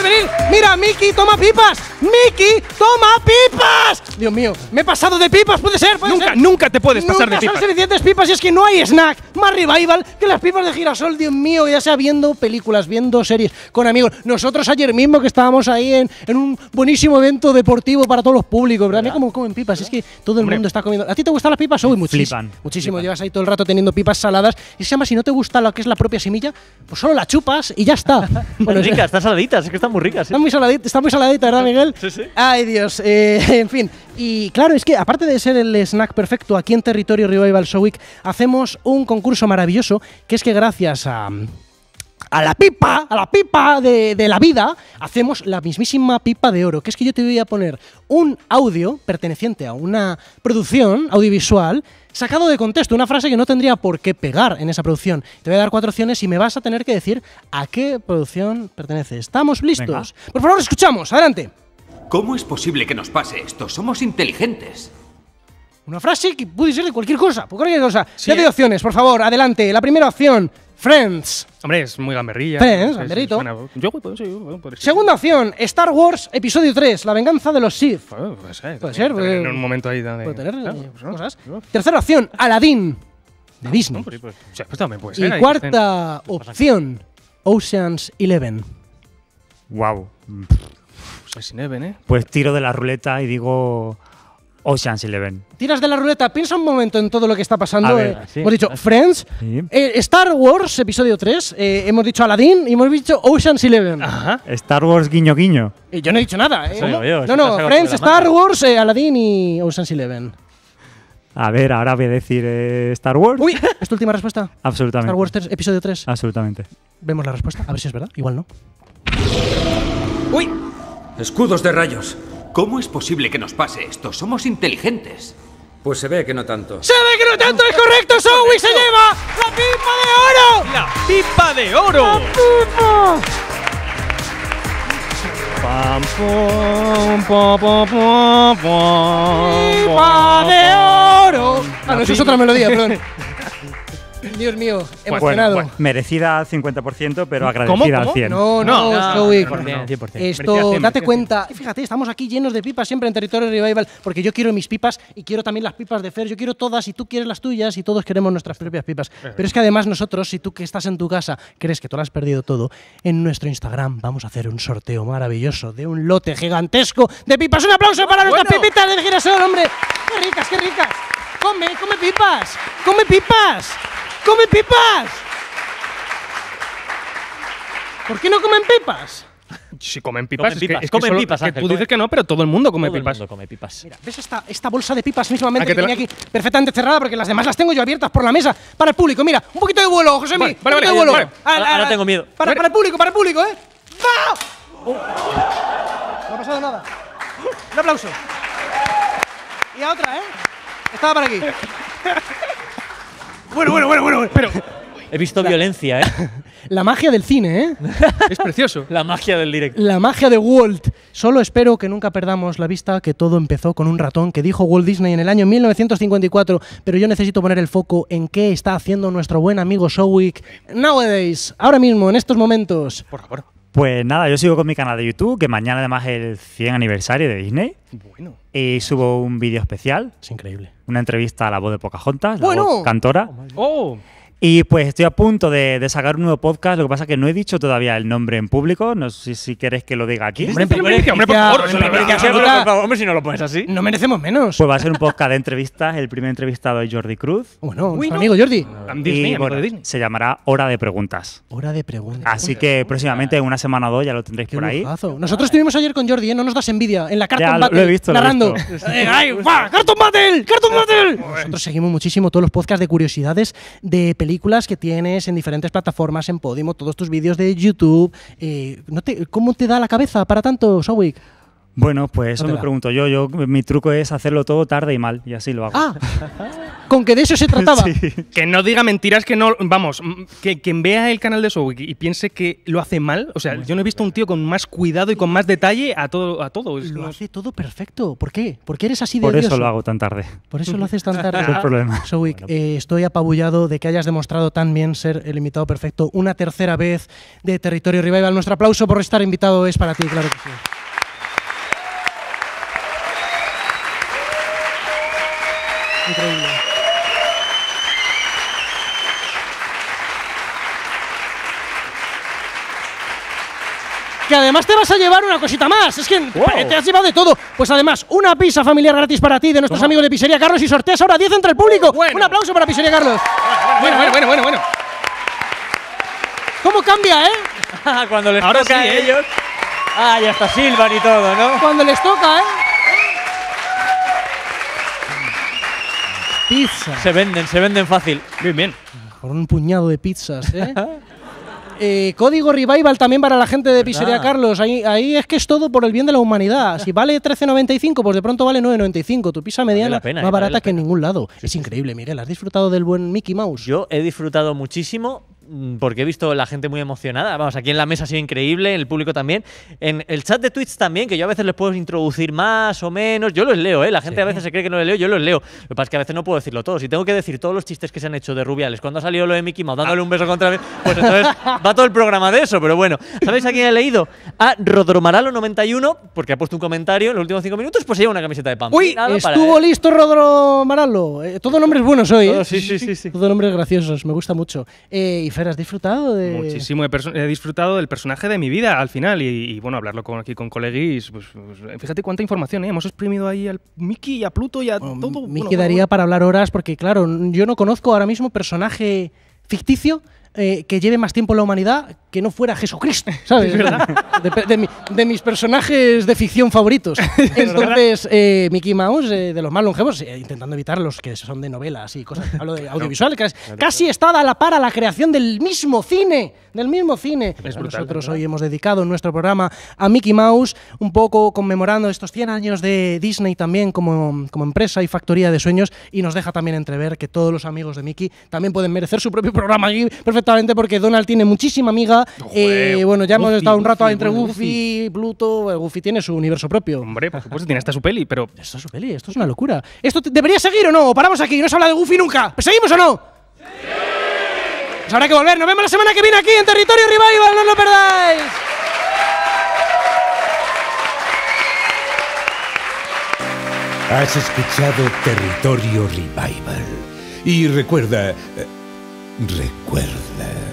venir. Mira, Miki toma pipas. ¡Miki toma pipas. Dios mío, me he pasado de pipas, puede ser. nunca, nunca te puedes pasar de pipas. pipas y es que no hay snack más revival que las pipas de girasol, Dios mío, ya sea viendo películas, viendo series con amigos. Nosotros ayer mismo que estábamos ahí en, un buenísimo evento deportivo para todos los públicos, ¿verdad? Mira cómo comen pipas, es que todo el mundo está comiendo. ¿A ti te gustan las pipas? Uy, muchísimo. muchísimas. Muchísimo, llevas ahí todo el rato teniendo pipas saladas. Y se llama, si no te gusta lo que es la propia semilla, pues solo la chupas y ya está. (laughs) bueno, chicas, están saladitas es que están muy ricas. ¿eh? Está muy saladita, está muy saladita, ¿verdad, Miguel? Sí, sí. Ay, Dios. Eh, (laughs) en fin. Y claro, es que aparte de ser el snack perfecto aquí en territorio Revival Show Week, hacemos un concurso maravilloso que es que gracias a a la pipa, a la pipa de, la vida, hacemos la mismísima pipa de oro, que es que yo te voy a poner un audio perteneciente a una producción audiovisual sacado de contexto, una frase que no tendría por qué pegar en esa producción. Te voy a dar cuatro opciones y me vas a tener que decir a qué producción pertenece. ¿Estamos listos? Por favor, escuchamos, adelante. ¿Cómo es posible que nos pase esto? Somos inteligentes. Una frase que puede ser de cualquier cosa, cualquier cosa. ya te doy eh. opciones, por favor, adelante. La primera opción, Friends. Hombre, es muy gamberrilla. Friends, no Segunda opción, Star Wars Episodio 3, La venganza de los Sith. Pues, puede ser. Puede Puede... En un momento ahí donde... Puede tener claro, eh, pues, cosas. Tercera opción, Aladdin, de Disney. Pues, o sea, pues también puede ser, y cuarta opción, Ocean's Eleven. Wow. Ocean's Eleven, ¿eh? Pues tiro de la ruleta y digo... Ocean's Eleven. Tiras de la ruleta, piensa un momento en todo lo que está pasando. Eh. Hemos dicho Friends, eh, Star Wars, episodio 3, eh, hemos dicho Aladdin y hemos dicho Ocean's Eleven. Star Wars guiño guiño. Y yo no he dicho nada. no, no, Friends, Star Wars, Aladdin y Ocean's Eleven. A ver, ahora voy a decir Star Wars. Uy, ¿es tu última respuesta? Absolutamente. Star Wars 3, episodio 3. Absolutamente. Vemos la respuesta, a ver si es verdad. Igual no. Uy. Escudos de rayos. ¿Cómo es posible que nos pase esto? Somos inteligentes. Pues se ve que no tanto. ¡Se ve que no tanto! ¡Es correcto! ¡Sowie se lleva la pipa de oro! ¡La pipa de oro! ¡La pipa! ¡Pam, pam pam. ¡Pipa de oro! Ah, no, eso es otra melodía, perdón. (laughs) Dios mío, pues, emocionado. merecida al 50%, pero agradecida al 100%. No, no, no, Esto, date cuenta. Fíjate, estamos aquí llenos de pipas siempre en territorio revival, porque yo quiero mis pipas y quiero también las pipas de Fer. Yo quiero todas y tú quieres las tuyas y todos queremos nuestras propias pipas. Pero es que además nosotros, si tú que estás en tu casa crees que tú lo has perdido todo, en nuestro Instagram vamos a hacer un sorteo maravilloso de un lote gigantesco de pipas. Un aplauso para ah, nuestras pipitas de girasol, hombre. ¡Qué ricas, qué ricas! come, come pipas, come pipas, come pipas. ¿Por qué no comen pipas? Si comen pipas, es que, comen pipas que tú dices que no, pero todo el mundo come pipas. Mira, ¿ves esta, esta bolsa de pipas mismamente ah, que, tenía aquí perfectamente cerrada? Porque las demás las tengo yo abiertas por la mesa para el público. Mira, un poquito de vuelo, José vale, vale, de vuelo. Ahora tengo miedo. Para, el público, para el público, ¿eh? Oh. no ha pasado nada. Un aplauso. Y a otra, ¿eh? Estaba por aquí. bueno, bueno, bueno, bueno. Pero He visto violencia, ¿eh? (laughs) La magia del cine, ¿eh? (laughs) es precioso. La magia del directo. La magia de Walt. Solo espero que nunca perdamos la vista que todo empezó con un ratón que dijo Walt Disney en el año 1954, pero yo necesito poner el foco en qué está haciendo nuestro buen amigo Showick nowadays, ahora mismo, en estos momentos. Por favor. Pues nada, yo sigo con mi canal de YouTube, que mañana además es el 100 aniversario de Disney. Bueno. Y subo un vídeo especial. Es increíble. Una entrevista a la voz de Pocahontas, la cantora. Oh, y pues estoy a punto de, sacar un nuevo podcast, lo que pasa es que no he dicho todavía el nombre en público, no sé si, queréis que lo diga aquí. Hombre, por favor, hombre, si no lo pones así. No merecemos menos. Pues va a ser un podcast de entrevistas, el primer entrevistado es Jordi Cruz. Bueno, amigo Jordi. Se llamará Hora de Preguntas. Hora de Preguntas. Así que próximamente, en una semana o dos, ya lo tendréis por ahí. Nosotros estuvimos ayer con Jordi, ¿eh? no nos das envidia, en la carta lo he visto, narrando. (laughs) Eh, ¡Carton Battle! ¡Carton Battle! Nosotros seguimos muchísimo todos los podcasts de curiosidades de películas que tienes en diferentes plataformas, en Podimo, todos tus vídeos de YouTube. Eh, ¿no te, ¿Cómo te da la cabeza para tanto, Sawick? Bueno, pues eso me pregunto yo. Yo mi truco es hacerlo todo tarde y mal y así lo hago. Ah, con que de eso se trataba. (laughs) Que no diga mentiras que no, vamos, que quien vea el canal de Show y piense que lo hace mal, o sea, yo no he visto un tío con más cuidado y con más detalle a todo a todo. Lo hace todo perfecto. ¿Por qué? ¿Por qué eres así de Por eso lo hago tan tarde. Por eso lo haces tan tarde. (laughs) es el problema. Showik, pues- eh, estoy apabullado de que hayas demostrado tan bien ser el invitado perfecto una tercera vez de Territorio Revival. Nuestro aplauso por estar invitado es para ti, claro que sí. que además te vas a llevar una cosita más. Es que te has llevado de todo. Pues además, una pizza familiar gratis para ti de nuestros amigos de Pizzería Carlos y sorteas ahora 10 entre el público. Un aplauso para Pizzería Carlos. Bueno, bueno, bueno, bueno, bueno. ¿Cómo cambia, eh? (laughs) Cuando les ahora toca sí, a ¿eh? ellos. Ah, ya está Silvan y todo, ¿no? Cuando les toca, ¿eh? Pizza. Se venden, se venden fácil. Bien, bien. Con un puñado de pizzas, ¿eh? (laughs) Eh, código Revival también para la gente de Pizzería Carlos. Ahí, ahí es que es todo por el bien de la humanidad. (laughs) Si vale 13.95, pues de pronto vale 9.95. Tu pizza mediana ¿eh? vale más barata que en ningún lado. es increíble, Miguel. ¿Has disfrutado del buen Mickey Mouse? Yo he disfrutado muchísimo, Mm, porque he visto la gente muy emocionada. Vamos, aquí en la mesa ha sido increíble, el público también. En el chat de Twitch también, que yo a veces les puedo introducir más o menos. Yo los leo, ¿eh? La gente a veces se cree que no los leo, yo los leo. Lo que pasa es que a veces no puedo decirlo todo. Si tengo que decir todos los chistes que se han hecho de Rubiales, cuando ha salido lo de Mickey Mouse, dándole un beso contra mí, pues entonces (laughs) va todo el programa de eso. Pero bueno, ¿sabéis a quién he leído? A Rodromaralo91, porque ha puesto un comentario en los últimos cinco minutos, pues lleva una camiseta de pan. ¡Uy! Estuvo listo Rodromaralo. Eh, todo nombres buenos hoy, ¿eh? Oh, sí, sí, sí, nombres graciosos, me gusta mucho. Eh, ¿has disfrutado de...? Muchísimo, he, disfrutado del personaje de mi vida al final y, bueno, hablarlo con, aquí con coleguis, pues, pues fíjate cuánta información, ¿eh? hemos exprimido ahí al Mickey y a Pluto y a todo. Mickey bueno, daría para hablar horas porque, claro, yo no conozco ahora mismo personaje ficticio eh, que lleve más tiempo la humanidad que no fuera Jesucristo, (laughs) ¿sabes? De, mis personajes de ficción favoritos. (laughs) Entonces, eh, Mickey Mouse, eh, de los más longevos, intentando evitar los que son de novelas y cosas, hablo de audiovisual, que casi está a la par a la creación del mismo cine, del mismo cine. Nosotros hoy hemos dedicado nuestro programa a Mickey Mouse, un poco conmemorando estos 100 años de Disney también como, empresa y factoría de sueños, y nos deja también entrever que todos los amigos de Mickey también pueden merecer su propio programa aquí justamente porque Donald tiene muchísima amiga. Eh, bueno, ya hemos estado un rato entre Goofy y Pluto. Goofy tiene su universo propio. Hombre, por supuesto, tiene hasta su peli, pero. Esta es su peli, esto es una locura. ¿Esto debería seguir o no? paramos aquí? ¿No se habla de Goofy nunca? ¿Seguimos o no? ¡Sí! Pues habrá que volver. Nos vemos la semana que viene aquí en Territorio Revival, no lo perdáis. Has escuchado Territorio Revival. Y recuerda. Eh, Recuerda.